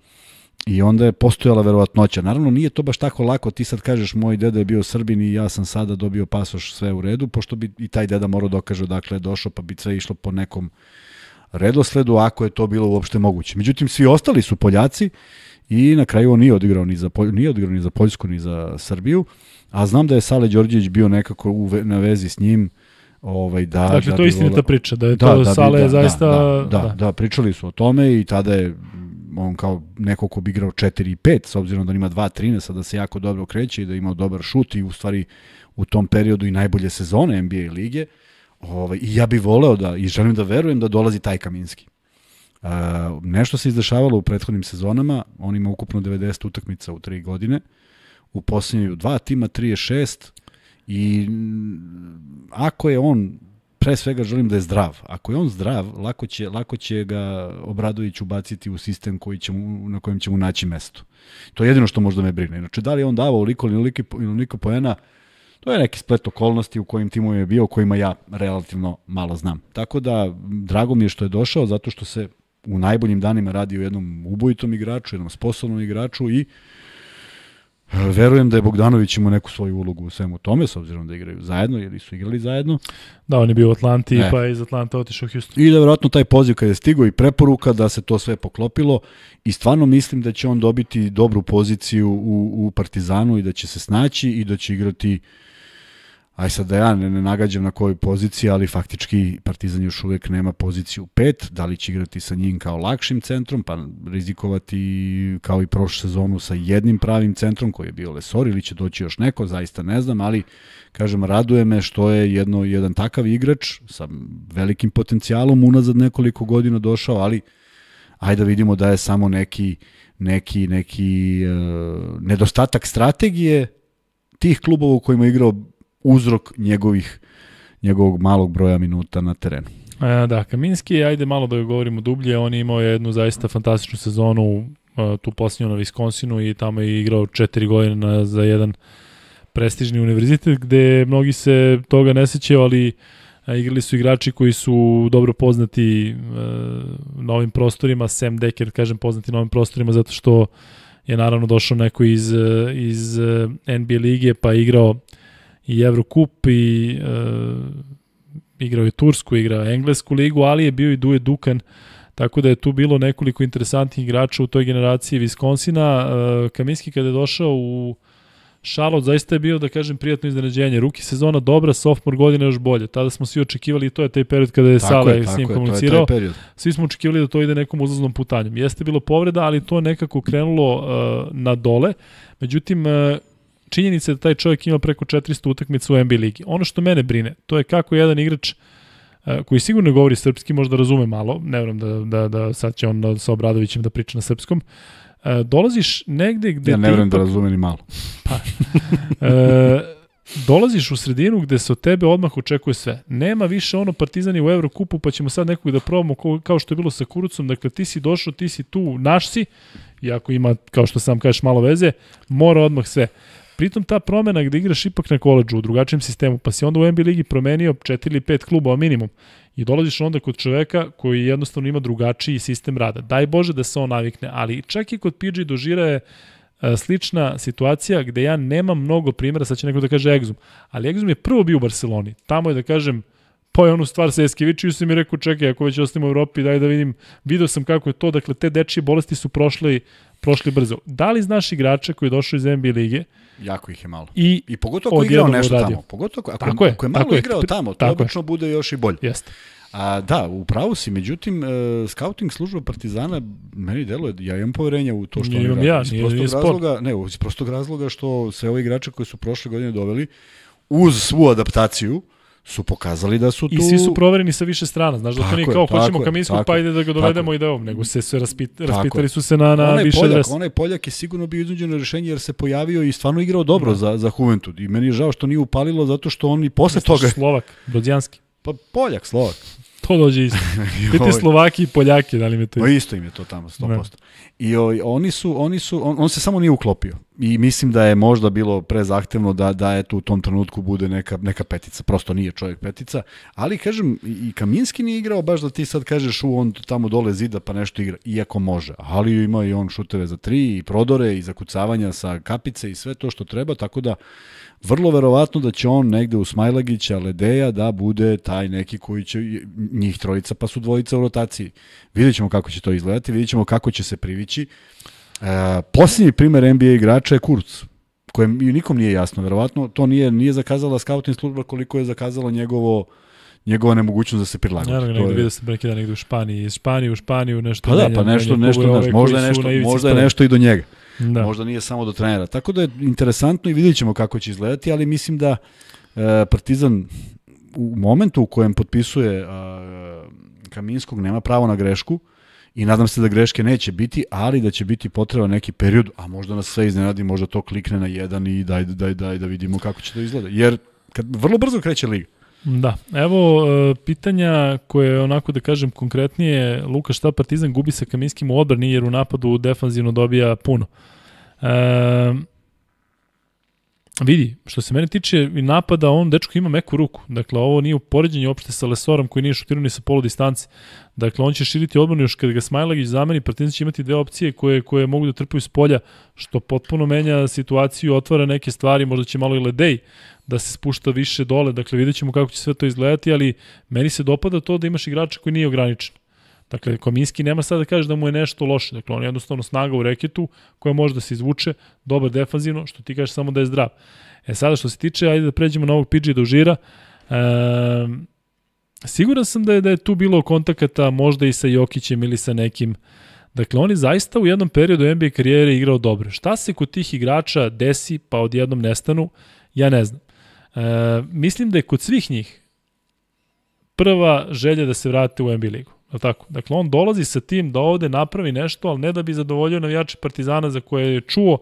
I onda je postojala verovatnoća. Naravno, nije to baš tako lako. Ti sad kažeš, moj deda je bio Srbin i ja sam sada dobio pasoš sve u redu, pošto bi i taj deda morao dokaže da odakle je došao, pa bi sve išlo po nekom redosledu, ako je to bilo uopšte moguće. Međutim, svi ostali su Poljaci i na kraju on nije odigrao ni za, nije odigrao ni za Poljsku, ni za Srbiju, a znam da je Sale Đorđević bio nekako u, na vezi s njim, ovaj da Dakle da to je istinita vola... priča da je da, to da, sale da, da zaista da da, da, da, da pričali su o tome i tada je on kao neko ko bi igrao 4 i 5, s obzirom da on ima 2 13, da se jako dobro kreće i da ima dobar šut i u stvari u tom periodu i najbolje sezone NBA lige. Ovaj, I ja bih voleo da, i želim da verujem da dolazi taj Kaminski. E, nešto se izdešavalo u prethodnim sezonama, on ima ukupno 90 utakmica u 3 godine, u posljednju dva tima 36 i ako je on pre svega želim da je zdrav. Ako je on zdrav, lako će, lako će ga Obradović ubaciti u sistem koji će mu, na kojem će mu naći mesto. To je jedino što možda me brine. Inače, da li je on davao liko ili liko oliko poena, to je neki splet okolnosti u kojim timu je bio, kojima ja relativno malo znam. Tako da, drago mi je što je došao, zato što se u najboljim danima radi o jednom ubojitom igraču, jednom sposobnom igraču i Verujem da je Bogdanović imao neku svoju ulogu u svemu tome, s obzirom da igraju zajedno ili su igrali zajedno. Da, on je bio u Atlanti, e. pa je iz Atlanta otišao u Houston. I da verovatno taj poziv kada je stigao i preporuka da se to sve poklopilo i stvarno mislim da će on dobiti dobru poziciju u, u Partizanu i da će se snaći i da će igrati uh, aj sad da ja ne, ne nagađam na kojoj poziciji, ali faktički Partizan još uvek nema poziciju 5, da li će igrati sa njim kao lakšim centrom, pa rizikovati kao i prošlu sezonu sa jednim pravim centrom koji je bio Lesor ili će doći još neko, zaista ne znam, ali kažem, raduje me što je jedno, jedan takav igrač sa velikim potencijalom unazad nekoliko godina došao, ali ajde da vidimo da je samo neki neki neki e, nedostatak strategije tih klubova u kojima je igrao uzrok njegovih njegovog malog broja minuta na terenu. E, da, Kaminski, ajde malo da govorimo dublje, on je imao jednu zaista fantastičnu sezonu e, tu posljednju na Viskonsinu i tamo je igrao četiri godine za jedan prestižni univerzitet gde mnogi se toga ne sećaju, ali e, igrali su igrači koji su dobro poznati e, na ovim prostorima, Sam Decker, kažem, poznati na ovim prostorima zato što je naravno došao neko iz, iz NBA lige pa igrao i Evrokup i e, igrao je Tursku, igrao je Englesku ligu, ali je bio i Duje Dukan, tako da je tu bilo nekoliko interesantnih igrača u toj generaciji Viskonsina. E, Kaminski kada je došao u Charlotte zaista je bio, da kažem, prijatno iznenađenje. Ruki sezona dobra, sophomore godina još bolje. Tada smo svi očekivali, i to je taj period kada je Sala s njim je, komunicirao, svi smo očekivali da to ide nekom uzlaznom putanjem. Jeste bilo povreda, ali to nekako krenulo uh, na dole. Međutim, uh, činjenica je da taj čovjek ima preko 400 utakmica u NBA ligi. Ono što mene brine, to je kako jedan igrač eh, koji sigurno govori srpski, možda razume malo, ne vjerujem da, da, da sad će on sa Obradovićem da priča na srpskom, eh, dolaziš negde gde... Ja ne vjerujem da razume ni malo. Pa, eh, dolaziš u sredinu gde se od tebe odmah očekuje sve. Nema više ono partizani u Evrokupu pa ćemo sad nekog da probamo kao što je bilo sa Kurucom. Dakle, ti si došao, ti si tu, naš si, iako ima, kao što sam kažeš, malo veze, mora odmah sve. Pritom ta promena gde igraš ipak na koleđu u drugačijem sistemu, pa si onda u NBA ligi promenio 4 ili 5 klubova minimum i dolaziš onda kod čoveka koji jednostavno ima drugačiji sistem rada. Daj Bože da se on navikne, ali čak i kod PG dožira je e, slična situacija gde ja nemam mnogo primjera, sad će neko da kaže Exum, ali Exum je prvo bio u Barceloni, tamo je da kažem pa je onu stvar sa Eskeviću sam mi rekao, čekaj, ako već ostimo u Evropi, daj da vidim, video sam kako je to, dakle, te dečije bolesti su prošle, prošli brzo. Da li znaš igrača koji je došao iz NBA lige? Jako ih je malo. I, I pogotovo ako je igrao nešto radio. tamo. Pogotovo ako, tako je, ako je malo igrao je, tamo, to obično je. bude još i bolje. Jeste. A da, u pravu si, međutim, e, scouting služba Partizana, meni deluje, ja imam poverenja u to što Nijem oni radi. Ja, iz nije, prostog nije razloga, ne, iz prostog razloga što sve ove igrače koje su prošle godine doveli, uz svu adaptaciju, su pokazali da su tu... I svi su provereni sa više strana, znaš, da to nije kao hoćemo Kaminskog pa ide da ga dovedemo i da ovom, nego se sve raspit, raspitali su se na, na onaj više Poljak, Onaj Poljak je sigurno bio iznuđeno rešenje jer se pojavio i stvarno igrao dobro da. za, za Juventud i meni je žao što nije upalilo zato što on i posle toga... Slovak, Brodzijanski. Pa Poljak, Slovak to dođe isto. Biti Slovaki i Poljaki, da li mi to pa isto? No isto im je to tamo, 100%. Ne. Da. I o, oni su, oni su on, on, se samo nije uklopio. I mislim da je možda bilo prezahtevno da, da je tu u tom trenutku bude neka, neka petica. Prosto nije čovjek petica. Ali, kažem, i Kaminski nije igrao baš da ti sad kažeš u on tamo dole zida pa nešto igra. Iako može. Ali ima i on šuteve za tri i prodore i zakucavanja sa kapice i sve to što treba. Tako da, vrlo verovatno da će on negde u Smajlagića, Ledeja da bude taj neki koji će njih trojica pa su dvojica u rotaciji. Vidjet ćemo kako će to izgledati, vidjet ćemo kako će se privići. E, posljednji primer NBA igrača je Kurc kojem nikom nije jasno, verovatno to nije nije zakazala scouting služba koliko je zakazala njegovo njegova nemogućnost da se prilagodi. Naravno, negde vidio da sam neki dan negde u Španiji, iz Španije u Španiju nešto. Pa da, pa nešto, nešto, nešto, možda je nešto, možda je nešto i do njega. Da. Možda nije samo do trenera. Tako da je interesantno i vidjet ćemo kako će izgledati, ali mislim da e, Partizan u momentu u kojem potpisuje e, Kaminskog nema pravo na grešku i nadam se da greške neće biti, ali da će biti potreban neki period, a možda nas sve iznenadi, možda to klikne na jedan i daj, daj, daj, da vidimo kako će to izgledati. Jer kad vrlo brzo kreće liga. Da, evo e, pitanja koje je onako da kažem konkretnije, Luka šta Partizan gubi sa Kaminskim u odbrani jer u napadu defanzivno dobija puno. E, vidi, što se mene tiče napada, on dečko ima meku ruku. Dakle, ovo nije u poređenju opšte sa Lesorom koji nije šutirao ni sa polu distance. Dakle, on će širiti odbranu još kada ga Smajlagić zameni, Partizan će imati dve opcije koje, koje mogu da trpaju s polja, što potpuno menja situaciju, otvara neke stvari, možda će malo i Ledej da se spušta više dole, dakle vidjet ćemo kako će sve to izgledati, ali meni se dopada to da imaš igrača koji nije ograničen. Dakle, Kominski nema sada da kaže da mu je nešto loše. Dakle, on je jednostavno snaga u reketu koja može da se izvuče, dobar defanzivno, što ti kažeš samo da je zdrav. E sada što se tiče, ajde da pređemo na ovog PG Dožira. Da e, siguran sam da je, da je tu bilo kontakata možda i sa Jokićem ili sa nekim. Dakle, on je zaista u jednom periodu NBA karijere igrao dobro. Šta se kod tih igrača desi pa odjednom nestanu, ja ne znam. E, mislim da je kod svih njih prva želja da se vrate u NBA ligu. Al tako? Dakle, on dolazi sa tim da ovde napravi nešto, ali ne da bi zadovoljio navijače Partizana za koje je čuo,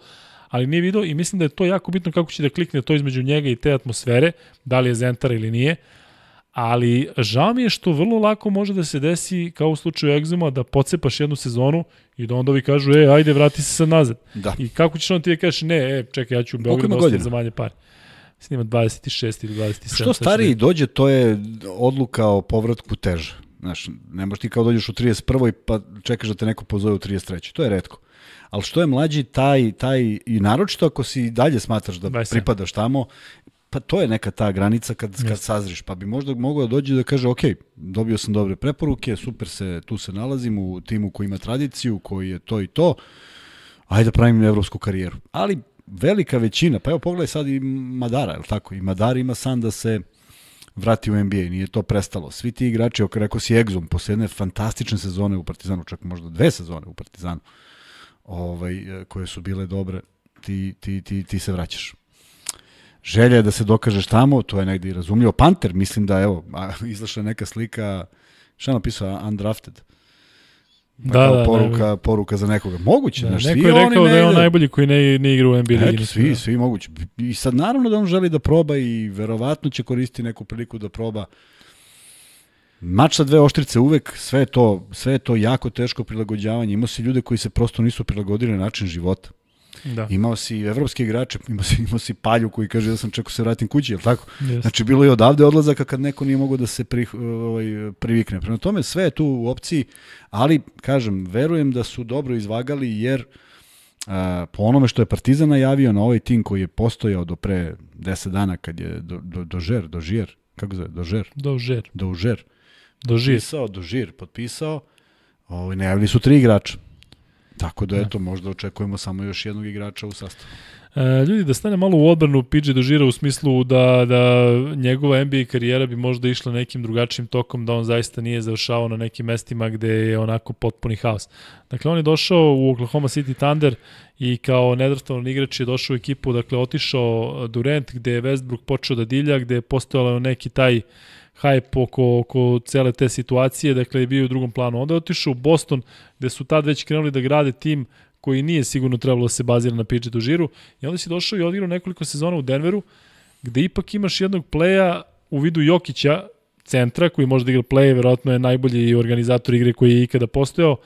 ali nije video i mislim da je to jako bitno kako će da klikne to između njega i te atmosfere, da li je Zentar ili nije. Ali žao mi je što vrlo lako može da se desi, kao u slučaju egzema, da pocepaš jednu sezonu i da onda ovi kažu, ej, ajde, vrati se sad nazad. Da. I kako ćeš on ti da kažeš, ne, e, čekaj, ja ću u Beogradu da ostati za manje pare mislim ima 26 ili 27. Što stariji dođe, to je odluka o povratku teže. Znaš, ne možeš ti kao dođeš u 31. pa čekaš da te neko pozove u 33. To je redko. Ali što je mlađi, taj, taj i naročito ako si dalje smatraš da 27. pripadaš tamo, pa to je neka ta granica kad, kad sazriš. Pa bi možda mogao da dođe da kaže, ok, dobio sam dobre preporuke, super se, tu se nalazim u timu koji ima tradiciju, koji je to i to, ajde da pravim evropsku karijeru. Ali velika većina, pa evo pogledaj sad i Madara, je tako? I Madara ima san da se vrati u NBA, nije to prestalo. Svi ti igrači, ok, rekao si Exum, posljedne fantastične sezone u Partizanu, čak možda dve sezone u Partizanu, ovaj, e, koje su bile dobre, ti, ti, ti, ti se vraćaš. Želja je da se dokažeš tamo, to je negdje i razumljivo. Panter, mislim da, evo, izašla neka slika, šta je napisao, undrafted. Uh, Pa da, kao da, da, da poruka, da, da, poruka za nekoga. Moguće, da, znaš, neko je rekao da je on najbolji koji ne, ne igra u NBA ligi. Eto, svi, da. svi moguće. I sad naravno da on želi da proba i verovatno će koristiti neku priliku da proba. Mač sa dve oštrice uvek, sve je to, sve je to jako teško prilagođavanje. Ima se ljude koji se prosto nisu prilagodili na način života. Da. Imao si evropske igrače, imao si, imao si Palju koji kaže da sam čekao da se vratim kući, je li tako? Yes. Znači, bilo je odavde odlazaka kad neko nije mogao da se pri, ovaj, privikne. Prema tome, sve je tu u opciji, ali, kažem, verujem da su dobro izvagali jer a, po onome što je Partizan najavio na ovaj tim koji je postojao do pre 10 dana kad je do, do, dožer, žer, kako zove, dožer? Dožer. Dožer. žir. Potpisao, žir, potpisao. Ovaj, najavili su tri igrača. Tako da, da, eto, možda očekujemo samo još jednog igrača u sastavu. E, ljudi, da stane malo u odbranu PJ Dožira u smislu da, da njegova NBA karijera bi možda išla nekim drugačijim tokom, da on zaista nije završavao na nekim mestima gde je onako potpuni haos. Dakle, on je došao u Oklahoma City Thunder i kao nedraftovan igrač je došao u ekipu, dakle, otišao Durant, gde je Westbrook počeo da dilja, gde je postojalo neki taj uh, hype oko, oko cele te situacije, dakle je bio u drugom planu. Onda je otišao u Boston, gde su tad već krenuli da grade tim koji nije sigurno trebalo da se bazira na Pidgetu Žiru, i onda si došao i odigrao nekoliko sezona u Denveru, gde ipak imaš jednog pleja u vidu Jokića, centra, koji može da igra pleje, verovatno je najbolji organizator igre koji je ikada postojao,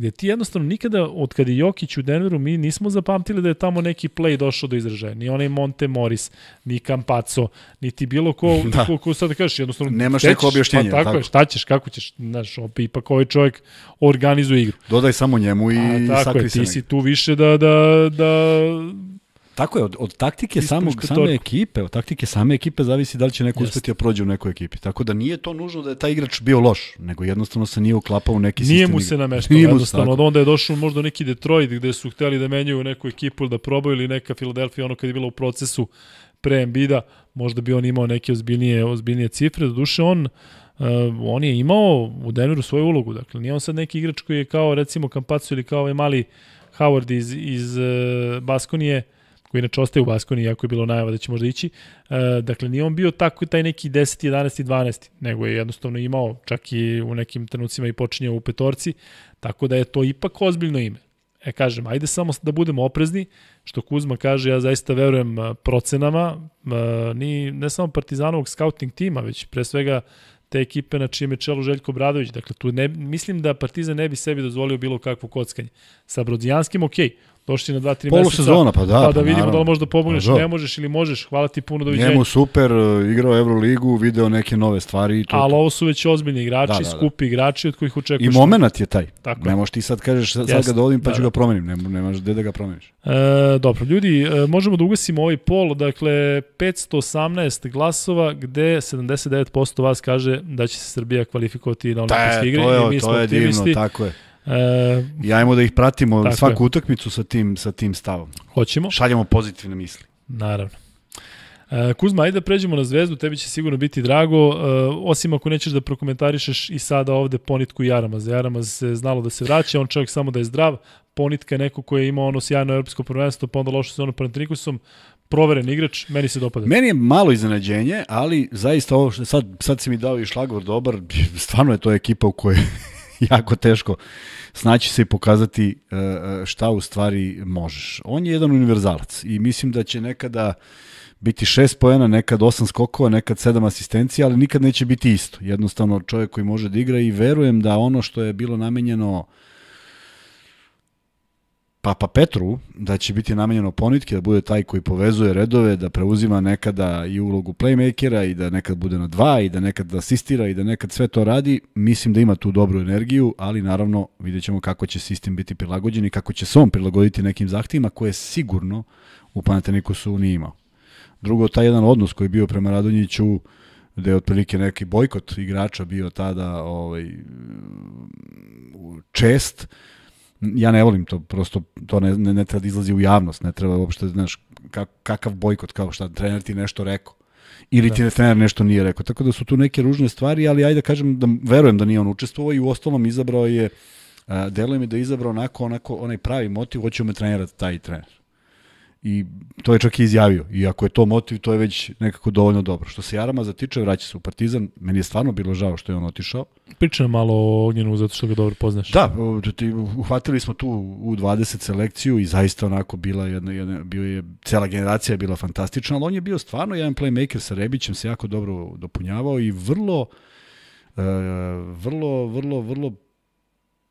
gde ti jednostavno nikada, od kada je Jokić u Denveru, mi nismo zapamtili da je tamo neki play došao do izražaja. Ni onaj Monte Morris, ni Campazzo, ti bilo ko, da. ko, ko sad da kažeš, jednostavno... Nemaš neko objašnjenje. Pa, tako, tako, je, šta ćeš, kako ćeš, znaš, opet ipak ovaj čovjek organizuje igru. Dodaj samo njemu i A, tako sakri je, ti si tu više da, da, da Tako je, od, od taktike samog, same torku. ekipe, od taktike same ekipe zavisi da li će neko uspeti da prođe u nekoj ekipi. Tako da nije to nužno da je taj igrač bio loš, nego jednostavno se nije uklapao u neki nije sistem. Nije mu se nameštao, jednostavno. Od onda je došao možda neki Detroit gde su hteli da menjaju neku ekipu ili da probaju ili neka Filadelfija, ono kad je bila u procesu pre Embida, možda bi on imao neke ozbiljnije, ozbiljnije cifre. Do duše on Uh, on je imao u Denveru svoju ulogu, dakle nije on sad neki igrač koji je kao recimo Kampacu ili kao ovaj mali Howard iz, iz uh, Baskonije uh, koji inače ostaje u Baskoni, iako je bilo najava da će možda ići. E, dakle, nije on bio tako taj neki 10, 11 12, nego je jednostavno imao, čak i u nekim trenucima i počinjao u petorci, tako da je to ipak ozbiljno ime. E, kažem, ajde samo da budemo oprezni, što Kuzma kaže, ja zaista verujem e, procenama, e, ni, ne samo Partizanovog scouting tima, već pre svega te ekipe na čijem je čelu Željko Bradović. Dakle, tu ne, mislim da Partizan ne bi sebi dozvolio bilo kakvo kockanje. Sa Brodijanskim, okej, okay došli na 2-3 meseca. sezona, pa da. Pa da pa vidimo naravno. da li možda pomogneš, pa da. ne možeš ili možeš. Hvala ti puno, doviđenja. Njemu super, uh, igrao Euroligu, video neke nove stvari. I to, Ali ovo su već ozbiljni igrači, da, da, da. skupi igrači od kojih očekuješ. I moment je taj. Tako. Ne možeš ti sad kažeš, sad Jasne, ga dovodim pa da, ću ga da. promenim. Ne, nemaš gde da ga promeniš. E, dobro, ljudi, e, možemo da ugasimo ovaj pol. Dakle, 518 glasova gde 79% vas kaže da će se Srbija kvalifikovati na pa olimpijske igre. To je, to je, to to je divno, tako je. E, ja ajmo da ih pratimo tako svaku je. utakmicu sa tim, sa tim stavom. Hoćemo. Šaljamo pozitivne misli. Naravno. E, Kuzma, ajde da pređemo na zvezdu, tebi će sigurno biti drago, e, osim ako nećeš da prokomentarišeš i sada ovde ponitku Jaramaz. Jaramaz se znalo da se vraća, on čovjek samo da je zdrav, ponitka je neko koji je imao ono sjajno evropsko prvenstvo, pa onda lošu sezonu pred Trikusom, proveren igrač, meni se dopada. Meni je malo iznenađenje, ali zaista ovo što sad, sad si mi dao i šlagor dobar, stvarno je to ekipa u kojoj jako teško snaći se i pokazati e, e, šta u stvari možeš. On je jedan univerzalac i mislim da će nekada biti šest poena, nekad osam skokova, nekad sedam asistencija, ali nikad neće biti isto. Jednostavno čovjek koji može da igra i verujem da ono što je bilo namenjeno uh, Papa Petru da će biti namenjeno ponitke, da bude taj koji povezuje redove, da preuzima nekada i ulogu playmakera i da nekad bude na dva i da nekad asistira i da nekad sve to radi, mislim da ima tu dobru energiju, ali naravno vidjet ćemo kako će sistem biti prilagođen i kako će se on prilagoditi nekim zahtjevima koje sigurno u su nije imao. Drugo, taj jedan odnos koji je bio prema Radonjiću, da je otprilike neki bojkot igrača bio tada ovaj, čest, ja ne volim to, prosto to ne, ne, ne treba da izlazi u javnost, ne treba uopšte, znaš, kak, kakav bojkot, kao šta, trener ti nešto rekao. Ili da. ti ne trener nešto nije rekao. Tako da su tu neke ružne stvari, ali ajde da kažem da verujem da nije on učestvovao i u ostalom izabrao je, deluje mi da je izabrao onako, onako, onaj pravi motiv, hoću me trenerati taj trener. I to je čak i izjavio. I ako je to motiv, to je već nekako dovoljno dobro. Što se Jarama zatiče, vraća se u Partizan. Meni je stvarno bilo žao što je on otišao. Priča malo o Ognjenu zato što ga dobro poznaš. Da, da ti, uhvatili smo tu u 20 selekciju i zaista onako bila jedna, jedna bio je, cela generacija je bila fantastična, ali on je bio stvarno jedan playmaker sa Rebićem, se jako dobro dopunjavao i vrlo, e, vrlo, vrlo, vrlo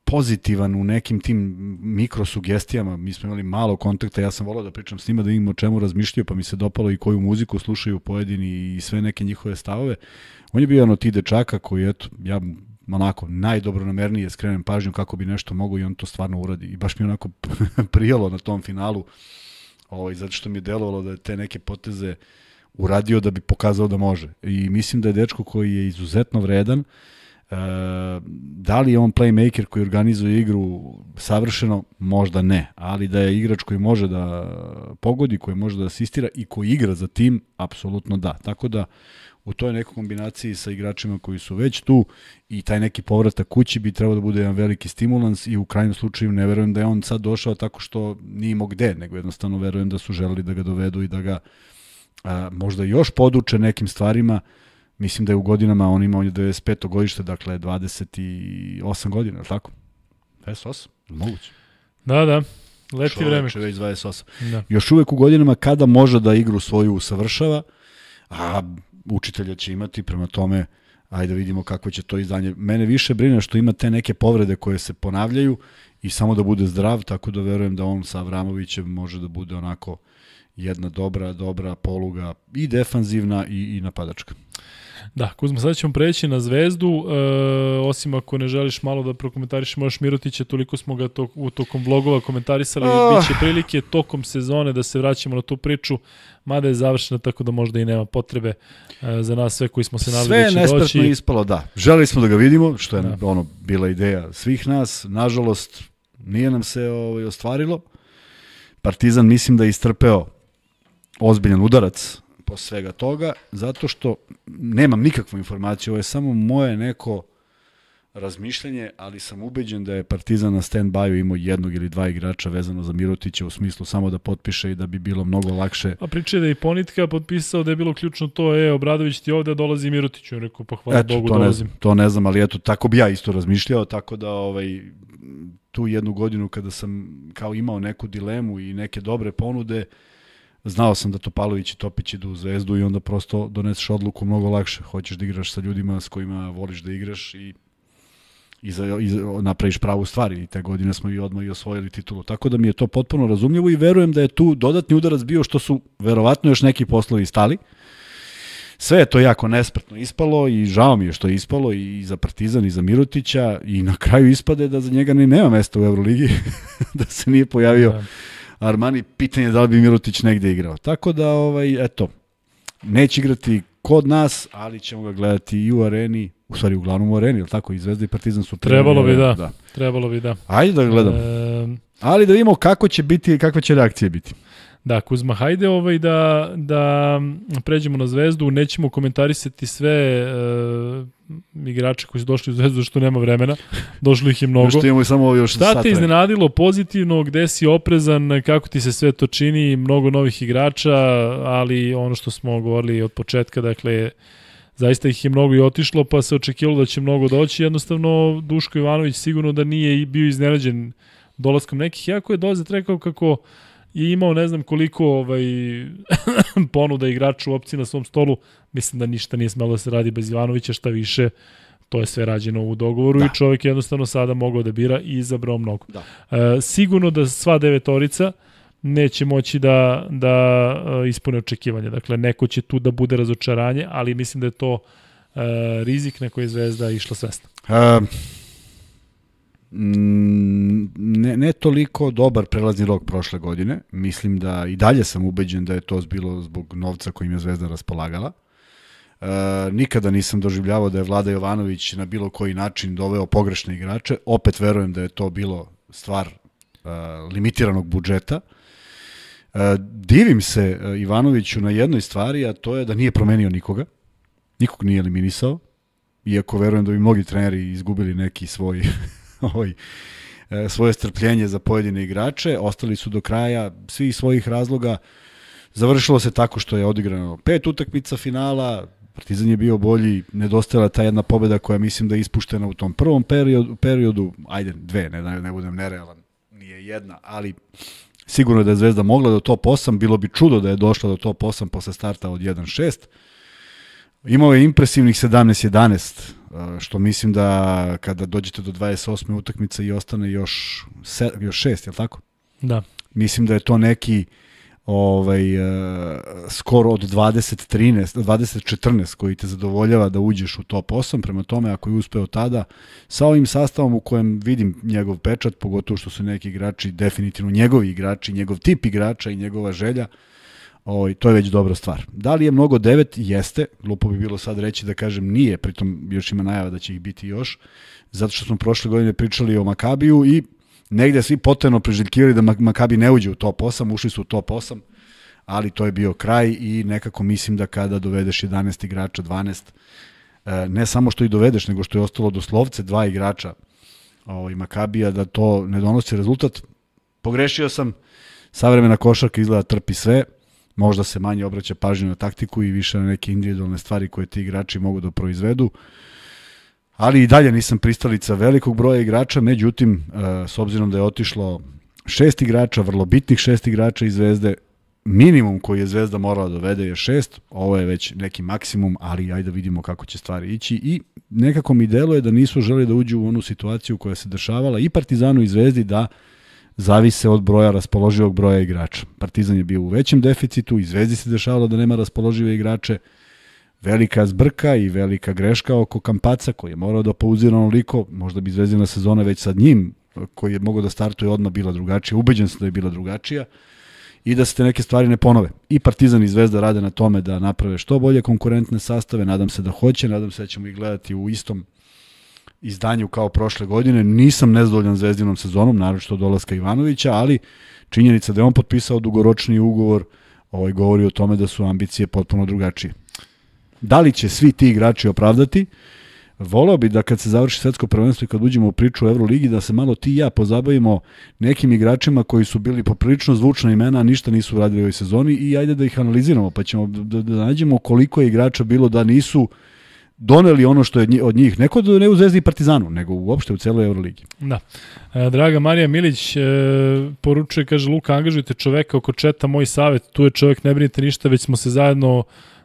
pozitivan u nekim tim mikrosugestijama. Mi smo imali malo kontakta, ja sam volao da pričam s njima, da vidim o čemu razmišljaju, pa mi se dopalo i koju muziku slušaju pojedini i sve neke njihove stavove. On je bio jedan od tih dečaka koji, eto, ja onako najdobronamernije skrenem pažnju kako bi nešto mogo i on to stvarno uradi. I baš mi onako prijelo na tom finalu, ovaj, zato što mi je delovalo da te neke poteze uradio da bi pokazao da može. I mislim da je dečko koji je izuzetno vredan, uh, Eh, da li je on playmaker koji organizuje igru savršeno? Možda ne, ali da je igrač koji može da pogodi, koji može da asistira i koji igra za tim, apsolutno da. Tako da u toj nekoj kombinaciji sa igračima koji su već tu i taj neki povratak kući bi trebao da bude jedan veliki stimulans i u krajnjem slučaju ne verujem da je on sad došao tako što nije imao gde, nego jednostavno verujem da su želeli da ga dovedu i da ga a, eh, možda još poduče nekim stvarima uh, mislim da je u godinama, on imao 95. godište, dakle 28 godina, je li tako? 28? Moguće. Da, da. Leti Čovječe, vreme. Čovječ već 28. Da. Još uvek u godinama kada može da igru svoju usavršava, a učitelja će imati, prema tome, ajde da vidimo kako će to izdanje. Mene više brine što ima te neke povrede koje se ponavljaju i samo da bude zdrav, tako da verujem da on sa Avramovićem može da bude onako jedna dobra, dobra poluga i defanzivna i, i napadačka. Da, Kuzma, sada ćemo preći na zvezdu, e, osim ako ne želiš malo da prokomentariš možeš Mirotića, toliko smo ga to, u tokom vlogova komentarisali, oh. bit će prilike tokom sezone da se vraćamo na tu priču, mada je završena tako da možda i nema potrebe e, za nas sve koji smo se nadali da će doći. Sve nespratno ispalo, da. Želeli smo da ga vidimo, što je da. ono bila ideja svih nas, nažalost nije nam se ovaj, ostvarilo. Partizan mislim da je istrpeo ozbiljan udarac po svega toga, zato što nemam nikakvu informaciju, ovo je samo moje neko razmišljanje, ali sam ubeđen da je Partizan na stand-by imao jednog ili dva igrača vezano za Mirotića u smislu samo da potpiše i da bi bilo mnogo lakše. A priča je da je Ponitka potpisao da je bilo ključno to, je Obradović ti ovde, dolazi Mirotić, on rekao, pa hvala eto, Bogu, to dolazim. Ne, to ne znam, ali eto, tako bi ja isto razmišljao, tako da ovaj, tu jednu godinu kada sam kao imao neku dilemu i neke dobre ponude, uh, znao sam da Topalović i Topić idu u Zvezdu i onda prosto doneseš odluku mnogo lakše. Hoćeš da igraš sa ljudima s kojima voliš da igraš i i, za, i napraviš pravu stvar i te godine smo i odmah i osvojili titulu. Tako da mi je to potpuno razumljivo i verujem da je tu dodatni udarac bio što su verovatno još neki poslovi stali. Sve je to jako nespretno ispalo i žao mi je što je ispalo i za Partizan i za Mirutića i na kraju ispade da za njega ni nema mesta u Euroligi, da se nije pojavio da Armani, pitanje da li bi Mirotić negde igrao. Tako da, ovaj, eto, neće igrati kod nas, ali ćemo ga gledati i u areni, u stvari uglavnom u areni, ili tako? I Zvezda i Partizan su Trebalo bi da, da, trebalo bi da. Ajde da gledam. E... Ali da vidimo kako će biti, kakve će reakcije biti. Da, Kuzma, hajde ovaj da, da pređemo na zvezdu, nećemo komentarisati sve e, igrača koji su došli u Zvezdu što nema vremena. Došlo ih je mnogo. Još imamo samo još Šta te iznenadilo pozitivno, gde si oprezan, kako ti se sve to čini, mnogo novih igrača, ali ono što smo govorili od početka, dakle, zaista ih je mnogo i otišlo, pa se očekivalo da će mnogo doći. Jednostavno, Duško Ivanović sigurno da nije bio iznenađen dolaskom nekih, iako je Dozet rekao kako uh, je imao ne znam koliko ovaj, ponuda igrača u opciji na svom stolu, mislim da ništa nije smelo da se radi bez Ivanovića, šta više, to je sve rađeno u dogovoru da. i čovjek jednostavno sada mogao da bira i izabrao mnogo. Da. E, sigurno da sva devetorica neće moći da, da e, ispune očekivanje. Dakle, neko će tu da bude razočaranje, ali mislim da je to e, rizik na koji je Zvezda išla svesta. Um. Mm, ne, ne toliko dobar prelazni rok prošle godine. Mislim da i dalje sam ubeđen da je to bilo zbog novca kojim je Zvezda raspolagala. E, nikada nisam doživljavao da je Vlada Jovanović na bilo koji način doveo pogrešne igrače. Opet verujem da je to bilo stvar e, limitiranog budžeta. E, divim se e, Ivanoviću na jednoj stvari, a to je da nije promenio nikoga. Nikog nije eliminisao. Iako verujem da bi mnogi treneri izgubili neki svoj ovaj, e, svoje strpljenje za pojedine igrače, ostali su do kraja svih svojih razloga. Završilo se tako što je odigrano pet utakmica finala, Partizan je bio bolji, nedostajala ta jedna pobeda koja mislim da je ispuštena u tom prvom periodu, periodu ajde dve, ne, ne budem nerealan, nije jedna, ali sigurno da je Zvezda mogla do top 8, bilo bi čudo da je došla do top 8 posle starta od 1-6. Imao je impresivnih 17-11 Eh, što mislim da kada dođete do 28. utakmice i ostane još, se, još šest, je li tako? Da. Mislim da je to neki ovaj, uh, eh, skoro od 20 13 20 14 koji te zadovoljava da uđeš u top 8, prema tome ako je uspeo tada, sa ovim sastavom u kojem vidim njegov pečat, pogotovo što su neki igrači definitivno njegovi igrači, njegov tip igrača i njegova želja, uh, Ovaj, to je već dobra stvar. Da li je mnogo devet? Jeste. Glupo bi bilo sad reći da kažem nije, pritom još ima najava da će ih biti još, zato što smo prošle godine pričali o Makabiju i negde svi potajno priželjkivali da Makabi ne uđe u top 8, ušli su u top 8, ali to je bio kraj i nekako mislim da kada dovedeš 11 igrača, 12, e, ne samo što i dovedeš, nego što je ostalo do slovce, dva igrača ovaj, Makabija, da to ne donosi rezultat. Pogrešio sam, savremena košarka izgleda trpi sve, možda se manje obraća pažnju na taktiku i više na neke individualne stvari koje ti igrači mogu da proizvedu. Ali i dalje nisam pristalica velikog broja igrača, međutim, e, s obzirom da je otišlo šest igrača, vrlo bitnih šest igrača iz Zvezde, minimum koji je Zvezda morala da dovede je šest, ovo je već neki maksimum, ali ajde da vidimo kako će stvari ići i nekako mi deluje da nisu želi da uđu u onu situaciju koja se dešavala i Partizanu i Zvezdi da zavise od broja raspoloživog broja igrača. Partizan je bio u većem deficitu i Zvezdi se dešavalo da nema raspoložive igrače. Velika zbrka i velika greška oko Kampaca koji je morao da pouzira onoliko, možda bi Zvezdina sezona već sad njim, koji je mogao da startuje odmah bila drugačija, ubeđen sam da je bila drugačija i da se te neke stvari ne ponove. I Partizan i Zvezda rade na tome da naprave što bolje konkurentne sastave, nadam se da hoće, nadam se da ćemo ih gledati u istom izdanju kao prošle godine. Nisam nezdovoljan zvezdinom sezonom, naročito što dolaska Ivanovića, ali činjenica da je on potpisao dugoročni ugovor ovaj, govori o tome da su ambicije potpuno drugačije. Da li će svi ti igrači opravdati? Volao bi da kad se završi svetsko prvenstvo i kad uđemo u priču o Euroligi, da se malo ti i ja pozabavimo nekim igračima koji su bili poprilično zvučna imena, a ništa nisu uradili u ovoj sezoni i ajde da ih analiziramo, pa ćemo da, da, da nađemo koliko je igrača bilo da nisu uh, doneli ono što je od njih. Neko ne u Zvezdi Partizanu, nego uopšte u celoj Euroligi. Da. E, draga Marija Milić e, poručuje, kaže, Luka, angažujte čoveka oko četa, moj savet, tu je čovek, ne brinite ništa, već smo se zajedno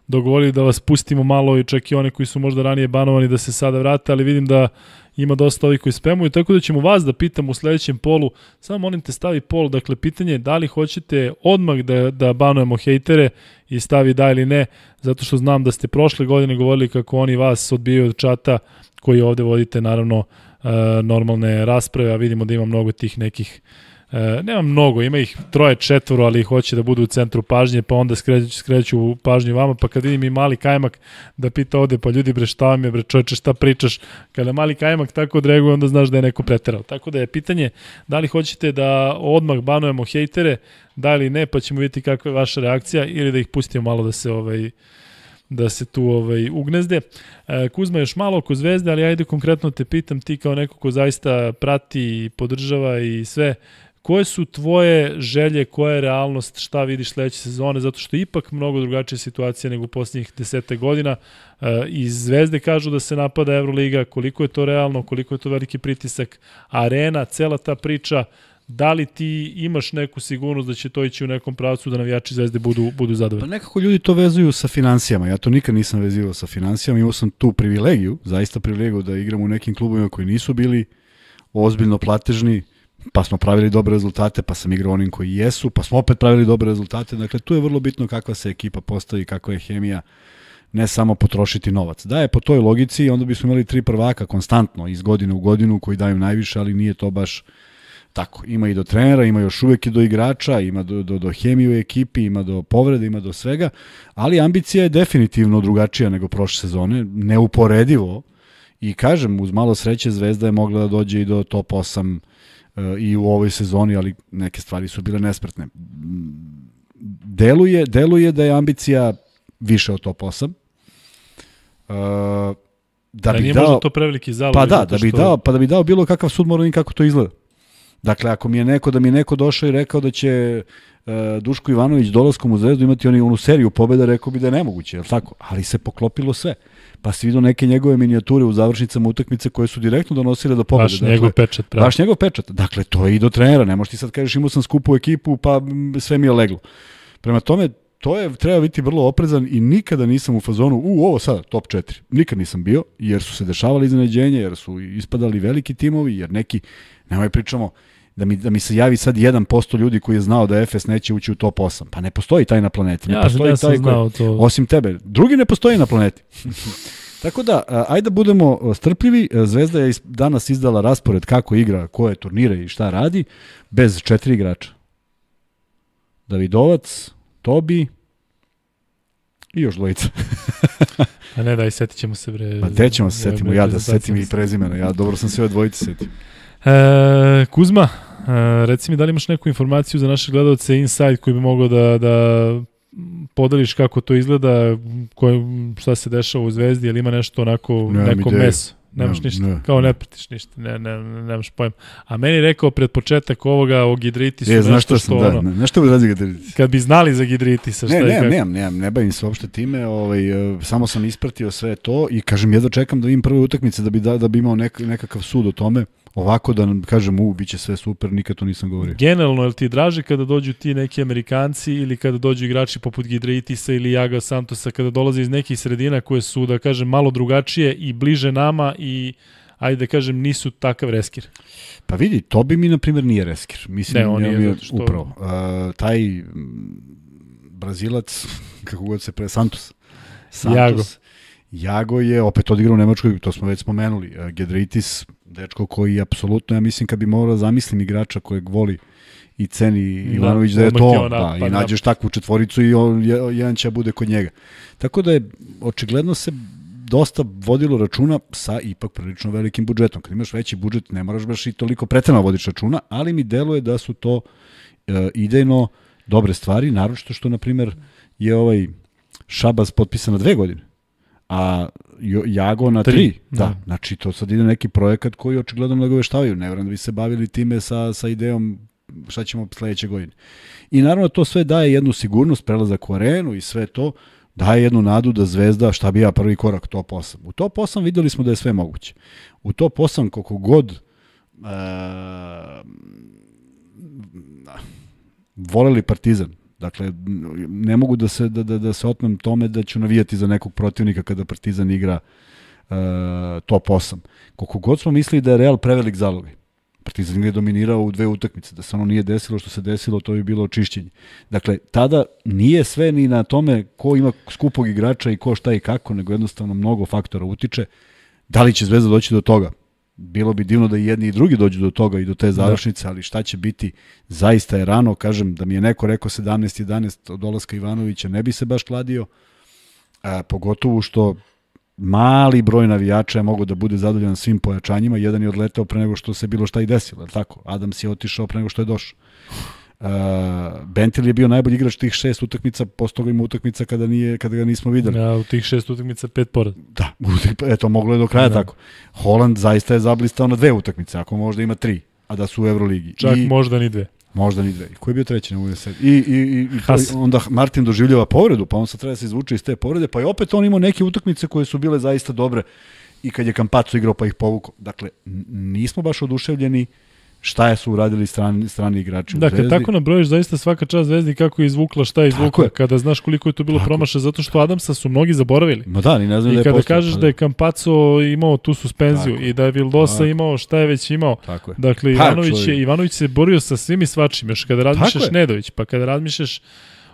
dogovorili da vas pustimo malo i čak i one koji su možda ranije banovani da se sada vrate, ali vidim da ima dosta ovih koji spemuju, tako da ćemo vas da pitam u sledećem polu, samo molim te stavi pol, dakle pitanje je da li hoćete odmah da, da banujemo hejtere i stavi da ili ne, zato što znam da ste prošle godine govorili kako oni vas odbijaju od čata koji ovde vodite naravno e, normalne rasprave, a vidimo da ima mnogo tih nekih uh, E, nema mnogo, ima ih troje, četvoro, ali hoće da budu u centru pažnje, pa onda skreću, skreću pažnju vama, pa kad vidim i mali kajmak da pita ovde, pa ljudi bre šta vam je bre čoveče, šta pričaš, kada mali kajmak tako odreaguje, onda znaš da je neko preterao. Tako da je pitanje da li hoćete da odmah banujemo hejtere, da li ne, pa ćemo vidjeti kakva je vaša reakcija ili da ih pustimo malo da se ovaj, da se tu ovaj, ugnezde. E, Kuzma, još malo oko zvezde, ali ajde konkretno te pitam, ti kao neko ko zaista prati i podržava i sve, Koje su tvoje želje, koja je realnost, šta vidiš sledeće sezone, zato što je ipak mnogo drugačija situacija nego u posljednjih desete godina. E, I Zvezde kažu da se napada Euroliga, koliko je to realno, koliko je to veliki pritisak, arena, cela ta priča, da li ti imaš neku sigurnost da će to ići u nekom pravcu da navijači Zvezde budu, budu zadovoljni? Pa nekako ljudi to vezuju sa financijama. Ja to nikad nisam vezivao sa financijama. Imao sam tu privilegiju, zaista privilegiju da igram u nekim klubovima koji nisu bili ozbiljno platežni pa smo pravili dobre rezultate, pa sam igrao onim koji jesu, pa smo opet pravili dobre rezultate. Dakle, tu je vrlo bitno kakva se ekipa postavi, kakva je hemija, ne samo potrošiti novac. Da je po toj logici, onda bismo imali tri prvaka konstantno iz godine u godinu koji daju najviše, ali nije to baš tako. Ima i do trenera, ima još uvek i do igrača, ima do, do, do hemije u ekipi, ima do povrede, ima do svega, ali ambicija je definitivno drugačija nego prošle sezone, neuporedivo. I kažem, uz malo sreće Zvezda je mogla da dođe i do top 8 i u ovoj sezoni, ali neke stvari su bile nespretne. Deluje, deluje da je ambicija više od top 8. Uh, e, da, da bi nije dao, možda to preveliki zalog. Pa da, da bi što... dao, pa da bi dao bilo kakav sud moram kako to izgleda. Dakle, ako mi je neko, da mi je neko došao i rekao da će e, Duško Ivanović dolaskom u zvezdu imati oni, onu seriju pobeda, rekao bi da je nemoguće, je tako? Ali se poklopilo sve pa si vidio neke njegove minijature u završnicama utakmice koje su direktno donosile do pobede. Baš dakle, njegov pečat, pravo. Da. Baš njegov pečat. Dakle, to je i do trenera. Ne možeš ti sad da kažeš imao sam skupu ekipu, pa sve mi je leglo. Prema tome, to je, treba biti vrlo oprezan i nikada nisam u fazonu, u ovo sada, top 4. Nikad nisam bio, jer su se dešavali iznenađenje, jer su ispadali veliki timovi, jer neki, nemoj pričamo, da mi, da mi se javi sad 1% ljudi koji je znao da FS neće ući u top 8. Pa ne postoji taj na planeti. Ne ja, postoji ja taj koji, to. Osim tebe. Drugi ne postoji na planeti. Tako da, ajde da budemo strpljivi. Zvezda je danas izdala raspored kako igra, koje turnire i šta radi, bez četiri igrača. Davidovac, Tobi i još dvojica. A ne, daj, setit ćemo se, bre. Pa te ćemo se setimo, ja da, da setim i prezimena, ja dobro sam se ove dvojice setio. E, Kuzma, e, reci mi da li imaš neku informaciju za naše gledalce Inside koji bi mogao da, da podeliš kako to izgleda, koje, šta se dešava u Zvezdi, ili ima nešto onako, Nemam neko ideje. meso? Nemaš ne, ništa, ne. kao ne pratiš ništa, ne, ne, ne, nemaš pojma. A meni je rekao pred početak ovoga o gidritisu e, znaš što, što da, ono... Ne, nešto bi gidritis. Kad bi znali za gidritisa, šta ne, ne, ne, ne, ne bavim se uopšte time, ovaj, e, samo sam ispratio sve to i kažem, jedva čekam da vidim prve utakmice da bi, da, da bi imao nek, nekakav sud o tome. Ovako da nam kažem, u, bit će sve super, nikad to nisam govorio. Generalno, je li ti draže kada dođu ti neki Amerikanci ili kada dođu igrači poput Gidreitisa ili Jaga Santosa, kada dolaze iz nekih sredina koje su, da kažem, malo drugačije i bliže nama i ajde da kažem, nisu takav reskir. Pa vidi, to bi mi, na primjer, nije reskir. Mislim, ne, on nije, je, što... upravo. Uh, taj Brazilac, kako god se pre, Santos. Santos. Jago. Jago je opet odigrao u Nemačkoj, to smo već spomenuli, eh, Gedritis, dečko koji je apsolutno, ja mislim kad bi morao zamislim igrača kojeg voli i ceni da, Ivanović da, da je to on, da, pa, i nađeš takvu četvoricu i on, jedan će da bude kod njega. Tako da je očigledno se dosta vodilo računa sa ipak prilično velikim budžetom. Kad imaš veći budžet, ne moraš baš i toliko pretano vodiš računa, ali mi deluje da su to e, idejno dobre stvari, naročito što, na primer, je ovaj Šabas potpisan na dve godine a Jago na 3. Da. da. Znači, to sad ide neki projekat koji očigledno mnogo veštavaju. Ne vjerujem da bi se bavili time sa, sa idejom šta ćemo sledeće godine. I naravno to sve daje jednu sigurnost, prelazak u arenu i sve to, daje jednu nadu da zvezda šta bi ja prvi korak top 8. U top 8 videli smo da je sve moguće. U top 8 koliko god uh, voleli Partizan, Dakle, ne mogu da se, da, da, da se otmem tome da ću navijati za nekog protivnika kada Partizan igra e, top 8. Koliko god smo mislili da je Real prevelik zalogaj, Partizan je dominirao u dve utakmice, da se ono nije desilo što se desilo, to je bilo očišćenje. Dakle, tada nije sve ni na tome ko ima skupog igrača i ko šta i kako, nego jednostavno mnogo faktora utiče. Da li će Zvezda doći do toga? bilo bi divno da i jedni i drugi dođu do toga i do te da. završnice, ali šta će biti, zaista je rano, kažem, da mi je neko rekao 17-11 od dolaska Ivanovića, ne bi se baš kladio, a, pogotovo što mali broj navijača je mogo da bude zadovoljan svim pojačanjima, jedan je odletao pre nego što se bilo šta i desilo, tako? Adams je otišao pre nego što je došao. Bentil je bio najbolji igrač tih šest utakmica, posle toga ima utakmica kada, nije, kada ga nismo videli. Ja, u tih šest utakmica pet porad. Da, eto, moglo je do kraja da. tako. Holland zaista je zablistao na dve utakmice, ako možda ima tri, a da su u Euroligi. Čak I, možda ni dve. Možda ni dve. Ko je bio treći na USL? I, i, i, Has. Pa i onda Martin doživljava povredu, pa on se treba da se izvuče iz te povrede, pa i opet on imao neke utakmice koje su bile zaista dobre i kad je Kampacu igrao pa ih povukao. Dakle, nismo baš oduševljeni uh, šta su uradili strani, strani igrači dakle, u Zvezdi. Dakle, tako nabrojiš zaista svaka čast Zvezdi kako je izvukla, šta je izvukla, je. kada znaš koliko je to bilo tako. promaše, zato što Adamsa su mnogi zaboravili. Ma da, ni ne znam I da je kada postao, kažeš pa da je Kampaco da. imao tu suspenziju tako. i da je Vildosa tako. imao šta je već imao. Tako je. Dakle, Ivanović, je, Ivanović se borio sa svim i svačim, još kada razmišljaš Nedović, pa kada razmišljaš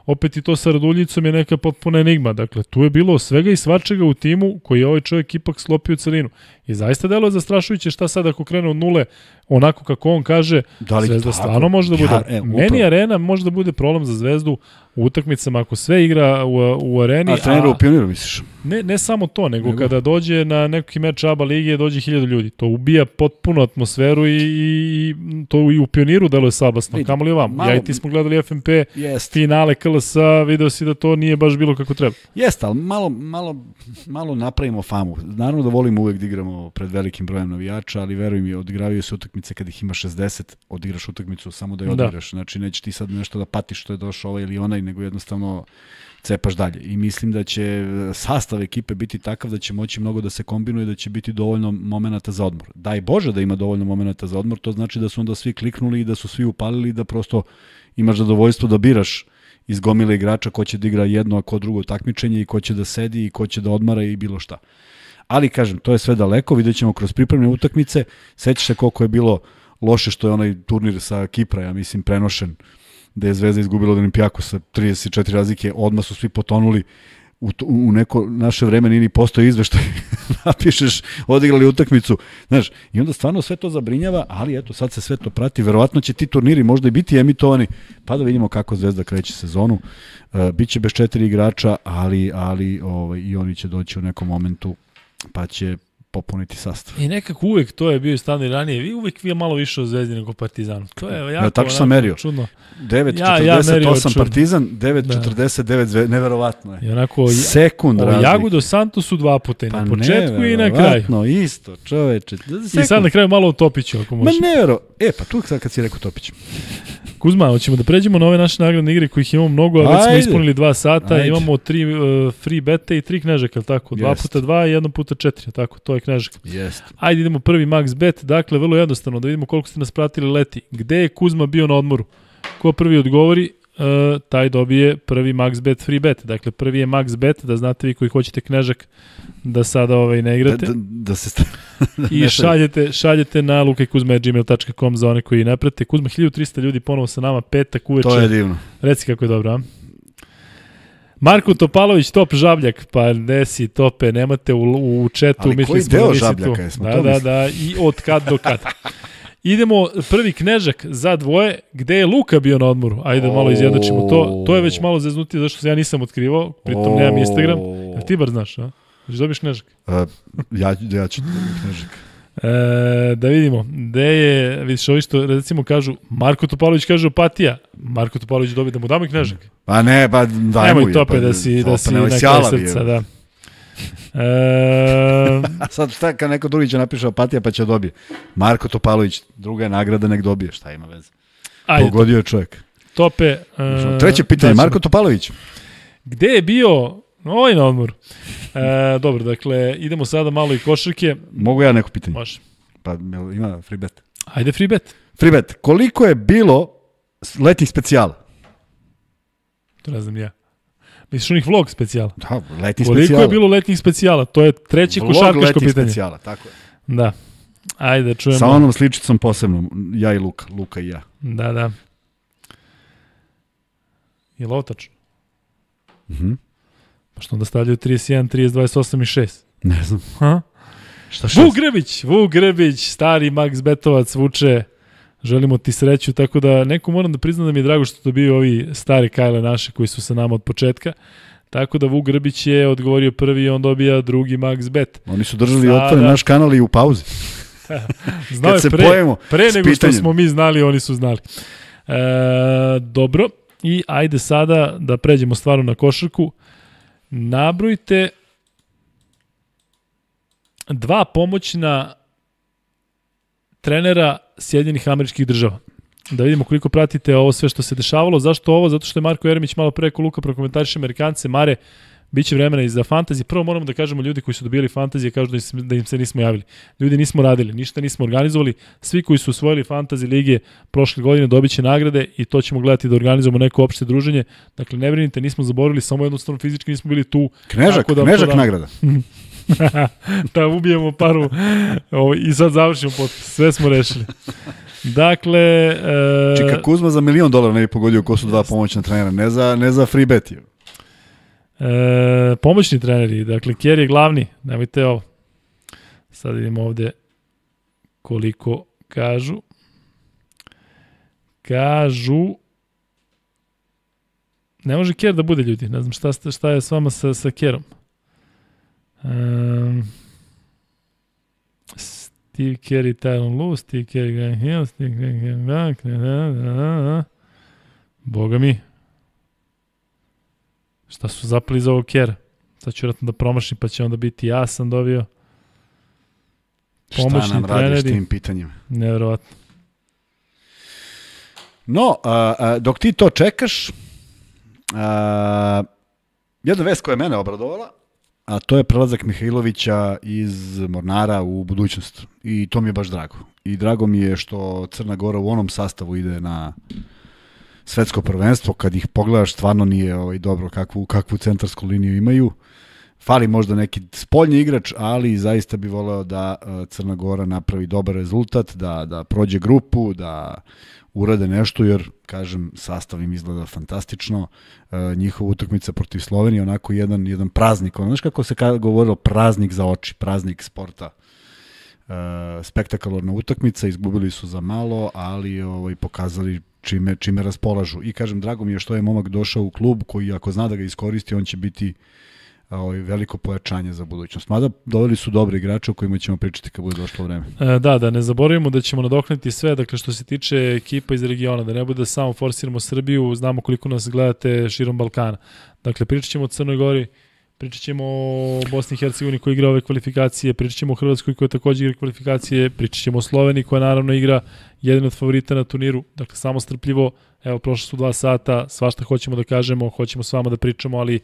opet i to sa Raduljicom je neka potpuna enigma. Dakle, tu je bilo svega i svačega u timu koji je ovaj čovjek ipak slopio celinu. I zaista delo je zastrašujuće šta sad ako krene od nule, onako kako on kaže, da li Zvezda stvarno može da bude. Ja, e, Meni arena može da bude problem za Zvezdu u utakmicama ako sve igra u, u areni. A trenira u pioniru, misliš? Ne, ne samo to, nego, nego kada dođe na neki meč ABA lige, dođe hiljadu ljudi. To ubija potpuno atmosferu i, i to i u pioniru deluje sablasno. sabasno. Kamo li vam? ja i ti smo gledali FNP jest. finale KLS-a, video si da to nije baš bilo kako treba. Jeste, ali malo, malo, malo napravimo famu. Naravno da volimo uvek da igramo pred velikim brojem navijača, ali verujem je, odigravaju se utakmice utakmice kad ih ima 60, odigraš utakmicu samo da je da. odigraš. Da. Znači neće ti sad nešto da patiš što je došao ovaj ili onaj, nego jednostavno cepaš dalje. I mislim da će e, sastav ekipe biti takav da će moći mnogo da se kombinuje, da će biti dovoljno momenata za odmor. Daj Bože da ima dovoljno momenata za odmor, to znači da su onda svi kliknuli i da su svi upalili da prosto imaš zadovoljstvo da biraš iz gomile igrača ko će da igra jedno, a ko drugo takmičenje i ko će da sedi i ko će da odmara i bilo šta. Ali, kažem, to je sve daleko, vidjet ćemo kroz pripremne utakmice. Sećaš se koliko je bilo loše što je onaj turnir sa Kipra, ja mislim, prenošen, da je Zvezda izgubila od Olimpijaku sa 34 razlike, odmah su svi potonuli u, u neko naše vreme nini postoje izveštaj, napišeš odigrali utakmicu, znaš, i onda stvarno sve to zabrinjava, ali eto, sad se sve to prati, verovatno će ti turniri možda i biti emitovani, pa da vidimo kako Zvezda kreće sezonu, uh, bit će bez četiri igrača, ali, ali ovaj, i oni će doći u nekom momentu patrzcie popuniti sastav. I nekako uvek to je bio stan i ranije, vi uvek vi malo više od Zvezdi nego Partizan. To je jako ja, tako sam merio. čudno. 9.48 ja, ja Partizan, 9.49 da. neverovatno je. I onako, Sekund o, razlike. Jagodo Santosu dva puta, i pa na početku i na kraju. isto, čoveče. Da sekund. I sad na kraju malo o Topiću, ako može. Ma nevero, e pa tu sad kad si rekao Topić. Kuzma, hoćemo da pređemo na ove naše nagradne igre kojih imamo mnogo, a već smo ispunili dva sata, Ajde. imamo tri uh, free bete i tri knježaka, tako? Dva Jest. puta dva i jedno puta četiri, tako? To je ovaj kražak. Jeste. Ajde idemo prvi max bet, dakle vrlo jednostavno da vidimo koliko ste nas pratili leti. Gde je Kuzma bio na odmoru? Ko prvi odgovori, Uh, taj dobije prvi max bet free bet. Dakle, prvi je max bet, da znate vi koji hoćete knežak da sada ovaj ne igrate. Da, da, da se stavite. Da I šaljete, šaljete na lukajkuzma.gmail.com za one koji ne prate. Kuzma, 1300 ljudi ponovo sa nama, petak uveče. To je divno. Reci kako je dobro, a? Marko Topalović, top žabljak. Pa ne si tope, nemate u, u četu. Ali koji da deo žabljaka jesmo? Da, da, da, i od kad do kad. Idemo prvi knežak za dvoje, gde je Luka bio na odmoru. Ajde oh. malo izjednačimo to. To je već malo zeznutije zašto se ja nisam otkrivao, pritom nemam Instagram. Jer ti bar znaš, a? Žeš dobiš knežak? Uh, ja, ja ću da knežak. E, da vidimo, gde je, vidiš ovi što recimo kažu, Marko Topalović kaže Opatija, Marko Topalović dobije da mu damo i knježak. Pa ne, pa daj Nemoj mu. Nemoj tope pa, da si, da si na kraju srca, da. E... Sad šta kad neko drugi će napiše Opatija pa će dobije. Marko Topalović, druga je nagrada, nek dobije, šta ima veze. Ajde, Pogodio je čovjek. Tope. E... Treće pitanje, Marko Topalović. Gde je bio ovaj na odmor? E, dobro, dakle, idemo sada malo i košarke. Mogu ja neko pitanje? Može. Pa ima free bet. Ajde free bet. Free bet. Koliko je bilo letnjih specijala? To ne znam ja. Misliš onih vlog specijala? Da, letnih specijala. Koliko je bilo letnjih specijala? To je treće vlog košarkaško pitanje. Vlog specijala, tako je. Da. Ajde čujemo. Sa onom sličicom posebnom, ja i Luka, Luka i ja. Da, da. Je li ovo tačno? Mhm. Mm Što onda stavljaju 31, 30, 28 i 6? Ne znam. Ha? Šta šest? Vuk Grebić, Vuk Grebić, stari Max Betovac vuče. Želimo ti sreću, tako da neku moram da priznam da mi je drago što to bio ovi stari Kajle naše koji su sa nama od početka. Tako da Vuk Grbić je odgovorio prvi i on dobija drugi Max Bet. Oni su držali Sada... otvoren naš kanal i u pauzi. Znao je pre, pojemo Pre nego što smo mi znali, oni su znali. E, dobro, i ajde sada da pređemo stvarno na košarku. E, Nabrojte dva pomoćna trenera Sjedinjenih američkih država. Da vidimo koliko pratite ovo sve što se dešavalo. Zašto ovo? Zato što je Marko Jeremić malo preko Luka prokomentariše Amerikance. Mare, uh, Biće vremena i za fantasy. Prvo moramo da kažemo ljudi koji su dobili fantasy kažu da im, se, da im se nismo javili. Ljudi nismo radili, ništa nismo organizovali. Svi koji su osvojili fantasy lige prošle godine dobiće nagrade i to ćemo gledati da organizujemo neko opšte druženje. Dakle, ne brinite, nismo zaboravili, samo jednostavno fizički nismo bili tu. Knežak, da, knežak da... nagrada. da ubijemo paru ovo, i sad završimo pot. Sve smo rešili. Dakle... E... Čika Kuzma za milion dolara ne bi pogodio ko su dva pomoćna trenera, ne za, ne za free bet. Je. E, pomoćni treneri, dakle, Kjer je glavni, nemojte ovo. Sad idemo ovde koliko kažu. Kažu ne može Kjer da bude ljudi. Ne znam šta, ste, šta je s vama sa, sa Kjerom. Um, Steve Kerry, i Tyron Lue, Steve Kerr i Graham Hill, Steve Kerr i Graham Hill, da, da, da, Boga mi, Šta su zapali za ovog kjera? Sad ću vratno da promašim, pa će onda biti ja sam dobio. Pomoćni Šta nam radi radiš tim pitanjima? Nevjerovatno. No, a, a, dok ti to čekaš, a, jedna vest koja je mene obradovala, a to je prelazak Mihajlovića iz Mornara u budućnost. I to mi je baš drago. I drago mi je što Crna Gora u onom sastavu ide na svetsko prvenstvo, kad ih pogledaš, stvarno nije ovaj, dobro kakvu, kakvu centarsku liniju imaju. Fali možda neki spoljni igrač, ali zaista bi voleo da e, Crna Gora napravi dobar rezultat, da, da prođe grupu, da urade nešto, jer, kažem, sastav im izgleda fantastično. E, njihova utakmica protiv Slovenije, onako jedan, jedan praznik. Ono, znaš kako se kad govorilo, praznik za oči, praznik sporta. E, spektakularna utakmica, izgubili su za malo, ali ovaj, pokazali čime, čime raspolažu. I kažem, drago mi je što je momak došao u klub koji ako zna da ga iskoristi, on će biti ovaj, veliko pojačanje za budućnost. Mada doveli su dobre igrače o kojima ćemo pričati kad bude došlo vreme. E, da, da ne zaboravimo da ćemo nadokniti sve, dakle što se tiče ekipa iz regiona, da ne bude da samo forsiramo Srbiju, znamo koliko nas gledate širom Balkana. Dakle, pričat ćemo o Crnoj Gori, pričat ćemo o Bosni i Hercegovini koji igra ove kvalifikacije, pričat ćemo o Hrvatskoj koja takođe igra kvalifikacije, pričat ćemo o Sloveniji koja naravno igra jedan od favorita na turniru, dakle samo strpljivo, evo prošle su dva sata, svašta hoćemo da kažemo, hoćemo s vama da pričamo, ali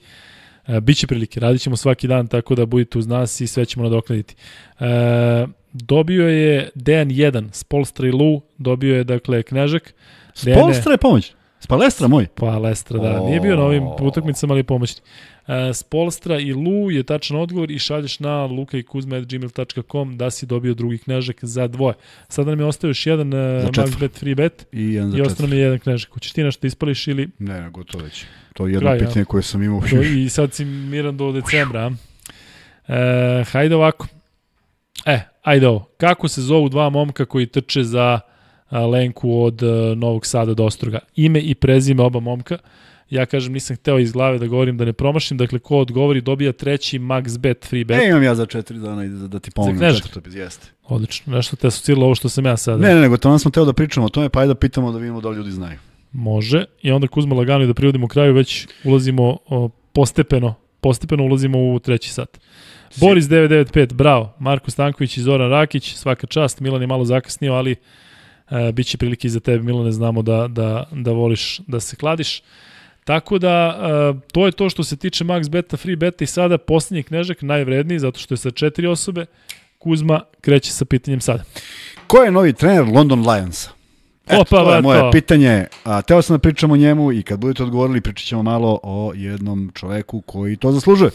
e, bit će prilike, radit ćemo svaki dan, tako da budite uz nas i sve ćemo nadokladiti. E, dobio je Dejan 1, Spolstra i Lu, dobio je dakle Knežak, Spolstra je pomoć? Spalestra moj? Spalestra, da. Nije bio na ovim utakmicama, ali je pomoćni. E, Spolstra i Lu je tačan odgovor i šalješ na lukajkuzma.gmail.com da si dobio drugi knježak za dvoje. Sada nam je ostao još jedan e, Magbet free bet i, jedan za i ostao nam je jedan knježak. Hoćeš ti nešto da ispališ ili... Ne, ne, gotovo već. Da to je jedno Kraj, pitanje ja. koje sam imao. To, I sad si miran do decembra. E, hajde ovako. E, ajde ovo. Kako se zovu dva momka koji trče za... Lenku od e, Novog Sada do Ostroga. Ime i prezime oba momka. Ja kažem, nisam hteo iz glave da govorim da ne promašim, dakle ko odgovori dobija treći max bet, free bet. Ne imam ja za četiri dana i da ti pomogu za četvrtu bez jeste. Odlično, nešto te asociralo ovo što sam ja sada. Ne, ne, nego to smo teo da pričamo o tome, pa ajde da pitamo da vidimo da ljudi znaju. Može, i onda Kuzma lagano i da privodimo kraju, već ulazimo o, postepeno, postepeno ulazimo u treći sat. Boris 995, bravo, Marko Stanković i Zoran Rakić, svaka čast, Milan je malo zakasnio, ali E, bit Biće prilike i za tebe, Milane, znamo da, da, da voliš da se kladiš. Tako da, e, to je to što se tiče Max Beta, Free Beta i sada posljednji knežak, najvredniji, zato što je sa četiri osobe. Kuzma kreće sa pitanjem sada. Ko je novi trener London Lionsa? Eto, Opa, to je moje to. pitanje. A, teo sam da pričam o njemu i kad budete odgovorili pričat ćemo malo o jednom čoveku koji to zaslužuje.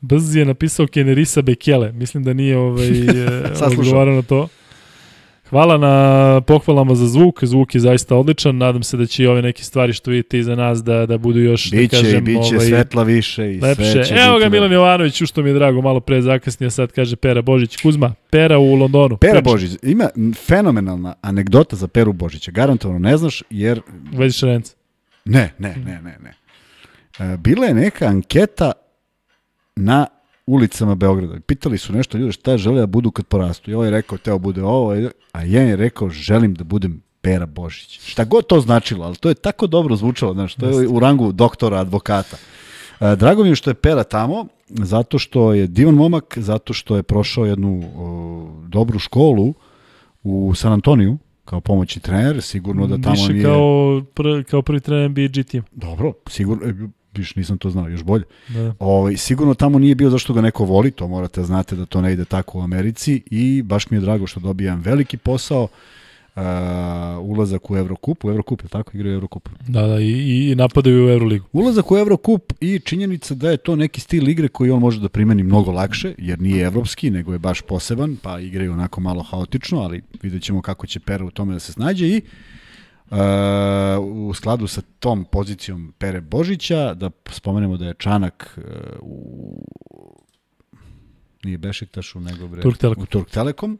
Brz je napisao Kenerisa Bekele. Mislim da nije ovaj, e, odgovarao na to. Hvala na pohvalama za zvuk, zvuk je zaista odličan, nadam se da će i ove neke stvari što vidite iza nas da, da budu još, da biće, da kažem, i biće ovaj, svetla više i lepše. sve će Evo ga Milan Jovanović, što mi je drago, malo pre zakasnija, sad kaže Pera Božić. Kuzma, Pera u Londonu. Pera Preč. Božić, ima fenomenalna anegdota za Peru Božića, garantovano ne znaš, jer... Vediš Renca. Ne, ne, ne, ne, ne. E, bila je neka anketa na ulicama Beograda. Pitali su nešto ljudi šta žele da budu kad porastu. I ovaj je rekao, teo bude ovo, a jedan je rekao, želim da budem Pera Božić. Šta god to značilo, ali to je tako dobro zvučalo, znaš, to je u rangu doktora, advokata. E, drago mi je što je Pera tamo, zato što je divan momak, zato što je prošao jednu o, dobru školu u San Antoniju, kao pomoćni trener, sigurno da tamo Više nije... kao, pr, kao prvi trener NBA GT. Dobro, sigurno, e, Viš, nisam to znao, još bolje. Da. Ovaj, sigurno tamo nije bio zašto ga neko voli, to morate da znate da to ne ide tako u Americi i baš mi je drago što dobijam veliki posao. Uh, ulazak u Evrokup, u Evrokup je tako, igraju Evrokup. Da, da, i, i napadaju u Euroligu. Ulazak u Evrokup i činjenica da je to neki stil igre koji on može da primeni mnogo lakše, jer nije evropski, nego je baš poseban, pa igraju onako malo haotično, ali vidjet ćemo kako će Pera u tome da se snađe i uh, Uh, u skladu sa tom pozicijom Pere Božića, da spomenemo da je Čanak uh, u nije Bešiktašu, nego bre, Turk Telekom. u Turk Telekom.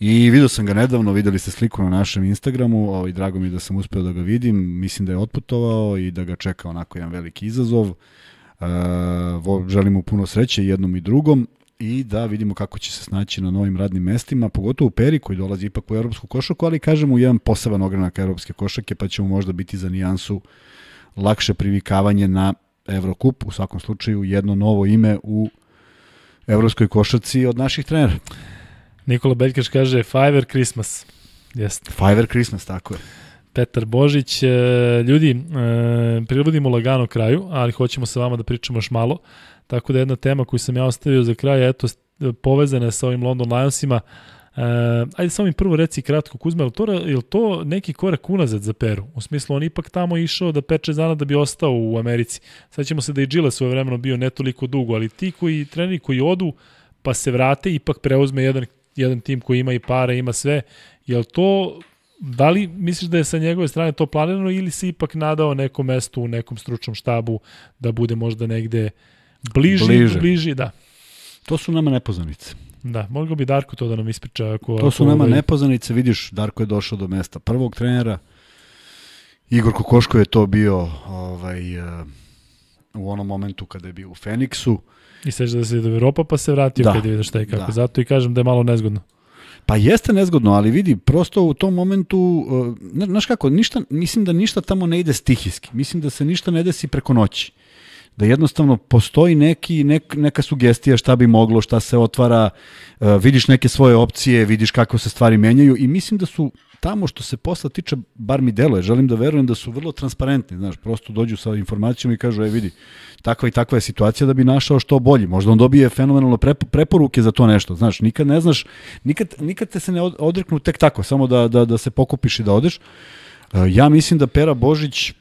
I video sam ga nedavno, videli ste sliku na našem Instagramu, ovaj, drago mi je da sam uspeo da ga vidim, mislim da je otputovao i da ga čeka onako jedan veliki izazov. E, želim mu puno sreće jednom i drugom i da vidimo kako će se snaći na novim radnim mestima, pogotovo u Peri koji dolazi ipak u evropsku košaku, ali kažemo jedan poseban ogranak evropske košake, pa ćemo možda biti za nijansu lakše privikavanje na Evrokup, u svakom slučaju jedno novo ime u evropskoj košarci od naših trenera. Nikola Beljkaš kaže Fiverr Christmas. Jeste. Fiverr Christmas, tako je. Petar Božić. E, ljudi, e, privodimo lagano kraju, ali hoćemo sa vama da pričamo još malo. Tako da jedna tema koju sam ja ostavio za kraj, eto, e, povezana je sa ovim London Lionsima. ajde samo mi prvo reci kratko, Kuzma, je to, je to neki korak unazad za Peru? U smislu, on ipak tamo išao da peče zana da bi ostao u Americi. Sad ćemo se da i Gilles svoje vremeno bio ne toliko dugo, ali ti koji treneri koji odu pa se vrate, ipak preuzme jedan, jedan tim koji ima i para, ima sve. Je to Da li misliš da je sa njegove strane to planirano ili si ipak nadao nekom mestu u nekom stručnom štabu da bude možda negde bliži, bliže. bliži da. To su nama nepoznanice. Da, mogao bi Darko to da nam ispriča. Ako, to su ako nama ovaj... nepoznanice, vidiš, Darko je došao do mesta prvog trenera, Igor Kokoško je to bio ovaj, eh, u onom momentu kada je bio u Feniksu. I sveđa da se je do Europa pa se vratio da, kad je vidio šta je kako. Da. Zato i kažem da je malo nezgodno. Pa jeste nezgodno, ali vidi, prosto u tom momentu, eh, znaš kako, ništa, mislim da ništa tamo ne ide stihijski, mislim da se ništa ne desi preko noći da jednostavno postoji neki, nek, neka sugestija šta bi moglo, šta se otvara, e, vidiš neke svoje opcije, vidiš kako se stvari menjaju i mislim da su tamo što se posla tiče, bar mi deluje, želim da verujem da su vrlo transparentni, znaš, prosto dođu sa informacijama i kažu, e vidi, takva i takva je situacija da bi našao što bolji, možda on dobije fenomenalno preporuke za to nešto, znaš, nikad ne znaš, nikad, nikad te se ne odreknu tek tako, samo da, da, da se pokupiš i da odeš. E, ja mislim da Pera Božić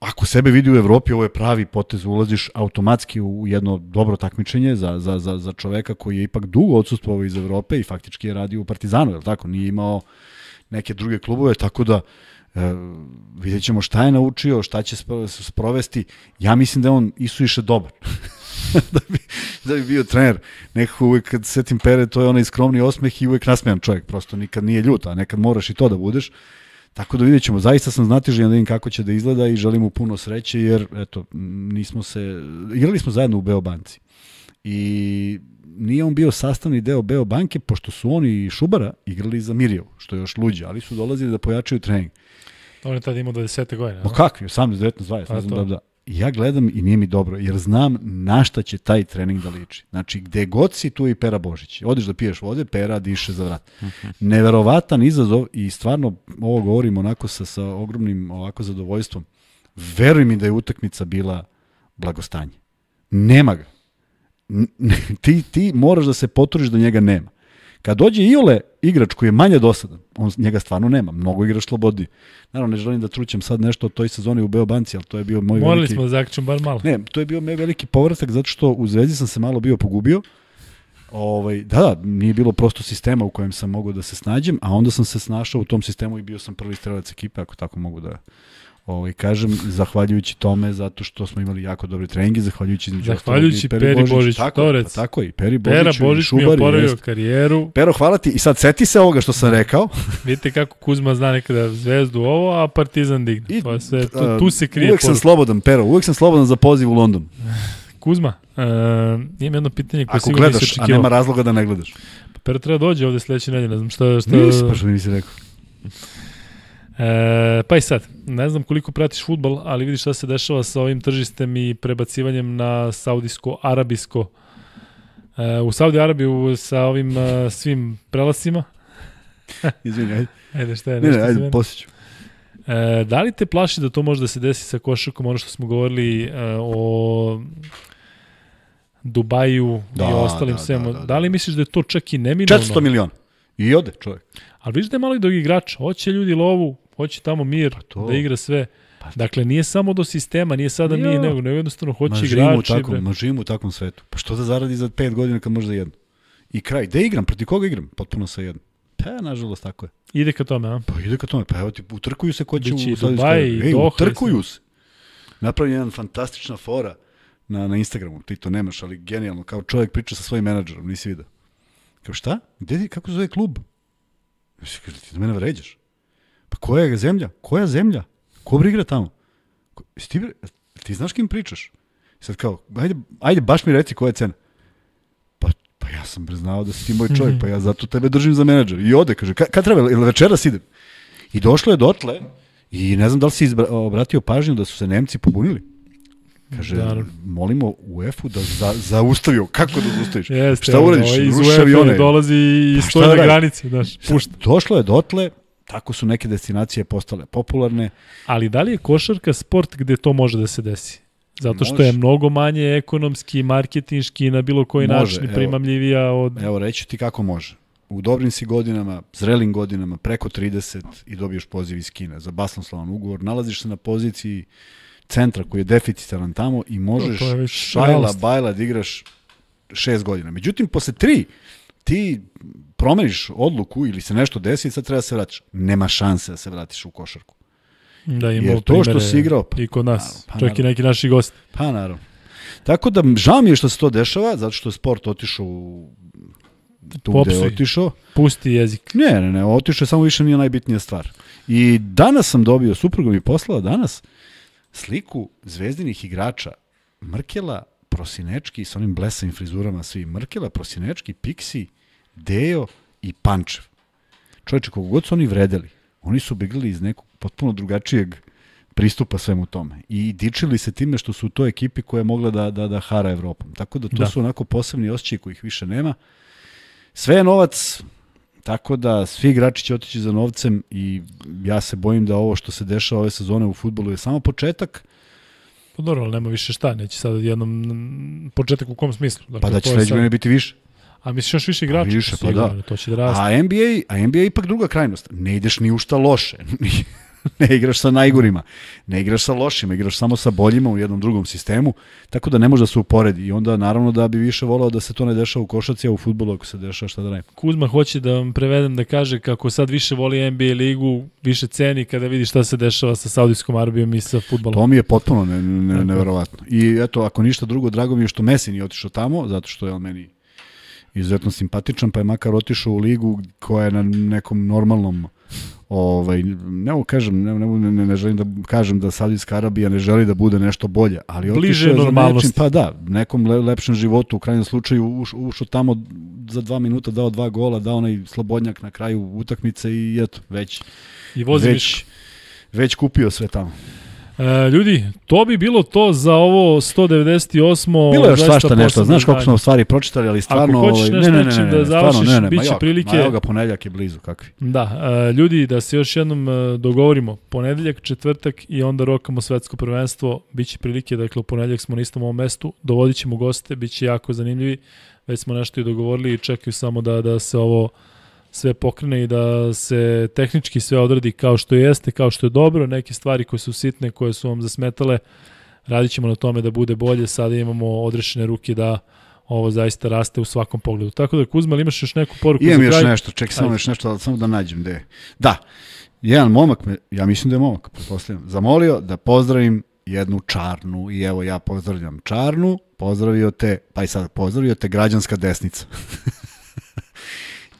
ako sebe vidi u Evropi, ovo je pravi potez, ulaziš automatski u jedno dobro takmičenje za, za, za, za čoveka koji je ipak dugo odsustvovao iz Evrope i faktički je radio u Partizanu, je li tako? Nije imao neke druge klubove, tako da e, vidjet ćemo šta je naučio, šta će se sprovesti. Ja mislim da je on isuviše dobar. da, bi, da bi bio trener. Nekako uvek kad setim pere, to je onaj skromni osmeh i uvek nasmejan čovjek, prosto nikad nije ljut, a nekad moraš i to da budeš. Tako da vidjet ćemo, zaista sam znatižen da vidim kako će da izgleda i želim mu puno sreće jer eto, nismo se, igrali smo zajedno u Beobanci i nije on bio sastavni deo Beobanke pošto su oni i Šubara igrali za Mirjev, što je još luđe, ali su dolazili da pojačaju trening. On je tada imao 20. godine. Ma kakvi, 18, 19, 20, ne pa znam da, da ja gledam i nije mi dobro, jer znam na šta će taj trening da liči. Znači, gde god si, tu i Pera Božić. Odeš da piješ vode, Pera diše za vrat. Neverovatan izazov i stvarno ovo govorim onako sa, sa ogromnim ovako zadovoljstvom. Veruj mi da je utakmica bila blagostanje. Nema ga. N ti, ti moraš da se potružiš da njega nema. Kad dođe Iole igrač koji je manje dosadan, on njega stvarno nema, mnogo igrač slobodi. Naravno, ne želim da trućem sad nešto o toj sezoni u Beobanci, ali to je bio moj Morali veliki... Morali smo zakčem bar malo. Ne, to je bio moj veliki povratak zato što u zvezdi sam se malo bio pogubio. Ovaj, da, da, nije bilo prosto sistema u kojem sam mogao da se snađem, a onda sam se snašao u tom sistemu i bio sam prvi strelac ekipe, ako tako mogu da Ovaj, kažem, zahvaljujući tome, zato što smo imali jako dobre treninge, zahvaljujući između zahvaljujući Peri, Peri Božić, Božić tako, Torec. Pa, tako i Peri Božić, Pera Božić Šubari, mi je oporavio jest. karijeru. Pero, hvala ti. I sad seti se ovoga što sam da. rekao. Vidite kako Kuzma zna nekada zvezdu ovo, a Partizan digne. I, pa sve, tu, tu se krije. Uvek poruka. sam slobodan, Pero, uvek sam slobodan za poziv u London. Kuzma, uh, imam jedno pitanje koje Ako gledaš, a nema razloga da ne gledaš. Pa Pero treba dođe ovde sledeće nedelje, ne znam šta... šta... Nisi, pa što mi nisi rekao. E, pa i sad, ne znam koliko pratiš futbol, ali vidiš šta se dešava sa ovim tržištem i prebacivanjem na saudijsko-arabijsko. E, u Saudi Arabiju sa ovim e, svim prelasima. Izvini, ajde. Ajde, šta je? Ne, ne, ajde, posjeću. E, da li te plaši da to može da se desi sa košarkom, ono što smo govorili e, o Dubaju da, i ostalim da, svemu. Da, da, da. da li misliš da je to čak i neminovno? 400 miliona. I ode čovjek. Ali vidiš da je malo i do igrača. Hoće ljudi lovu, hoće tamo mir, pa to... da igra sve. Pa, dakle, nije samo do sistema, nije sada ja. mi, nego, nego jednostavno hoće ma igrači. U takvom, ma živimo u takvom svetu. Pa što da zaradi za pet godina kad možda jedno? I kraj, da igram, proti koga igram? Potpuno sa jedno. Pa, nažalost, tako je. Ide ka tome, a? Pa ide ka tome, pa evo ti, utrkuju se ko će Bići u Saudijsku Ej, Doha, utrkuju se. Napravljen jedan fantastična fora na, na Instagramu, ti to nemaš, ali genijalno, kao čovjek priča sa svojim menadžerom, nisi vidio. Kao šta? Gde ti, kako zove klub? Mislim, ti da mene vređaš? Pa koja je zemlja? Koja zemlja? Ko igra tamo? Ti, ti znaš kim pričaš? Sad kao, ajde, ajde baš mi reci koja je cena. Pa, pa ja sam znao da si ti moj mhm. čovjek, pa ja zato tebe držim za menadžer. I ode, kaže, kad, kad treba, ili večeras idem. I došlo je dotle, i ne znam da li si izbra, obratio pažnju da su se Nemci pobunili. Kaže, da, molimo UEFA-u da za, zaustavio. Kako da zaustaviš? Jeste, šta uradiš? Iz UEFA dolazi i pa stoji na da granici. Daš, pušta. Došlo je dotle Tako su neke destinacije postale popularne. Ali da li je košarka sport gde to može da se desi? Zato što može. je mnogo manje ekonomski, marketinški i na bilo koji može, način primamljivija od... Evo, reći ti kako može. U dobrim si godinama, zrelim godinama, preko 30 i dobiješ poziv iz Kina za basnoslovan ugovor. Nalaziš se na poziciji centra koji je deficitaran tamo i možeš to, to šajla, bajla da igraš šest godina. Međutim, posle tri ti promeniš odluku ili se nešto desi i sad treba da se vratiš. Nema šanse da se vratiš u košarku. Da, ima Jer to što si igrao... Pa, I kod nas, pa, čak i neki naši gosti. Pa naravno. Tako da, žao mi je što se to dešava, zato što je sport otišao u tu Popsuj. gde je otišao. Pusti jezik. Ne, ne, ne, otišao je samo više nije najbitnija stvar. I danas sam dobio, supruga mi poslala danas, sliku zvezdinih igrača Mrkela, Prosinečki, sa onim blesavim frizurama svi, Mrkela, Prosinečki, Pixi, Dejo i Pančev. Čovječe, kogu god su oni vredeli, oni su begrili iz nekog potpuno drugačijeg pristupa svemu tome. I dičili se time što su u toj ekipi koja je mogla da, da, da hara Evropom. Tako da to da. su onako posebni osjećaj kojih više nema. Sve je novac, tako da svi igrači će otići za novcem i ja se bojim da ovo što se dešava ove sezone u futbolu je samo početak. Pa normalno, nema više šta, neće sad jednom početak u kom smislu. Dakle, pa da će sledeće godine biti više. A misliš još više igrača? Više, pa da. To će da raste. A NBA, a NBA je ipak druga krajnost. Ne ideš ni u šta loše. ne igraš sa najgorima, ne igraš sa lošima, igraš samo sa boljima u jednom drugom sistemu, tako da ne može da se uporedi. I onda naravno da bi više volao da se to ne dešava u košaci, a u futbolu ako se dešava šta da ne. Kuzma hoće da vam prevedem da kaže kako sad više voli NBA ligu, više ceni kada vidi šta se dešava sa Saudijskom Arabijom i sa futbolom. To mi je potpuno ne, ne, neverovatno. I eto, ako ništa drugo, drago mi je što Messi nije otišao tamo, zato što je on meni izuzetno simpatičan, pa je makar otišao u ligu koja je na nekom normalnom ovaj, ne mogu kažem, ne, ne, ne, ne želim da kažem da Saudijska Arabija ne želi da bude nešto bolje, ali Bliže za Nečim, pa da, nekom le, lepšem životu, u krajnjem slučaju ušao tamo za dva minuta, dao dva gola, dao onaj slobodnjak na kraju utakmice i eto, već. I vozi već, već kupio sve tamo. E, ljudi, to bi bilo to za ovo 198. Bilo je još svašta nešto, znaš koliko smo stvari pročitali, ali stvarno... Ako hoćeš ovaj, nešto ne, ne, ne, da ne, da završiš, ne, ne, bit će prilike... Ma ga ponedljak je blizu, kakvi. Da, e, ljudi, da se još jednom e, dogovorimo, ponedeljak, četvrtak i onda rokamo svetsko prvenstvo, bit će prilike, dakle u ponedljak smo na istom ovom mestu, dovodit ćemo goste, bit će jako zanimljivi, već smo nešto i dogovorili i čekaju samo da, da se ovo sve pokrene i da se tehnički sve odradi kao što jeste, kao što je dobro, neke stvari koje su sitne, koje su vam zasmetale, radit ćemo na tome da bude bolje, sada imamo odrešene ruke da ovo zaista raste u svakom pogledu. Tako da Kuzma, ali imaš još neku poruku Imam još kraj? nešto, ček samo još nešto, samo da nađem gde. Da, jedan momak me, ja mislim da je momak, pretpostavljam, zamolio da pozdravim jednu čarnu i evo ja pozdravljam čarnu, pozdravio te, pa i sad pozdravio te građanska desnica.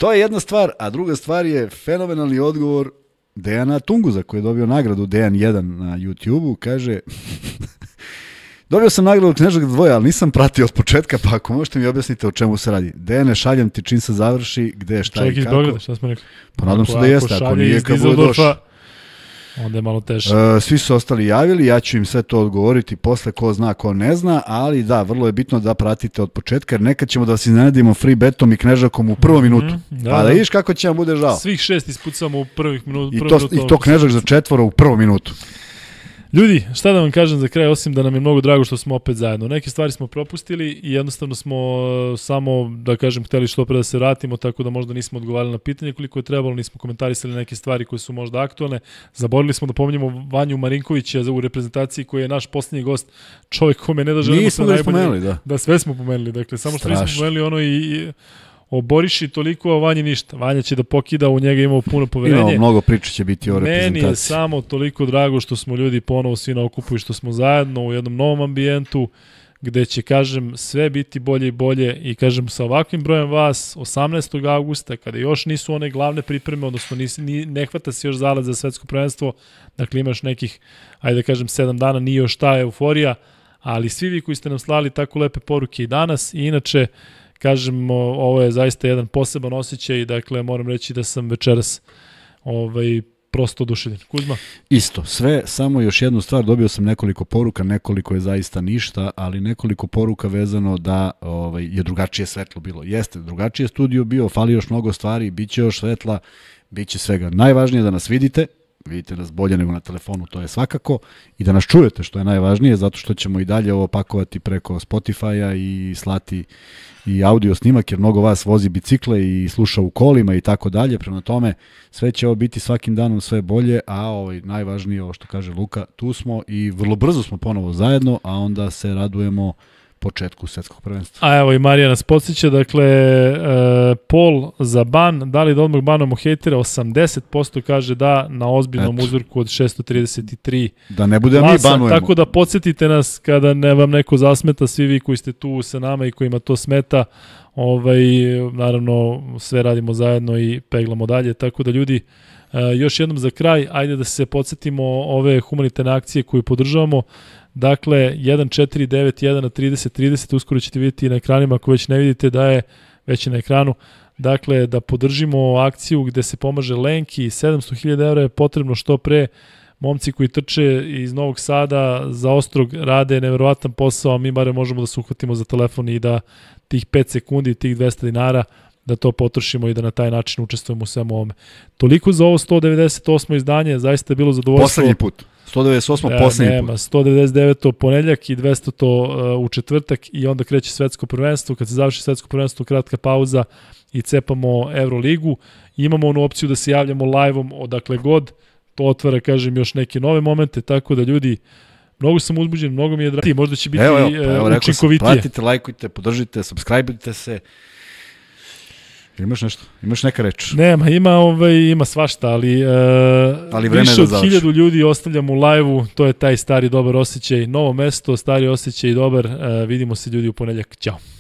To je jedna stvar, a druga stvar je fenomenalni odgovor Dejana Tunguza koji je dobio nagradu Dejan 1 na YouTube-u, kaže Dobio sam nagradu Knežak dvoja, ali nisam pratio od početka, pa ako možete mi objasnite o čemu se radi. Dejane, šaljem ti čim se završi, gde je šta Čovjek i kako. Čovjek iz Beograda, šta smo rekli? Pa nadam se da jeste, ako, nije, kad bude došao. Onda je malo teže. E, svi su ostali javili, ja ću im sve to odgovoriti posle, ko zna, ko ne zna, ali da, vrlo je bitno da pratite od početka, jer nekad ćemo da se iznenadimo free betom i knežakom u prvom mm -hmm, minutu. Da, pa da, da vidiš kako će vam bude žao. Svih šest ispucamo u prvih minutu. I to, minutu, i to knežak za četvoro u prvom minutu. Ljudi, šta da vam kažem za kraj, osim da nam je mnogo drago što smo opet zajedno. Neke stvari smo propustili i jednostavno smo e, samo, da kažem, hteli što pre da se vratimo, tako da možda nismo odgovarali na pitanje koliko je trebalo, nismo komentarisali neke stvari koje su možda aktualne. Zaborili smo da pominjemo Vanju Marinkovića e, u reprezentaciji koji je naš posljednji gost, čovjek kome ne da želimo nismo sve da najbolje. da. da sve smo pomenuli, dakle, samo što Strašno. nismo pomenuli ono i, i oboriši toliko, a Vanje ništa. Vanja će da pokida, u njega imamo puno poverenje. Imamo, mnogo priče će biti o reprezentaciji. Meni je samo toliko drago što smo ljudi ponovo svi na okupu i što smo zajedno u jednom novom ambijentu gde će, kažem, sve biti bolje i bolje i, kažem, sa ovakvim brojem vas, 18. augusta, kada još nisu one glavne pripreme, odnosno nis, ni, ne hvata se još zalad za svetsko prvenstvo, dakle imaš nekih, ajde da kažem, 7 dana, nije još ta euforija, ali svi vi koji ste nam slali tako lepe poruke i danas i inače, uh, kažem, ovo je zaista jedan poseban osjećaj, dakle moram reći da sam večeras ovaj, prosto oduševljen. Kuzma? Isto, sve, samo još jednu stvar, dobio sam nekoliko poruka, nekoliko je zaista ništa, ali nekoliko poruka vezano da ovaj, je drugačije svetlo bilo. Jeste, drugačije studio bio, fali još mnogo stvari, bit će još svetla, bit će svega. Najvažnije je da nas vidite, vidite nas bolje nego na telefonu, to je svakako, i da nas čujete, što je najvažnije, zato što ćemo i dalje ovo pakovati preko Spotify-a i slati i audio snimak, jer mnogo vas vozi bicikle i sluša u kolima i tako dalje, prema tome sve će ovo biti svakim danom sve bolje, a ovaj, najvažnije ovo što kaže Luka, tu smo i vrlo brzo smo ponovo zajedno, a onda se radujemo početku svetskog prvenstva. A evo i Marija nas podsjeća, dakle, e, pol za ban, da li da odmah u hejtera, 80% kaže da na ozbiljnom Eto. uzorku od 633 Da ne bude glasa, mi banujemo. Tako da podsjetite nas kada ne vam neko zasmeta, svi vi koji ste tu sa nama i kojima to smeta, ovaj, naravno sve radimo zajedno i peglamo dalje, tako da ljudi, Eh, još jednom za kraj, ajde da se podsjetimo ove humanitarne akcije koju podržavamo. Dakle, 1491 na 30 30, uskoro ćete vidjeti na ekranima, ako već ne vidite da je već na ekranu. Dakle, da podržimo akciju gde se pomaže Lenki, 700.000 evra je potrebno što pre. Momci koji trče iz Novog Sada za Ostrog rade neverovatan posao, a mi bare možemo da se uhvatimo za telefon i da tih 5 sekundi, tih 200 dinara da to potrošimo i da na taj način učestvujemo u svemu ovome. Toliko za ovo 198. izdanje, zaista je bilo zadovoljstvo. Poslednji put. 198. Da, e, poslednji nema, put. 199. ponedljak i 200. To, uh, u četvrtak i onda kreće svetsko prvenstvo. Kad se završi svetsko prvenstvo, kratka pauza i cepamo Euroligu. Imamo onu opciju da se javljamo live-om odakle god. To otvara, kažem, još neke nove momente, tako da ljudi Mnogo sam uzbuđen, mnogo mi je drago. Možda će biti evo, evo, e, pa, evo, učinkovitije. Sam, pratite, lajkujte, podržite, subscribe-ite se. Imaš nešto? Imaš neka reč? Nema, ima, ovaj, ima svašta, ali, uh, ali više da od hiljadu ljudi ostavljam u lajvu, to je taj stari dobar osjećaj, novo mesto, stari osjećaj i dobar, uh, vidimo se ljudi u ponedljak, ćao.